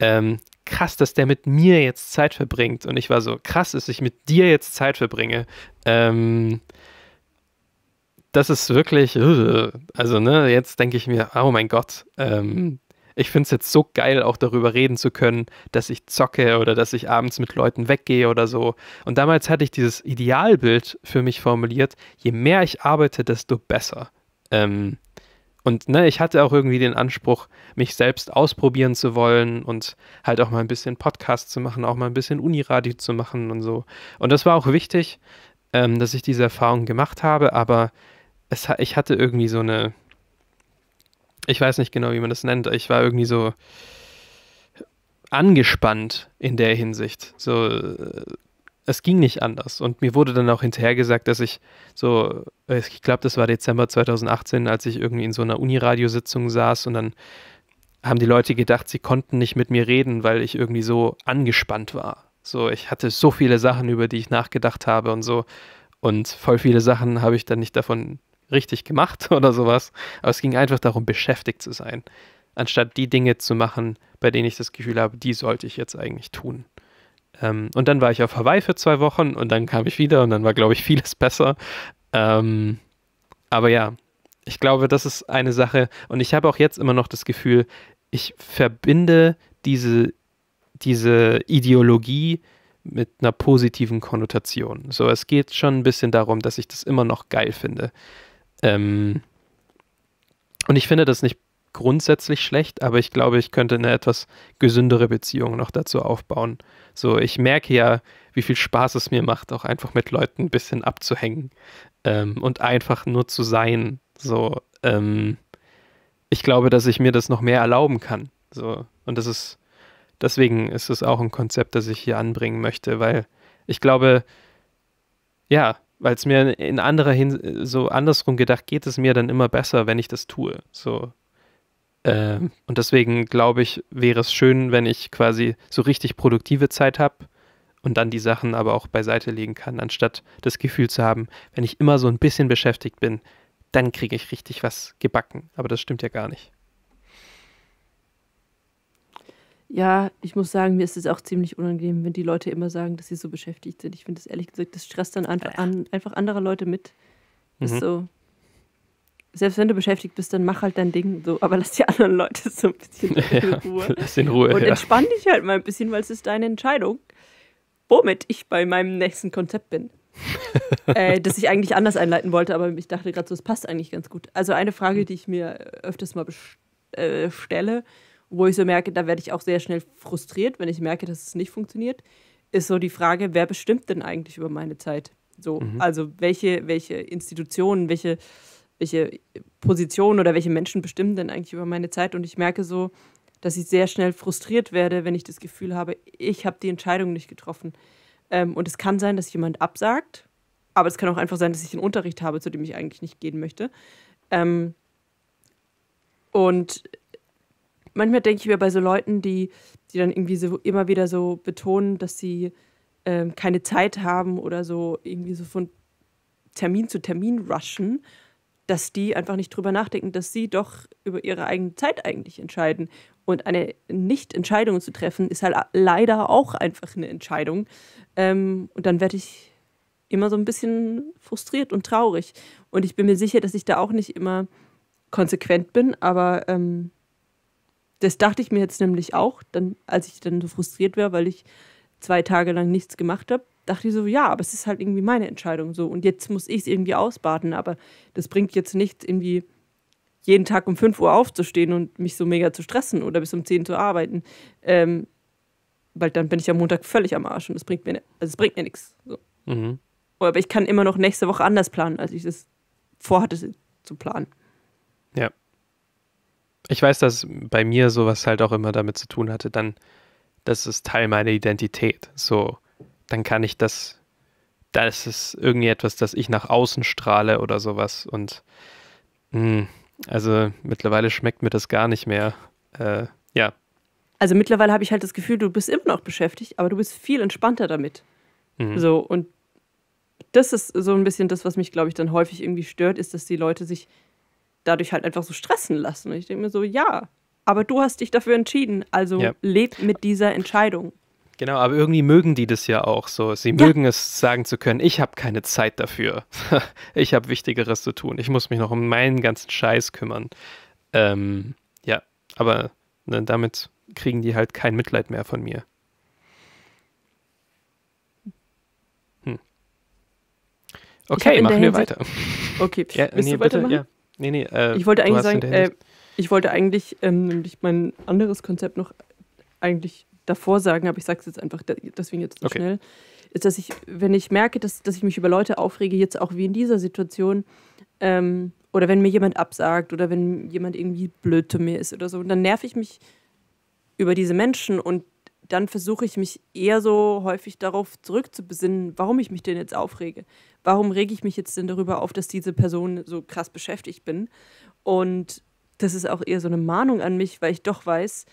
Ähm, krass, dass der mit mir jetzt Zeit verbringt. Und ich war so, krass, dass ich mit dir jetzt Zeit verbringe. Ähm, das ist wirklich, also ne, jetzt denke ich mir, oh mein Gott, ähm, ich finde es jetzt so geil, auch darüber reden zu können, dass ich zocke oder dass ich abends mit Leuten weggehe oder so. Und damals hatte ich dieses Idealbild für mich formuliert, je mehr ich arbeite, desto besser. Ähm, und ne, ich hatte auch irgendwie den Anspruch, mich selbst ausprobieren zu wollen und halt auch mal ein bisschen Podcast zu machen, auch mal ein bisschen Uniradio zu machen und so. Und das war auch wichtig, ähm, dass ich diese Erfahrung gemacht habe, aber es, ich hatte irgendwie so eine, ich weiß nicht genau, wie man das nennt, ich war irgendwie so angespannt in der Hinsicht. So äh, es ging nicht anders. Und mir wurde dann auch hinterher gesagt, dass ich so, äh, ich glaube, das war Dezember 2018, als ich irgendwie in so einer Uniradiositzung saß und dann haben die Leute gedacht, sie konnten nicht mit mir reden, weil ich irgendwie so angespannt war. So, ich hatte so viele Sachen, über die ich nachgedacht habe und so. Und voll viele Sachen habe ich dann nicht davon richtig gemacht oder sowas. Aber es ging einfach darum, beschäftigt zu sein. Anstatt die Dinge zu machen, bei denen ich das Gefühl habe, die sollte ich jetzt eigentlich tun. Ähm, und dann war ich auf Hawaii für zwei Wochen und dann kam ich wieder und dann war, glaube ich, vieles besser. Ähm, aber ja, ich glaube, das ist eine Sache und ich habe auch jetzt immer noch das Gefühl, ich verbinde diese, diese Ideologie mit einer positiven Konnotation. So, es geht schon ein bisschen darum, dass ich das immer noch geil finde. Ähm, und ich finde das nicht grundsätzlich schlecht, aber ich glaube, ich könnte eine etwas gesündere Beziehung noch dazu aufbauen. So, ich merke ja, wie viel Spaß es mir macht, auch einfach mit Leuten ein bisschen abzuhängen ähm, und einfach nur zu sein. So, ähm, ich glaube, dass ich mir das noch mehr erlauben kann. So, und das ist, deswegen ist es auch ein Konzept, das ich hier anbringen möchte, weil ich glaube, ja, weil es mir in anderer Hinsicht, so andersrum gedacht geht es mir dann immer besser, wenn ich das tue. So, äh, und deswegen glaube ich, wäre es schön, wenn ich quasi so richtig produktive Zeit habe und dann die Sachen aber auch beiseite legen kann, anstatt das Gefühl zu haben, wenn ich immer so ein bisschen beschäftigt bin, dann kriege ich richtig was gebacken. Aber das stimmt ja gar nicht. Ja, ich muss sagen, mir ist es auch ziemlich unangenehm, wenn die Leute immer sagen, dass sie so beschäftigt sind. Ich finde das ehrlich gesagt, das stresst dann einfach, an, einfach andere Leute mit. Mhm. so, selbst wenn du beschäftigt bist, dann mach halt dein Ding so, aber lass die anderen Leute so ein bisschen in Ruhe. lass in Ruhe. Und ja. entspann dich halt mal ein bisschen, weil es ist deine Entscheidung, womit ich bei meinem nächsten Konzept bin. äh, das ich eigentlich anders einleiten wollte, aber ich dachte gerade so, es passt eigentlich ganz gut. Also eine Frage, die ich mir äh, öfters mal äh, stelle, wo ich so merke, da werde ich auch sehr schnell frustriert, wenn ich merke, dass es nicht funktioniert, ist so die Frage, wer bestimmt denn eigentlich über meine Zeit? So, mhm. also welche, welche Institutionen, welche welche Positionen oder welche Menschen bestimmen denn eigentlich über meine Zeit. Und ich merke so, dass ich sehr schnell frustriert werde, wenn ich das Gefühl habe, ich habe die Entscheidung nicht getroffen. Ähm, und es kann sein, dass jemand absagt, aber es kann auch einfach sein, dass ich einen Unterricht habe, zu dem ich eigentlich nicht gehen möchte. Ähm, und manchmal denke ich mir bei so Leuten, die, die dann irgendwie so immer wieder so betonen, dass sie ähm, keine Zeit haben oder so irgendwie so von Termin zu Termin rushen, dass die einfach nicht drüber nachdenken, dass sie doch über ihre eigene Zeit eigentlich entscheiden. Und eine Nicht-Entscheidung zu treffen, ist halt leider auch einfach eine Entscheidung. Ähm, und dann werde ich immer so ein bisschen frustriert und traurig. Und ich bin mir sicher, dass ich da auch nicht immer konsequent bin, aber ähm, das dachte ich mir jetzt nämlich auch, dann, als ich dann so frustriert wäre, weil ich zwei Tage lang nichts gemacht habe dachte ich so, ja, aber es ist halt irgendwie meine Entscheidung so. Und jetzt muss ich es irgendwie ausbaden, aber das bringt jetzt nichts, irgendwie jeden Tag um 5 Uhr aufzustehen und mich so mega zu stressen oder bis um 10 Uhr zu arbeiten. Ähm, weil dann bin ich am Montag völlig am Arsch und das bringt mir, also das bringt mir nichts. So. Mhm. Aber ich kann immer noch nächste Woche anders planen, als ich es vorhatte zu planen. Ja. Ich weiß, dass bei mir sowas halt auch immer damit zu tun hatte, dann, das ist Teil meiner Identität. So, dann kann ich das, da ist es irgendwie etwas, das ich nach außen strahle oder sowas. Und mh, hm, also mittlerweile schmeckt mir das gar nicht mehr. Äh, ja. Also mittlerweile habe ich halt das Gefühl, du bist immer noch beschäftigt, aber du bist viel entspannter damit. Mhm. So, und das ist so ein bisschen das, was mich, glaube ich, dann häufig irgendwie stört, ist, dass die Leute sich dadurch halt einfach so stressen lassen. Und ich denke mir so, ja, aber du hast dich dafür entschieden, also ja. leb mit dieser Entscheidung. Genau, aber irgendwie mögen die das ja auch so. Sie ja. mögen es sagen zu können, ich habe keine Zeit dafür. ich habe Wichtigeres zu tun. Ich muss mich noch um meinen ganzen Scheiß kümmern. Ähm, ja, aber ne, damit kriegen die halt kein Mitleid mehr von mir. Hm. Okay, machen wir Hinsicht weiter. Okay, ja, Willst nee, du bitte, ja. Nee, nee, äh, ich wollte eigentlich sagen, äh, ich wollte eigentlich ähm, nämlich mein anderes Konzept noch eigentlich davor sagen, aber ich sage es jetzt einfach deswegen jetzt so okay. schnell, ist, dass ich, wenn ich merke, dass, dass ich mich über Leute aufrege, jetzt auch wie in dieser Situation, ähm, oder wenn mir jemand absagt oder wenn jemand irgendwie blöd zu mir ist oder so, dann nerv ich mich über diese Menschen und dann versuche ich mich eher so häufig darauf zurückzubesinnen, warum ich mich denn jetzt aufrege. Warum rege ich mich jetzt denn darüber auf, dass diese Person so krass beschäftigt bin? Und das ist auch eher so eine Mahnung an mich, weil ich doch weiß,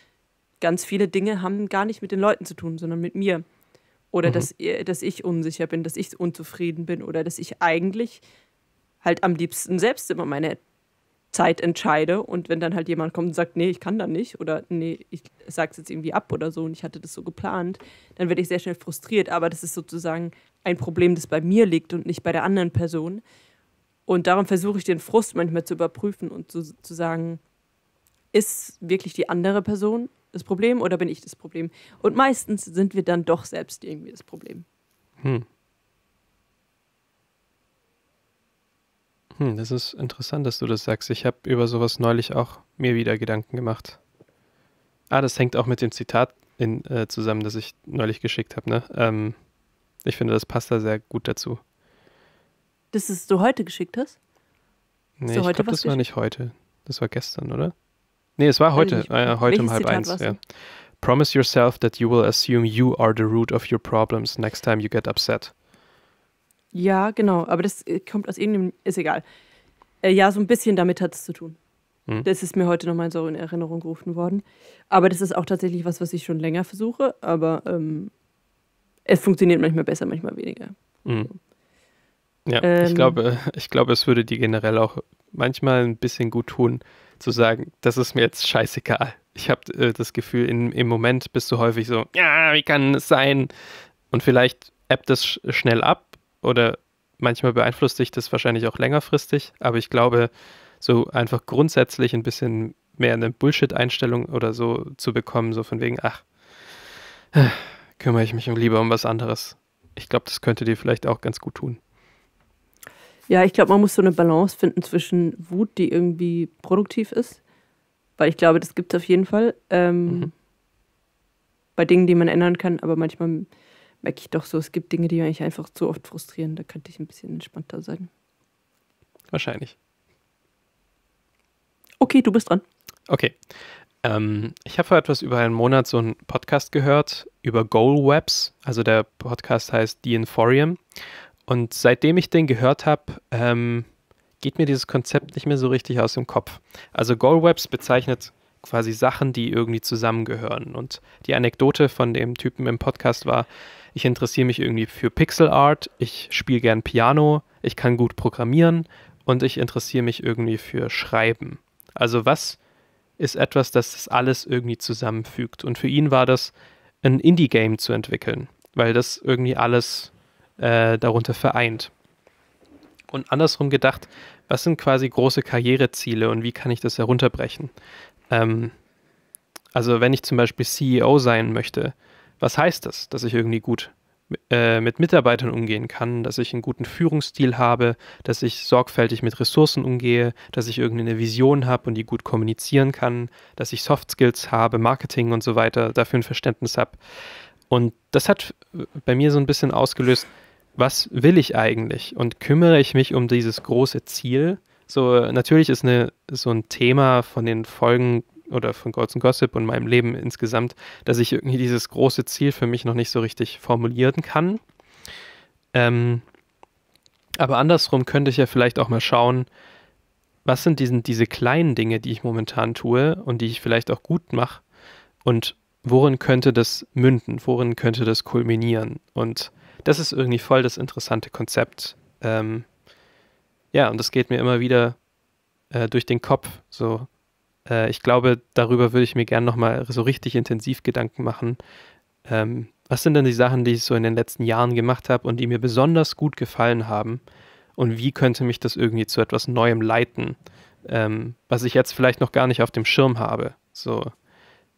ganz viele Dinge haben gar nicht mit den Leuten zu tun, sondern mit mir. Oder mhm. dass, dass ich unsicher bin, dass ich unzufrieden bin oder dass ich eigentlich halt am liebsten selbst immer meine Zeit entscheide und wenn dann halt jemand kommt und sagt, nee, ich kann da nicht oder nee, ich sag's jetzt irgendwie ab oder so und ich hatte das so geplant, dann werde ich sehr schnell frustriert. Aber das ist sozusagen ein Problem, das bei mir liegt und nicht bei der anderen Person. Und darum versuche ich den Frust manchmal zu überprüfen und zu, zu sagen, ist wirklich die andere Person das Problem oder bin ich das Problem? Und meistens sind wir dann doch selbst irgendwie das Problem. Hm. Hm, das ist interessant, dass du das sagst. Ich habe über sowas neulich auch mir wieder Gedanken gemacht. Ah, das hängt auch mit dem Zitat in, äh, zusammen, das ich neulich geschickt habe. Ne? Ähm, ich finde, das passt da sehr gut dazu. Das ist du heute geschickt hast? Nee, ich glaube, das war nicht heute. Das war gestern, oder? Nee, es war heute, äh, heute um halb Zitat eins. Ja. Promise yourself that you will assume you are the root of your problems next time you get upset. Ja, genau, aber das äh, kommt aus irgendeinem, ist egal. Äh, ja, so ein bisschen damit hat es zu tun. Hm. Das ist mir heute nochmal so in Erinnerung gerufen worden. Aber das ist auch tatsächlich was, was ich schon länger versuche, aber ähm, es funktioniert manchmal besser, manchmal weniger. Hm. Ja, ähm, ich, glaube, ich glaube, es würde dir generell auch manchmal ein bisschen gut tun, zu sagen, das ist mir jetzt scheißegal. Ich habe äh, das Gefühl, in, im Moment bist du häufig so, ja, wie kann es sein? Und vielleicht ebbt es sch schnell ab oder manchmal beeinflusst dich das wahrscheinlich auch längerfristig, aber ich glaube, so einfach grundsätzlich ein bisschen mehr eine Bullshit-Einstellung oder so zu bekommen, so von wegen, ach, äh, kümmere ich mich lieber um was anderes. Ich glaube, das könnte dir vielleicht auch ganz gut tun. Ja, ich glaube, man muss so eine Balance finden zwischen Wut, die irgendwie produktiv ist, weil ich glaube, das gibt es auf jeden Fall. Ähm, mhm. Bei Dingen, die man ändern kann, aber manchmal merke ich doch so, es gibt Dinge, die mich einfach zu oft frustrieren. Da könnte ich ein bisschen entspannter sein. Wahrscheinlich. Okay, du bist dran. Okay. Ähm, ich habe vor etwas über einen Monat so einen Podcast gehört über Goal Webs. Also der Podcast heißt The Inforium. Und seitdem ich den gehört habe, ähm, geht mir dieses Konzept nicht mehr so richtig aus dem Kopf. Also Goalwebs bezeichnet quasi Sachen, die irgendwie zusammengehören. Und die Anekdote von dem Typen im Podcast war, ich interessiere mich irgendwie für Pixel Art, ich spiele gern Piano, ich kann gut programmieren und ich interessiere mich irgendwie für Schreiben. Also was ist etwas, das das alles irgendwie zusammenfügt? Und für ihn war das ein Indie-Game zu entwickeln, weil das irgendwie alles äh, darunter vereint. Und andersrum gedacht, was sind quasi große Karriereziele und wie kann ich das herunterbrechen? Ähm, also wenn ich zum Beispiel CEO sein möchte, was heißt das, dass ich irgendwie gut äh, mit Mitarbeitern umgehen kann, dass ich einen guten Führungsstil habe, dass ich sorgfältig mit Ressourcen umgehe, dass ich irgendeine Vision habe und die gut kommunizieren kann, dass ich Soft Skills habe, Marketing und so weiter, dafür ein Verständnis habe. Und das hat äh, bei mir so ein bisschen ausgelöst, was will ich eigentlich und kümmere ich mich um dieses große Ziel? So, natürlich ist eine, so ein Thema von den Folgen oder von Golds and Gossip und meinem Leben insgesamt, dass ich irgendwie dieses große Ziel für mich noch nicht so richtig formulieren kann. Ähm, aber andersrum könnte ich ja vielleicht auch mal schauen, was sind diesen, diese kleinen Dinge, die ich momentan tue und die ich vielleicht auch gut mache und worin könnte das münden, worin könnte das kulminieren und das ist irgendwie voll das interessante Konzept. Ähm, ja, und das geht mir immer wieder äh, durch den Kopf. So, äh, ich glaube, darüber würde ich mir gerne nochmal so richtig intensiv Gedanken machen. Ähm, was sind denn die Sachen, die ich so in den letzten Jahren gemacht habe und die mir besonders gut gefallen haben? Und wie könnte mich das irgendwie zu etwas Neuem leiten, ähm, was ich jetzt vielleicht noch gar nicht auf dem Schirm habe? So,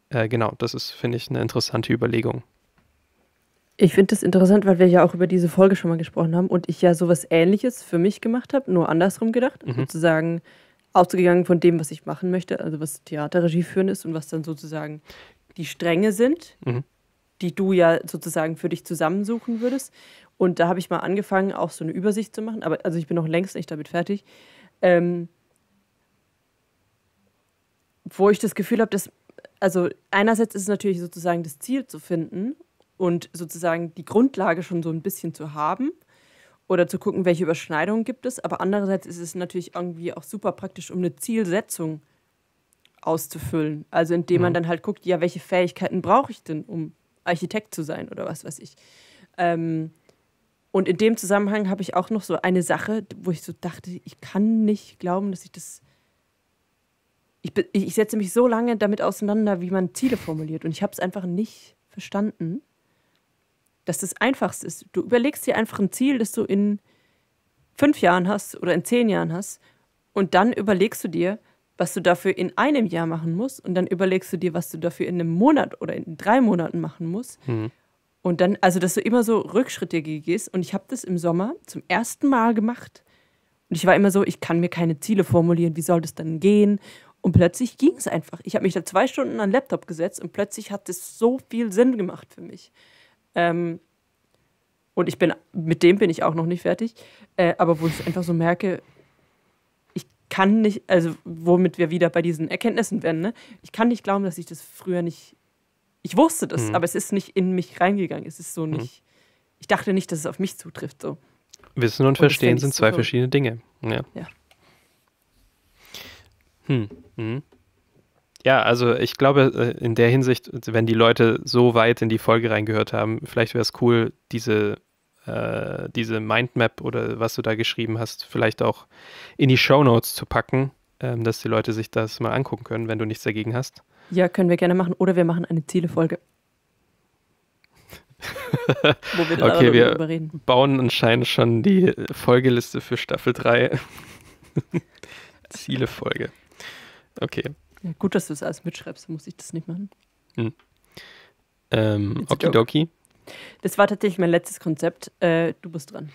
äh, genau, das ist, finde ich, eine interessante Überlegung. Ich finde das interessant, weil wir ja auch über diese Folge schon mal gesprochen haben und ich ja sowas ähnliches für mich gemacht habe, nur andersrum gedacht, mhm. sozusagen ausgegangen von dem, was ich machen möchte, also was Theaterregie führen ist und was dann sozusagen die Stränge sind, mhm. die du ja sozusagen für dich zusammensuchen würdest. Und da habe ich mal angefangen, auch so eine Übersicht zu machen, aber also ich bin noch längst nicht damit fertig. Ähm, wo ich das Gefühl habe, dass, also einerseits ist es natürlich sozusagen das Ziel zu finden und sozusagen die Grundlage schon so ein bisschen zu haben oder zu gucken, welche Überschneidungen gibt es. Aber andererseits ist es natürlich irgendwie auch super praktisch, um eine Zielsetzung auszufüllen. Also indem man mhm. dann halt guckt, ja, welche Fähigkeiten brauche ich denn, um Architekt zu sein oder was weiß ich. Ähm, und in dem Zusammenhang habe ich auch noch so eine Sache, wo ich so dachte, ich kann nicht glauben, dass ich das. Ich, ich setze mich so lange damit auseinander, wie man Ziele formuliert. Und ich habe es einfach nicht verstanden dass das einfachste ist. Du überlegst dir einfach ein Ziel, das du in fünf Jahren hast oder in zehn Jahren hast und dann überlegst du dir, was du dafür in einem Jahr machen musst und dann überlegst du dir, was du dafür in einem Monat oder in drei Monaten machen musst. Mhm. Und dann, also dass du immer so Rückschritte gehst und ich habe das im Sommer zum ersten Mal gemacht und ich war immer so, ich kann mir keine Ziele formulieren, wie soll das dann gehen? Und plötzlich ging es einfach. Ich habe mich da zwei Stunden an den Laptop gesetzt und plötzlich hat es so viel Sinn gemacht für mich. Ähm, und ich bin, mit dem bin ich auch noch nicht fertig. Äh, aber wo ich einfach so merke, ich kann nicht, also womit wir wieder bei diesen Erkenntnissen werden, ne? Ich kann nicht glauben, dass ich das früher nicht. Ich wusste das, mhm. aber es ist nicht in mich reingegangen. Es ist so mhm. nicht. Ich dachte nicht, dass es auf mich zutrifft. So. Wissen und, und Verstehen sind zwei so verschiedene Dinge. Ja. ja. Hm. Hm ja, also ich glaube, äh, in der Hinsicht, wenn die Leute so weit in die Folge reingehört haben, vielleicht wäre es cool, diese, äh, diese Mindmap oder was du da geschrieben hast, vielleicht auch in die Show Notes zu packen, ähm, dass die Leute sich das mal angucken können, wenn du nichts dagegen hast. Ja, können wir gerne machen. Oder wir machen eine Zielefolge. Wo wir dann okay, wir reden. bauen anscheinend schon die Folgeliste für Staffel 3. Zielefolge. Okay. Ja, gut, dass du es alles mitschreibst, muss ich das nicht machen. Hm. Ähm, okidoki. Das war tatsächlich mein letztes Konzept. Äh, du bist dran.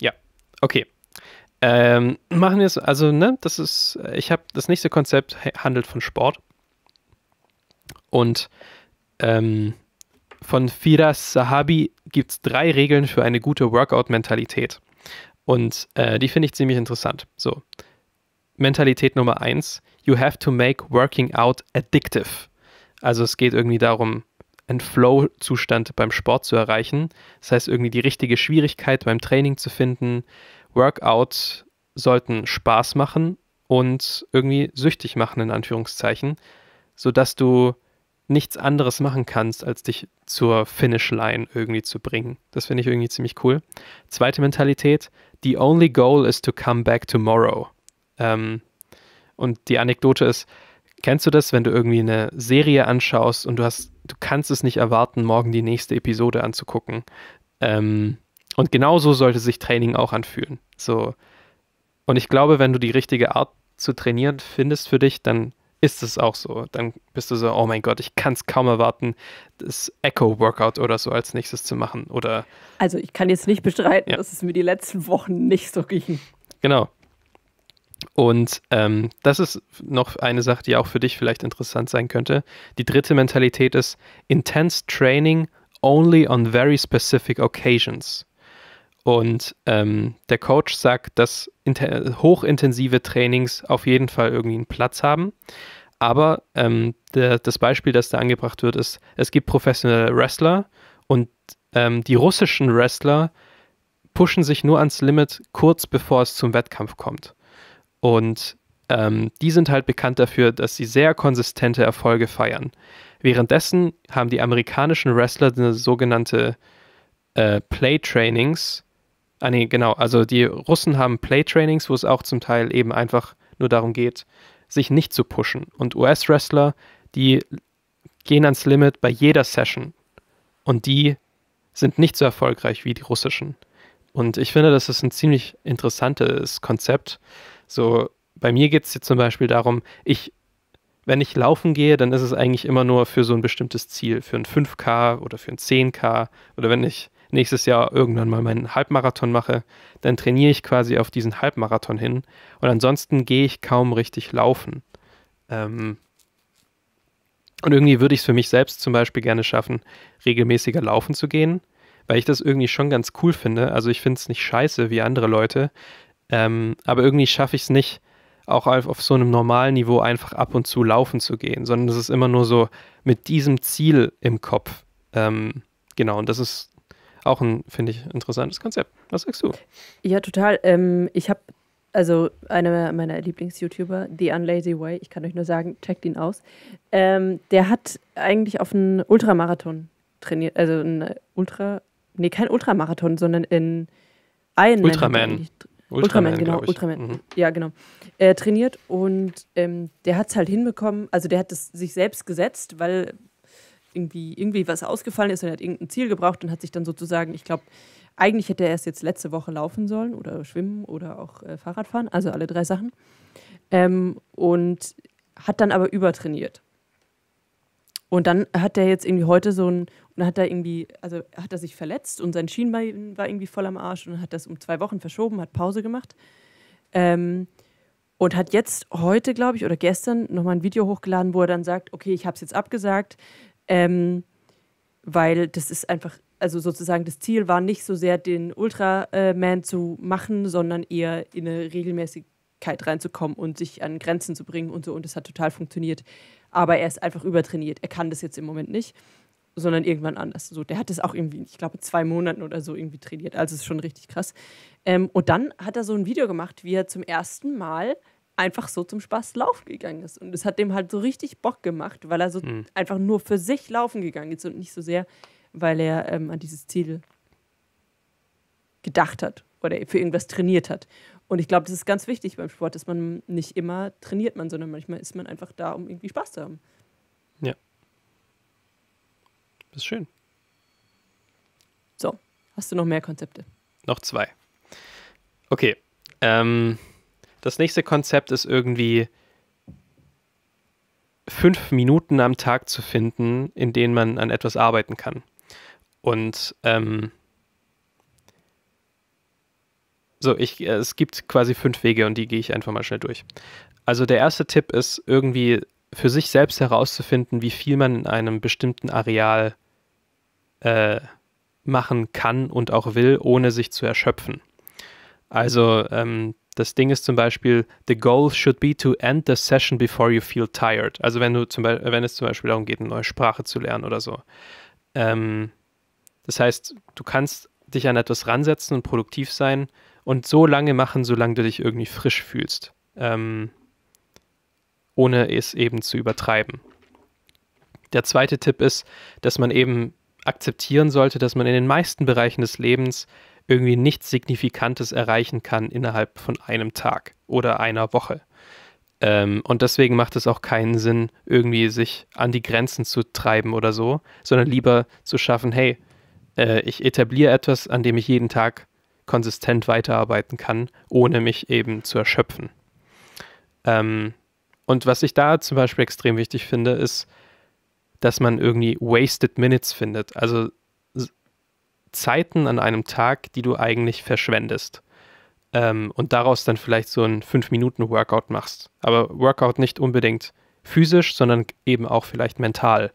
Ja, okay. Ähm, machen wir es, also, ne, das ist, ich habe das nächste Konzept handelt von Sport. Und ähm, von Firas Sahabi gibt es drei Regeln für eine gute Workout-Mentalität. Und äh, die finde ich ziemlich interessant. So, Mentalität Nummer eins: you have to make working out addictive. Also es geht irgendwie darum, einen Flow-Zustand beim Sport zu erreichen. Das heißt, irgendwie die richtige Schwierigkeit beim Training zu finden. Workouts sollten Spaß machen und irgendwie süchtig machen, in Anführungszeichen, sodass du nichts anderes machen kannst, als dich zur Finishline irgendwie zu bringen. Das finde ich irgendwie ziemlich cool. Zweite Mentalität: The only goal is to come back tomorrow. Ähm, und die Anekdote ist, kennst du das, wenn du irgendwie eine Serie anschaust und du hast, du kannst es nicht erwarten, morgen die nächste Episode anzugucken. Ähm, und genauso sollte sich Training auch anfühlen. So. Und ich glaube, wenn du die richtige Art zu trainieren findest für dich, dann ist es auch so. Dann bist du so, oh mein Gott, ich kann es kaum erwarten, das Echo-Workout oder so als nächstes zu machen. Oder also ich kann jetzt nicht bestreiten, ja. dass es mir die letzten Wochen nicht so ging. Genau. Und ähm, das ist noch eine Sache, die auch für dich vielleicht interessant sein könnte. Die dritte Mentalität ist Intense Training only on very specific occasions. Und ähm, der Coach sagt, dass hochintensive Trainings auf jeden Fall irgendwie einen Platz haben. Aber ähm, der, das Beispiel, das da angebracht wird, ist, es gibt professionelle Wrestler und ähm, die russischen Wrestler pushen sich nur ans Limit kurz bevor es zum Wettkampf kommt. Und ähm, die sind halt bekannt dafür, dass sie sehr konsistente Erfolge feiern. Währenddessen haben die amerikanischen Wrestler eine sogenannte äh, Play-Trainings. Ah nee, genau, also die Russen haben Play-Trainings, wo es auch zum Teil eben einfach nur darum geht, sich nicht zu pushen. Und US-Wrestler, die gehen ans Limit bei jeder Session. Und die sind nicht so erfolgreich wie die russischen. Und ich finde, das ist ein ziemlich interessantes Konzept, so, bei mir geht es jetzt zum Beispiel darum, ich, wenn ich laufen gehe, dann ist es eigentlich immer nur für so ein bestimmtes Ziel, für ein 5K oder für ein 10K oder wenn ich nächstes Jahr irgendwann mal meinen Halbmarathon mache, dann trainiere ich quasi auf diesen Halbmarathon hin und ansonsten gehe ich kaum richtig laufen. Ähm, und irgendwie würde ich es für mich selbst zum Beispiel gerne schaffen, regelmäßiger laufen zu gehen, weil ich das irgendwie schon ganz cool finde. Also ich finde es nicht scheiße wie andere Leute, ähm, aber irgendwie schaffe ich es nicht, auch auf, auf, so einem normalen Niveau einfach ab und zu laufen zu gehen, sondern es ist immer nur so mit diesem Ziel im Kopf. Ähm, genau, und das ist auch ein, finde ich, interessantes Konzept. Was sagst du? Ja, total. Ähm, ich habe also einer meiner Lieblings-YouTuber, The Unlazy Way, ich kann euch nur sagen, checkt ihn aus. Ähm, der hat eigentlich auf einen Ultramarathon trainiert, also ein Ultra, nee, kein Ultramarathon, sondern in Ironman. Ultraman. Ultraman, Ultraman genau. Ultraman. Mhm. Ja, genau. Äh, trainiert und ähm, der hat es halt hinbekommen. Also, der hat es sich selbst gesetzt, weil irgendwie, irgendwie was ausgefallen ist und er hat irgendein Ziel gebraucht und hat sich dann sozusagen, ich glaube, eigentlich hätte er erst jetzt letzte Woche laufen sollen oder schwimmen oder auch äh, Fahrrad fahren, also alle drei Sachen. Ähm, und hat dann aber übertrainiert. Und dann hat er jetzt irgendwie heute so ein, und dann hat er irgendwie, also hat er sich verletzt und sein Schienbein war irgendwie voll am Arsch und hat das um zwei Wochen verschoben, hat Pause gemacht. Ähm, und hat jetzt heute, glaube ich, oder gestern nochmal ein Video hochgeladen, wo er dann sagt, okay, ich habe es jetzt abgesagt, ähm, weil das ist einfach, also sozusagen das Ziel war nicht so sehr den Ultraman zu machen, sondern eher in eine Regelmäßigkeit reinzukommen und sich an Grenzen zu bringen und so. Und das hat total funktioniert. Aber er ist einfach übertrainiert. Er kann das jetzt im Moment nicht sondern irgendwann anders. So, der hat das auch irgendwie, ich glaube, zwei Monaten oder so irgendwie trainiert. Also ist schon richtig krass. Ähm, und dann hat er so ein Video gemacht, wie er zum ersten Mal einfach so zum Spaß laufen gegangen ist. Und es hat dem halt so richtig Bock gemacht, weil er so mhm. einfach nur für sich laufen gegangen ist und nicht so sehr, weil er ähm, an dieses Ziel gedacht hat oder für irgendwas trainiert hat. Und ich glaube, das ist ganz wichtig beim Sport, dass man nicht immer trainiert man, sondern manchmal ist man einfach da, um irgendwie Spaß zu haben. Ja. Das ist schön. So, hast du noch mehr Konzepte? Noch zwei. Okay. Ähm, das nächste Konzept ist irgendwie fünf Minuten am Tag zu finden, in denen man an etwas arbeiten kann. Und ähm, so, ich, äh, es gibt quasi fünf Wege und die gehe ich einfach mal schnell durch. Also der erste Tipp ist irgendwie für sich selbst herauszufinden, wie viel man in einem bestimmten Areal äh, machen kann und auch will, ohne sich zu erschöpfen. Also ähm, das Ding ist zum Beispiel, the goal should be to end the session before you feel tired. Also wenn du zum Beispiel, wenn es zum Beispiel darum geht, eine neue Sprache zu lernen oder so. Ähm, das heißt, du kannst dich an etwas ransetzen und produktiv sein und so lange machen, solange du dich irgendwie frisch fühlst. Ähm, ohne es eben zu übertreiben. Der zweite Tipp ist, dass man eben akzeptieren sollte, dass man in den meisten Bereichen des Lebens irgendwie nichts Signifikantes erreichen kann innerhalb von einem Tag oder einer Woche. Ähm, und deswegen macht es auch keinen Sinn, irgendwie sich an die Grenzen zu treiben oder so, sondern lieber zu schaffen, hey, äh, ich etabliere etwas, an dem ich jeden Tag konsistent weiterarbeiten kann, ohne mich eben zu erschöpfen. Ähm, und was ich da zum Beispiel extrem wichtig finde, ist, dass man irgendwie wasted minutes findet. Also Zeiten an einem Tag, die du eigentlich verschwendest. Ähm, und daraus dann vielleicht so ein 5-Minuten-Workout machst. Aber Workout nicht unbedingt physisch, sondern eben auch vielleicht mental.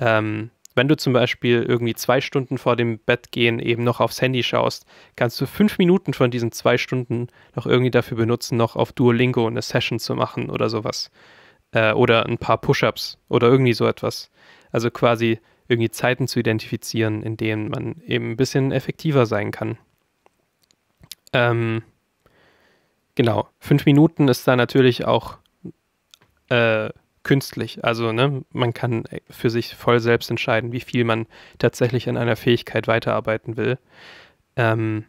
Ähm, wenn du zum Beispiel irgendwie zwei Stunden vor dem Bett gehen eben noch aufs Handy schaust, kannst du fünf Minuten von diesen zwei Stunden noch irgendwie dafür benutzen, noch auf Duolingo eine Session zu machen oder sowas. Äh, oder ein paar Push-Ups oder irgendwie so etwas. Also quasi irgendwie Zeiten zu identifizieren, in denen man eben ein bisschen effektiver sein kann. Ähm, genau, fünf Minuten ist da natürlich auch äh, künstlich. Also ne, man kann für sich voll selbst entscheiden, wie viel man tatsächlich an einer Fähigkeit weiterarbeiten will. Ähm,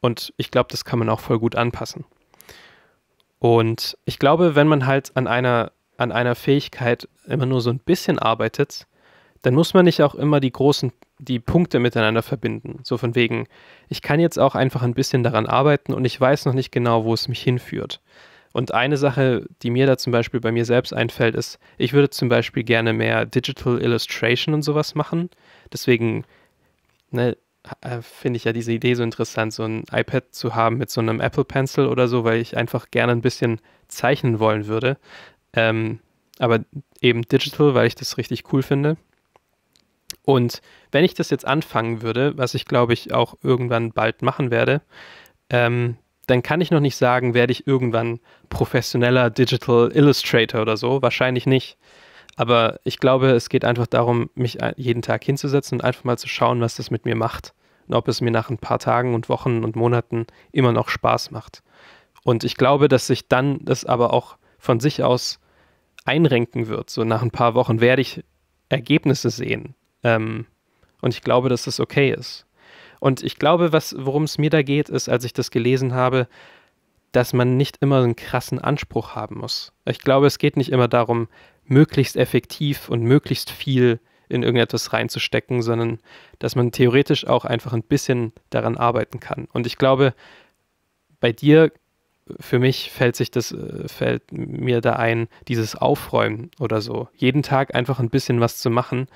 und ich glaube, das kann man auch voll gut anpassen. Und ich glaube, wenn man halt an einer an einer Fähigkeit immer nur so ein bisschen arbeitet, dann muss man nicht auch immer die großen, die Punkte miteinander verbinden. So von wegen, ich kann jetzt auch einfach ein bisschen daran arbeiten und ich weiß noch nicht genau, wo es mich hinführt. Und eine Sache, die mir da zum Beispiel bei mir selbst einfällt, ist, ich würde zum Beispiel gerne mehr Digital Illustration und sowas machen. Deswegen ne, äh, finde ich ja diese Idee so interessant, so ein iPad zu haben mit so einem Apple Pencil oder so, weil ich einfach gerne ein bisschen zeichnen wollen würde. Ähm, aber eben digital, weil ich das richtig cool finde. Und wenn ich das jetzt anfangen würde, was ich glaube ich auch irgendwann bald machen werde, ähm, dann kann ich noch nicht sagen, werde ich irgendwann professioneller Digital Illustrator oder so. Wahrscheinlich nicht. Aber ich glaube, es geht einfach darum, mich jeden Tag hinzusetzen und einfach mal zu schauen, was das mit mir macht. Und ob es mir nach ein paar Tagen und Wochen und Monaten immer noch Spaß macht. Und ich glaube, dass sich dann das aber auch von sich aus einrenken wird. So nach ein paar Wochen werde ich Ergebnisse sehen. Ähm, und ich glaube, dass das okay ist. Und ich glaube, worum es mir da geht, ist, als ich das gelesen habe, dass man nicht immer einen krassen Anspruch haben muss. Ich glaube, es geht nicht immer darum, möglichst effektiv und möglichst viel in irgendetwas reinzustecken, sondern dass man theoretisch auch einfach ein bisschen daran arbeiten kann. Und ich glaube, bei dir für mich fällt sich das, äh, fällt mir da ein, dieses Aufräumen oder so. Jeden Tag einfach ein bisschen was zu machen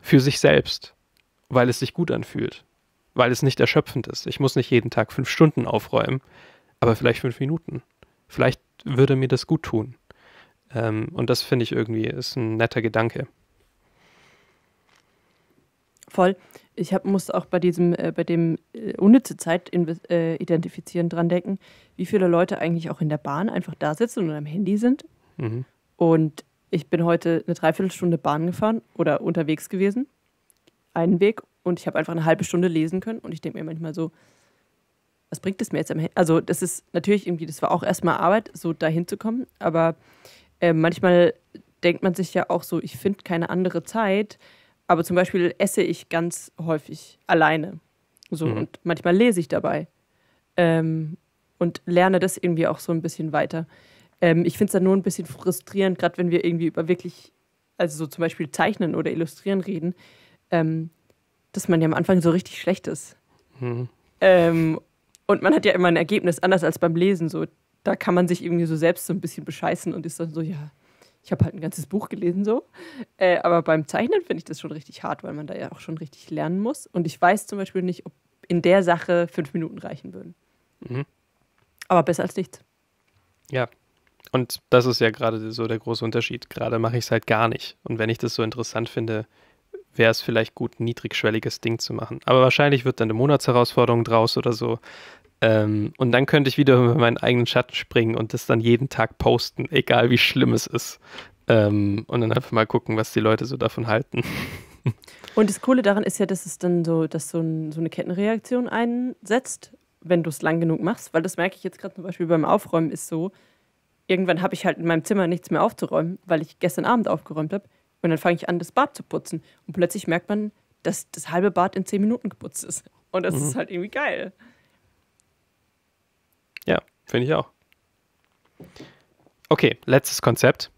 für sich selbst, weil es sich gut anfühlt, weil es nicht erschöpfend ist. Ich muss nicht jeden Tag fünf Stunden aufräumen, aber vielleicht fünf Minuten. Vielleicht würde mir das gut tun. Ähm, und das finde ich irgendwie ist ein netter Gedanke. Voll ich hab, musste auch bei diesem, äh, bei dem äh, unnütze Zeit äh, identifizieren dran denken, wie viele Leute eigentlich auch in der Bahn einfach da sitzen und am Handy sind. Mhm. Und ich bin heute eine Dreiviertelstunde Bahn gefahren oder unterwegs gewesen, einen Weg, und ich habe einfach eine halbe Stunde lesen können. Und ich denke mir manchmal so, was bringt es mir jetzt am Handy? Also, das ist natürlich irgendwie, das war auch erstmal Arbeit, so dahin zu kommen, aber äh, manchmal denkt man sich ja auch so, ich finde keine andere Zeit aber zum Beispiel esse ich ganz häufig alleine. So mhm. und manchmal lese ich dabei. Ähm, und lerne das irgendwie auch so ein bisschen weiter. Ähm, ich finde es dann nur ein bisschen frustrierend, gerade wenn wir irgendwie über wirklich, also so zum Beispiel Zeichnen oder Illustrieren reden, ähm, dass man ja am Anfang so richtig schlecht ist. Mhm. Ähm, und man hat ja immer ein Ergebnis, anders als beim Lesen. So, da kann man sich irgendwie so selbst so ein bisschen bescheißen und ist dann so, ja, ich habe halt ein ganzes Buch gelesen so. Äh, aber beim Zeichnen finde ich das schon richtig hart, weil man da ja auch schon richtig lernen muss. Und ich weiß zum Beispiel nicht, ob in der Sache fünf Minuten reichen würden. Mhm. Aber besser als nichts. Ja. Und das ist ja gerade so der große Unterschied. Gerade mache ich es halt gar nicht. Und wenn ich das so interessant finde, wäre es vielleicht gut, ein niedrigschwelliges Ding zu machen. Aber wahrscheinlich wird dann eine Monatsherausforderung draus oder so. Ähm, und dann könnte ich wieder über meinen eigenen Schatten springen und das dann jeden Tag posten, egal wie schlimm es ist. Ähm, und dann einfach mal gucken, was die Leute so davon halten. Und das Coole daran ist ja, dass es dann so, dass so, ein, so eine Kettenreaktion einsetzt, wenn du es lang genug machst, weil das merke ich jetzt gerade zum Beispiel beim Aufräumen ist so, irgendwann habe ich halt in meinem Zimmer nichts mehr aufzuräumen, weil ich gestern Abend aufgeräumt habe. Und dann fange ich an, das Bad zu putzen. Und plötzlich merkt man, dass das halbe Bad in zehn Minuten geputzt ist. Und das mhm. ist halt irgendwie geil. Ja, finde ich auch. Okay, letztes Konzept.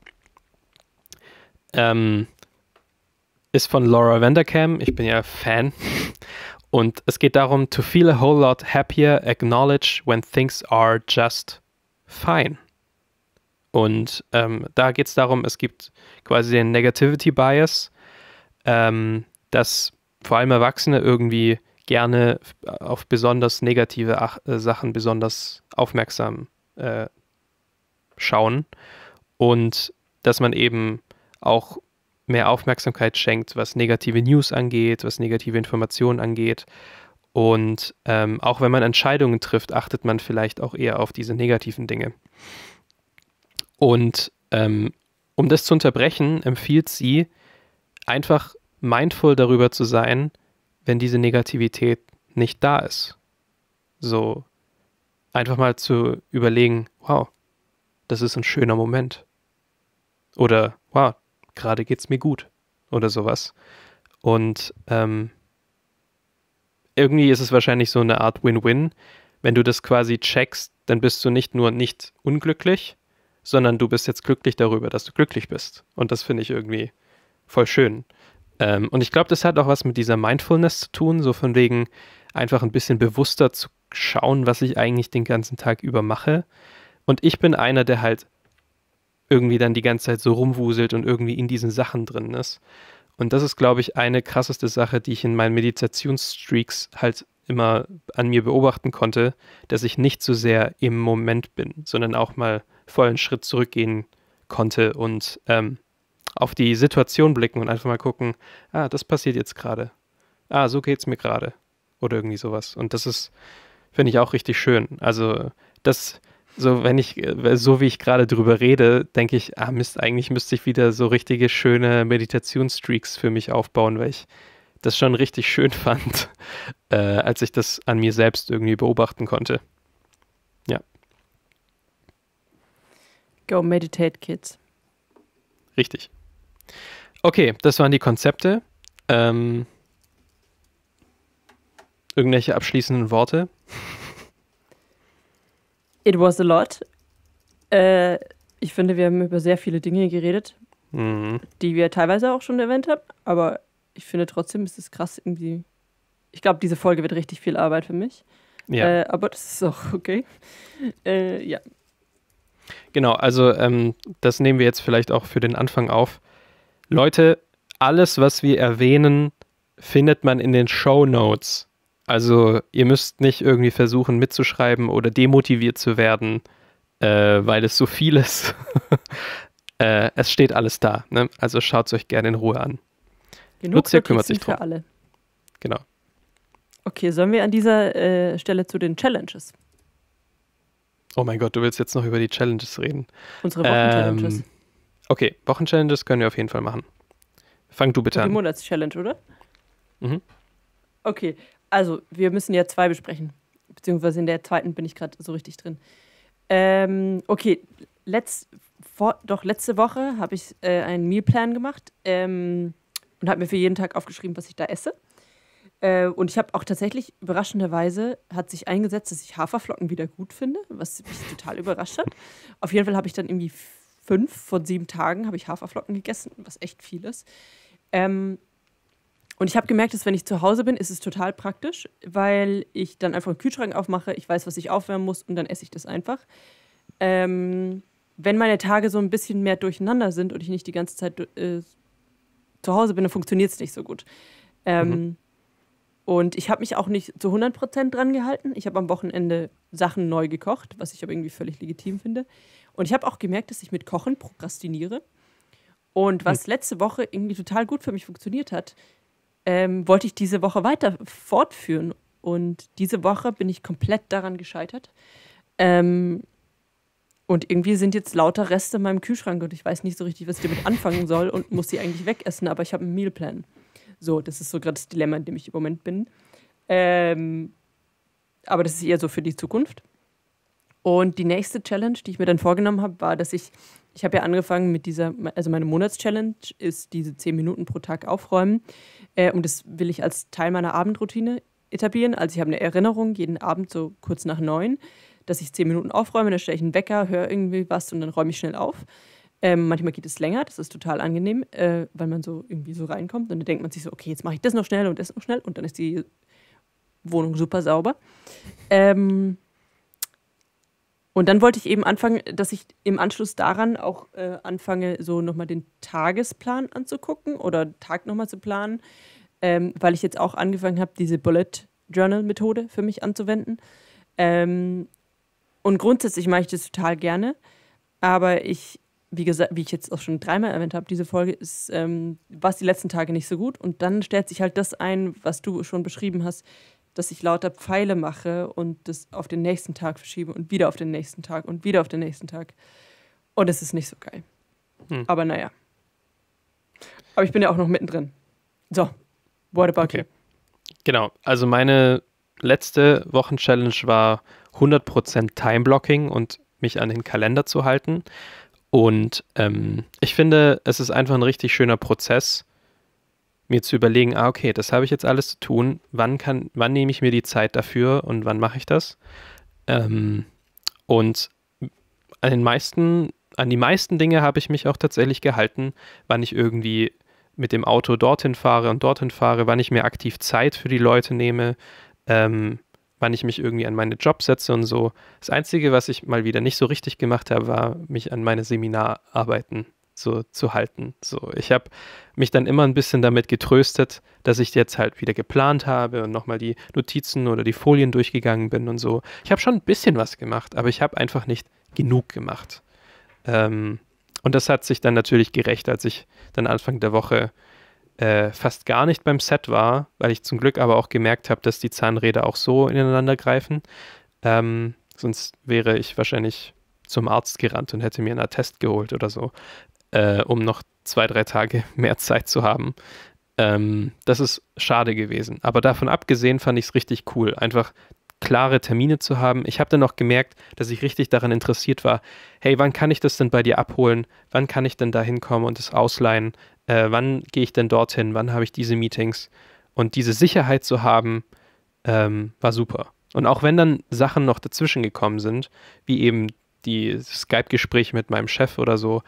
Ähm, ist von Laura Vanderkam. Ich bin ja Fan. Und es geht darum, to feel a whole lot happier, acknowledge when things are just fine. Und ähm, da geht es darum, es gibt quasi den Negativity Bias, ähm, dass vor allem Erwachsene irgendwie gerne auf besonders negative Ach äh, Sachen besonders aufmerksam äh, schauen und dass man eben auch mehr Aufmerksamkeit schenkt, was negative News angeht, was negative Informationen angeht. Und ähm, auch wenn man Entscheidungen trifft, achtet man vielleicht auch eher auf diese negativen Dinge. Und ähm, um das zu unterbrechen, empfiehlt sie, einfach mindful darüber zu sein, wenn diese Negativität nicht da ist. So einfach mal zu überlegen, wow, das ist ein schöner Moment. Oder wow, gerade geht's mir gut. Oder sowas. Und ähm, irgendwie ist es wahrscheinlich so eine Art Win-Win. Wenn du das quasi checkst, dann bist du nicht nur nicht unglücklich, sondern du bist jetzt glücklich darüber, dass du glücklich bist. Und das finde ich irgendwie voll schön. Ähm, und ich glaube, das hat auch was mit dieser Mindfulness zu tun, so von wegen einfach ein bisschen bewusster zu schauen, was ich eigentlich den ganzen Tag über mache. Und ich bin einer, der halt irgendwie dann die ganze Zeit so rumwuselt und irgendwie in diesen Sachen drin ist. Und das ist, glaube ich, eine krasseste Sache, die ich in meinen Meditationsstreaks halt immer an mir beobachten konnte, dass ich nicht so sehr im Moment bin, sondern auch mal vollen Schritt zurückgehen konnte und ähm, auf die Situation blicken und einfach mal gucken, ah, das passiert jetzt gerade. Ah, so geht's mir gerade. Oder irgendwie sowas. Und das ist, finde ich auch richtig schön. Also, das, so, wenn ich, äh, so wie ich gerade drüber rede, denke ich, ah, Mist, eigentlich müsste ich wieder so richtige schöne Meditationsstreaks für mich aufbauen, weil ich das schon richtig schön fand, äh, als ich das an mir selbst irgendwie beobachten konnte. Go meditate, kids. Richtig. Okay, das waren die Konzepte. Ähm, irgendwelche abschließenden Worte? It was a lot. Äh, ich finde, wir haben über sehr viele Dinge geredet, mhm. die wir teilweise auch schon erwähnt haben, aber ich finde trotzdem ist es krass irgendwie. Ich glaube, diese Folge wird richtig viel Arbeit für mich. Ja. Äh, aber das ist auch okay. Äh, ja. Genau, also ähm, das nehmen wir jetzt vielleicht auch für den Anfang auf. Leute, alles, was wir erwähnen, findet man in den Show Notes. Also ihr müsst nicht irgendwie versuchen mitzuschreiben oder demotiviert zu werden, äh, weil es so viel ist. äh, es steht alles da. Ne? Also schaut es euch gerne in Ruhe an. Genug Lucia kümmert sich drum. Für alle. Genau. Okay, sollen wir an dieser äh, Stelle zu den Challenges Oh mein Gott, du willst jetzt noch über die Challenges reden. Unsere Wochenchallenges. Ähm, okay, Wochenchallenges können wir auf jeden Fall machen. Fang du bitte Und an. Die Monatschallenge, oder? Mhm. Okay, also wir müssen ja zwei besprechen. Beziehungsweise in der zweiten bin ich gerade so richtig drin. Ähm, okay, letzt, vor, doch letzte Woche habe ich äh, einen Mealplan gemacht ähm, und habe mir für jeden Tag aufgeschrieben, was ich da esse. Äh, und ich habe auch tatsächlich überraschenderweise hat sich eingesetzt, dass ich Haferflocken wieder gut finde, was mich total überrascht hat. Auf jeden Fall habe ich dann irgendwie fünf von sieben Tagen habe ich Haferflocken gegessen, was echt viel ist. Ähm, und ich habe gemerkt, dass wenn ich zu Hause bin, ist es total praktisch, weil ich dann einfach einen Kühlschrank aufmache, ich weiß, was ich aufwärmen muss und dann esse ich das einfach. Ähm, wenn meine Tage so ein bisschen mehr durcheinander sind und ich nicht die ganze Zeit äh, zu Hause bin, dann funktioniert es nicht so gut. Ähm, mhm. Und ich habe mich auch nicht zu 100% dran gehalten. Ich habe am Wochenende Sachen neu gekocht, was ich aber irgendwie völlig legitim finde. Und ich habe auch gemerkt, dass ich mit Kochen prokrastiniere. Und was hm. letzte Woche irgendwie total gut für mich funktioniert hat, ähm, wollte ich diese Woche weiter fortführen. Und diese Woche bin ich komplett daran gescheitert. Ähm, und irgendwie sind jetzt lauter Reste in meinem Kühlschrank und ich weiß nicht so richtig, was ich damit anfangen soll und muss sie eigentlich wegessen, aber ich habe einen Mealplan. So, das ist so gerade das Dilemma, in dem ich im Moment bin. Ähm, aber das ist eher so für die Zukunft. Und die nächste Challenge, die ich mir dann vorgenommen habe, war, dass ich, ich habe ja angefangen mit dieser, also meine Monatschallenge ist diese 10 Minuten pro Tag aufräumen. Äh, und das will ich als Teil meiner Abendroutine etablieren. Also ich habe eine Erinnerung jeden Abend so kurz nach neun, dass ich 10 Minuten aufräume, dann stelle ich einen Wecker, höre irgendwie was und dann räume ich schnell auf. Ähm, manchmal geht es länger, das ist total angenehm, äh, weil man so irgendwie so reinkommt und dann denkt man sich so, okay, jetzt mache ich das noch schnell und das noch schnell und dann ist die Wohnung super sauber. Ähm, und dann wollte ich eben anfangen, dass ich im Anschluss daran auch äh, anfange, so nochmal den Tagesplan anzugucken oder Tag nochmal zu planen, ähm, weil ich jetzt auch angefangen habe, diese Bullet Journal Methode für mich anzuwenden. Ähm, und grundsätzlich mache ich das total gerne, aber ich wie gesagt, wie ich jetzt auch schon dreimal erwähnt habe, diese Folge ist, ähm, war es die letzten Tage nicht so gut. Und dann stellt sich halt das ein, was du schon beschrieben hast, dass ich lauter Pfeile mache und das auf den nächsten Tag verschiebe und wieder auf den nächsten Tag und wieder auf den nächsten Tag. Und es ist nicht so geil. Hm. Aber naja. Aber ich bin ja auch noch mittendrin. So, what about okay. you? Genau, also meine letzte Wochenchallenge war 100% Time-Blocking und mich an den Kalender zu halten. Und ähm, ich finde, es ist einfach ein richtig schöner Prozess, mir zu überlegen, ah, okay, das habe ich jetzt alles zu tun, wann kann, wann nehme ich mir die Zeit dafür und wann mache ich das? Ähm, und an den meisten, an die meisten Dinge habe ich mich auch tatsächlich gehalten, wann ich irgendwie mit dem Auto dorthin fahre und dorthin fahre, wann ich mir aktiv Zeit für die Leute nehme, ähm, wann ich mich irgendwie an meine Jobs setze und so. Das Einzige, was ich mal wieder nicht so richtig gemacht habe, war, mich an meine Seminararbeiten so zu halten. So, ich habe mich dann immer ein bisschen damit getröstet, dass ich jetzt halt wieder geplant habe und nochmal die Notizen oder die Folien durchgegangen bin und so. Ich habe schon ein bisschen was gemacht, aber ich habe einfach nicht genug gemacht. Ähm, und das hat sich dann natürlich gerecht, als ich dann Anfang der Woche äh, fast gar nicht beim Set war, weil ich zum Glück aber auch gemerkt habe, dass die Zahnräder auch so ineinander greifen. Ähm, sonst wäre ich wahrscheinlich zum Arzt gerannt und hätte mir einen Attest geholt oder so, äh, um noch zwei, drei Tage mehr Zeit zu haben. Ähm, das ist schade gewesen. Aber davon abgesehen fand ich es richtig cool, einfach klare Termine zu haben. Ich habe dann auch gemerkt, dass ich richtig daran interessiert war, hey, wann kann ich das denn bei dir abholen? Wann kann ich denn da hinkommen und es ausleihen? äh, wann gehe ich denn dorthin, wann habe ich diese Meetings. Und diese Sicherheit zu haben, ähm, war super. Und auch wenn dann Sachen noch dazwischen gekommen sind, wie eben die Skype-Gespräche mit meinem Chef oder so,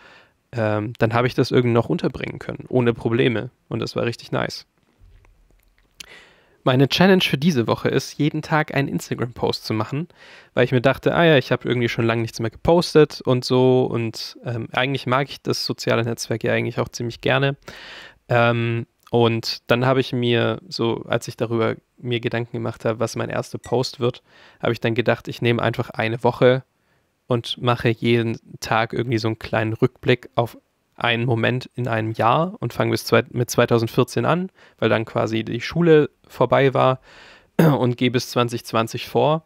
ähm, dann habe ich das irgendwie noch unterbringen können, ohne Probleme. Und das war richtig nice. Meine Challenge für diese Woche ist, jeden Tag einen Instagram-Post zu machen, weil ich mir dachte, ah ja, ich habe irgendwie schon lange nichts mehr gepostet und so. Und ähm, eigentlich mag ich das soziale Netzwerk ja eigentlich auch ziemlich gerne. Ähm, und dann habe ich mir, so als ich darüber mir Gedanken gemacht habe, was mein erster Post wird, habe ich dann gedacht, ich nehme einfach eine Woche und mache jeden Tag irgendwie so einen kleinen Rückblick auf einen Moment in einem Jahr und fangen bis zwei, mit 2014 an, weil dann quasi die Schule vorbei war und gehe bis 2020 vor.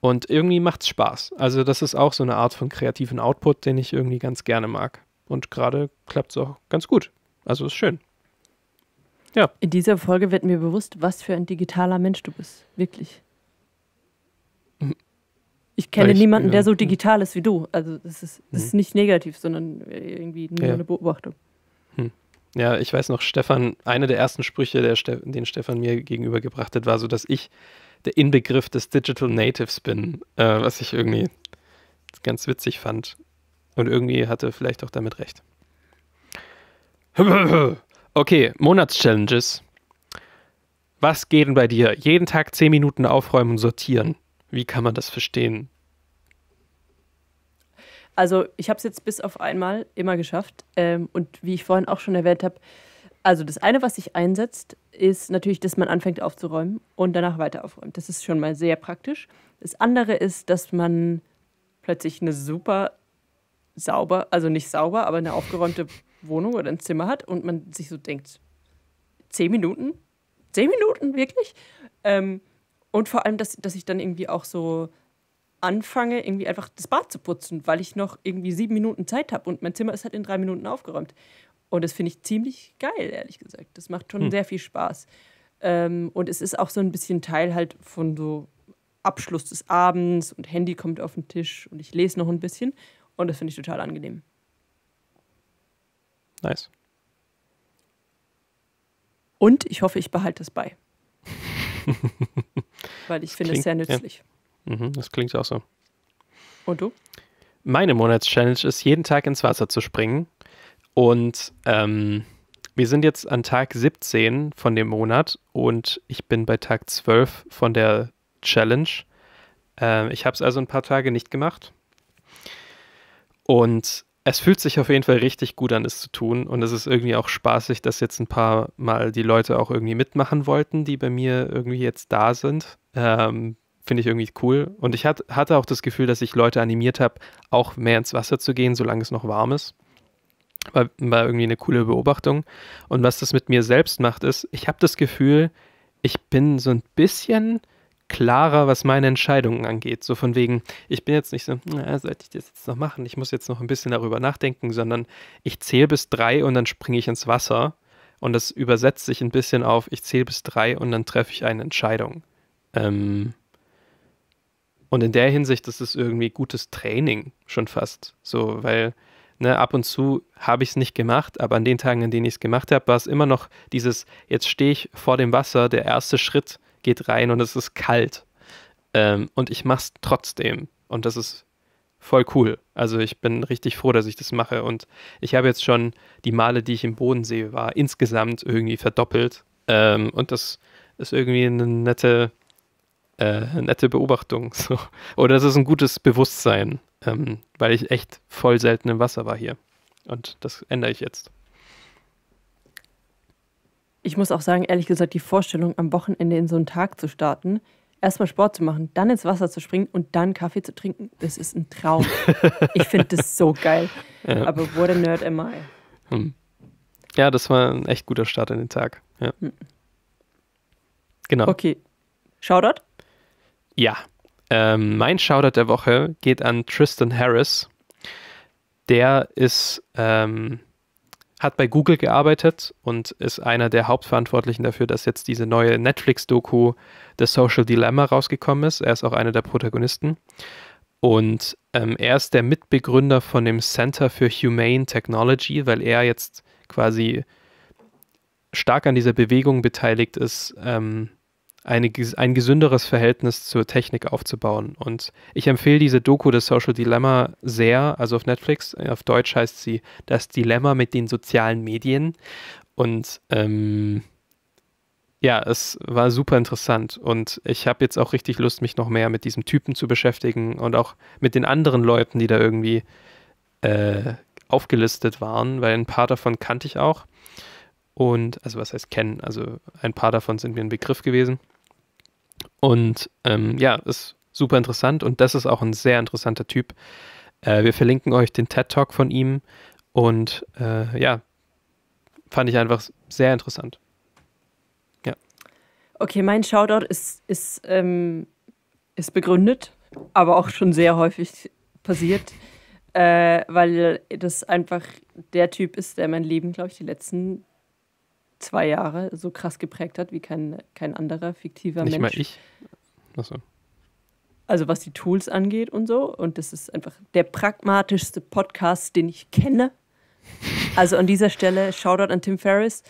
Und irgendwie macht es Spaß. Also das ist auch so eine Art von kreativen Output, den ich irgendwie ganz gerne mag. Und gerade klappt es auch ganz gut. Also ist schön. Ja. In dieser Folge wird mir bewusst, was für ein digitaler Mensch du bist. Wirklich. Ich kenne ich, niemanden, der so digital ist wie du. Also das ist, das ist mhm. nicht negativ, sondern irgendwie nur ja. eine Beobachtung. Hm. Ja, ich weiß noch, Stefan, einer der ersten Sprüche, Ste den Stefan mir gegenübergebracht hat, war so, dass ich der Inbegriff des Digital Natives bin, äh, was ich irgendwie ganz witzig fand. Und irgendwie hatte vielleicht auch damit recht. Okay, Monatschallenges. Was geht denn bei dir? Jeden Tag 10 Minuten aufräumen und sortieren. Wie kann man das verstehen? Also ich habe es jetzt bis auf einmal immer geschafft. Ähm, und wie ich vorhin auch schon erwähnt habe, also das eine, was sich einsetzt, ist natürlich, dass man anfängt aufzuräumen und danach weiter aufräumt. Das ist schon mal sehr praktisch. Das andere ist, dass man plötzlich eine super sauber, also nicht sauber, aber eine aufgeräumte Wohnung oder ein Zimmer hat und man sich so denkt, zehn Minuten? Zehn Minuten, wirklich? Ähm, und vor allem, dass, dass ich dann irgendwie auch so anfange, irgendwie einfach das Bad zu putzen, weil ich noch irgendwie sieben Minuten Zeit habe und mein Zimmer ist halt in drei Minuten aufgeräumt. Und das finde ich ziemlich geil, ehrlich gesagt. Das macht schon hm. sehr viel Spaß. Ähm, und es ist auch so ein bisschen Teil halt von so Abschluss des Abends und Handy kommt auf den Tisch und ich lese noch ein bisschen. Und das finde ich total angenehm. Nice. Und ich hoffe, ich behalte es bei. Weil ich finde es sehr nützlich. Ja. Mhm, das klingt auch so. Und du? Meine Monatschallenge ist, jeden Tag ins Wasser zu springen. Und ähm, wir sind jetzt an Tag 17 von dem Monat und ich bin bei Tag 12 von der Challenge. Äh, ich habe es also ein paar Tage nicht gemacht. Und es fühlt sich auf jeden Fall richtig gut an, es zu tun. Und es ist irgendwie auch spaßig, dass jetzt ein paar Mal die Leute auch irgendwie mitmachen wollten, die bei mir irgendwie jetzt da sind. Ähm, Finde ich irgendwie cool. Und ich hat, hatte auch das Gefühl, dass ich Leute animiert habe, auch mehr ins Wasser zu gehen, solange es noch warm ist. War, war irgendwie eine coole Beobachtung. Und was das mit mir selbst macht, ist, ich habe das Gefühl, ich bin so ein bisschen klarer, was meine Entscheidungen angeht. So von wegen, ich bin jetzt nicht so, na, sollte ich das jetzt noch machen? Ich muss jetzt noch ein bisschen darüber nachdenken, sondern ich zähle bis drei und dann springe ich ins Wasser. Und das übersetzt sich ein bisschen auf, ich zähle bis drei und dann treffe ich eine Entscheidung. Ähm, und in der Hinsicht ist es irgendwie gutes Training schon fast. So, weil Ne, ab und zu habe ich es nicht gemacht, aber an den Tagen, an denen ich es gemacht habe, war es immer noch dieses, jetzt stehe ich vor dem Wasser, der erste Schritt geht rein und es ist kalt. Ähm, und ich mache es trotzdem. Und das ist voll cool. Also ich bin richtig froh, dass ich das mache. Und ich habe jetzt schon die Male, die ich im Bodensee war insgesamt irgendwie verdoppelt. Ähm, und das ist irgendwie eine nette, äh, nette Beobachtung. So. Oder es ist ein gutes Bewusstsein, ähm, weil ich echt voll selten im Wasser war hier. Und das ändere ich jetzt. Ich muss auch sagen, ehrlich gesagt, die Vorstellung, am Wochenende in so einen Tag zu starten, erstmal Sport zu machen, dann ins Wasser zu springen und dann Kaffee zu trinken, das ist ein Traum. ich finde das so geil. Ja. Aber what a nerd am I. Hm. Ja, das war ein echt guter Start in den Tag. Ja. Hm. Genau. Okay. Shoutout? Ja. Ähm, mein Shoutout der Woche geht an Tristan Harris. Der ist ähm, hat bei Google gearbeitet und ist einer der Hauptverantwortlichen dafür, dass jetzt diese neue Netflix-Doku The Social Dilemma rausgekommen ist. Er ist auch einer der Protagonisten. Und ähm, er ist der Mitbegründer von dem Center for Humane Technology, weil er jetzt quasi stark an dieser Bewegung beteiligt ist, ähm, eine, ein gesünderes Verhältnis zur Technik aufzubauen. Und ich empfehle diese Doku, The Social Dilemma, sehr, also auf Netflix. Auf Deutsch heißt sie Das Dilemma mit den sozialen Medien. Und ähm, ja, es war super interessant und ich habe jetzt auch richtig Lust, mich noch mehr mit diesem Typen zu beschäftigen und auch mit den anderen Leuten, die da irgendwie äh, aufgelistet waren, weil ein paar davon kannte ich auch. Und, also was heißt kennen? Also ein paar davon sind mir ein Begriff gewesen. Und ähm, ja, ist super interessant und das ist auch ein sehr interessanter Typ. Äh, wir verlinken euch den TED Talk von ihm und äh, ja, fand ich einfach sehr interessant. Ja. Okay, mein Shoutout ist, ist, ähm, ist begründet, aber auch schon sehr häufig passiert, äh, weil das einfach der Typ ist, der mein Leben, glaube ich, die letzten zwei Jahre so krass geprägt hat wie kein, kein anderer fiktiver Nicht Mensch. Nicht mal ich. Achso. Also was die Tools angeht und so. Und das ist einfach der pragmatischste Podcast, den ich kenne. Also an dieser Stelle Shoutout an Tim Ferriss.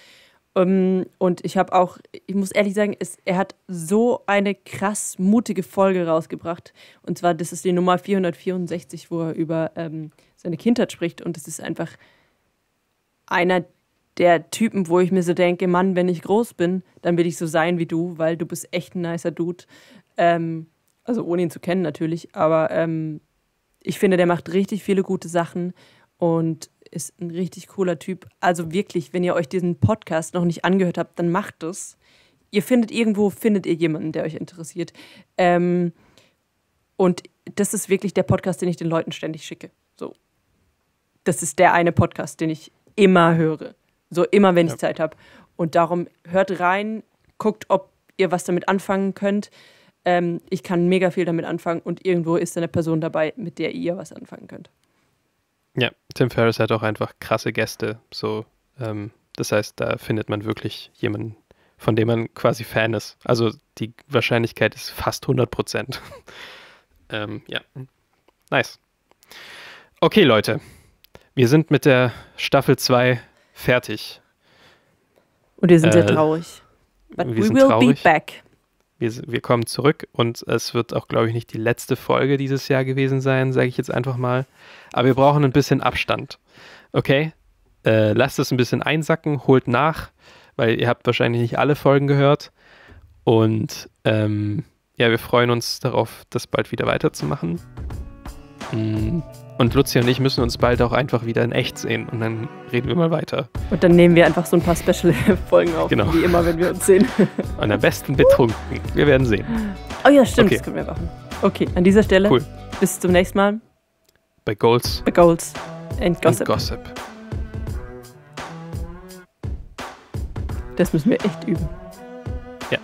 Um, ähm, und ich habe auch, ich muss ehrlich sagen, es, er hat so eine krass mutige Folge rausgebracht. Und zwar, das ist die Nummer 464, wo er über ähm, seine Kindheit spricht. Und es ist einfach einer der Typen, wo ich mir so denke, Mann, wenn ich groß bin, dann will ich so sein wie du, weil du bist echt ein nicer Dude. Ähm, also ohne ihn zu kennen natürlich, aber ähm, ich finde, der macht richtig viele gute Sachen und ist ein richtig cooler Typ. Also wirklich, wenn ihr euch diesen Podcast noch nicht angehört habt, dann macht es. Ihr findet irgendwo, findet ihr jemanden, der euch interessiert. Ähm, und das ist wirklich der Podcast, den ich den Leuten ständig schicke. So. Das ist der eine Podcast, den ich immer höre. So immer, wenn ich ja. Zeit habe. Und darum hört rein, guckt, ob ihr was damit anfangen könnt. Ähm, ich kann mega viel damit anfangen und irgendwo ist eine Person dabei, mit der ihr was anfangen könnt. Ja, Tim Ferriss hat auch einfach krasse Gäste. So, ähm, das heißt, da findet man wirklich jemanden, von dem man quasi Fan ist. Also die Wahrscheinlichkeit ist fast 100 Prozent. ähm, ja, nice. Okay, Leute. Wir sind mit der Staffel 2 fertig. Und wir sind äh, sehr traurig. But wir we will traurig. be back. Wir, wir kommen zurück und es wird auch, glaube ich, nicht die letzte Folge dieses Jahr gewesen sein, sage ich jetzt einfach mal. Aber wir brauchen ein bisschen Abstand. Okay? Äh, lasst es ein bisschen einsacken, holt nach, weil ihr habt wahrscheinlich nicht alle Folgen gehört. Und ähm, ja, wir freuen uns darauf, das bald wieder weiterzumachen. Mhm. Und Lucia und ich müssen uns bald auch einfach wieder in echt sehen und dann reden wir mal weiter. Und dann nehmen wir einfach so ein paar Special-Folgen auf, genau. wie immer, wenn wir uns sehen. Und am besten betrunken. Wir werden sehen. Oh ja, stimmt, okay. das können wir machen. Okay, an dieser Stelle. Cool. Bis zum nächsten Mal. Bei Goals. Bei Goals. And Gossip. And Gossip. Das müssen wir echt üben. Ja.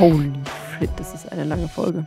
Holy shit, das ist eine lange Folge.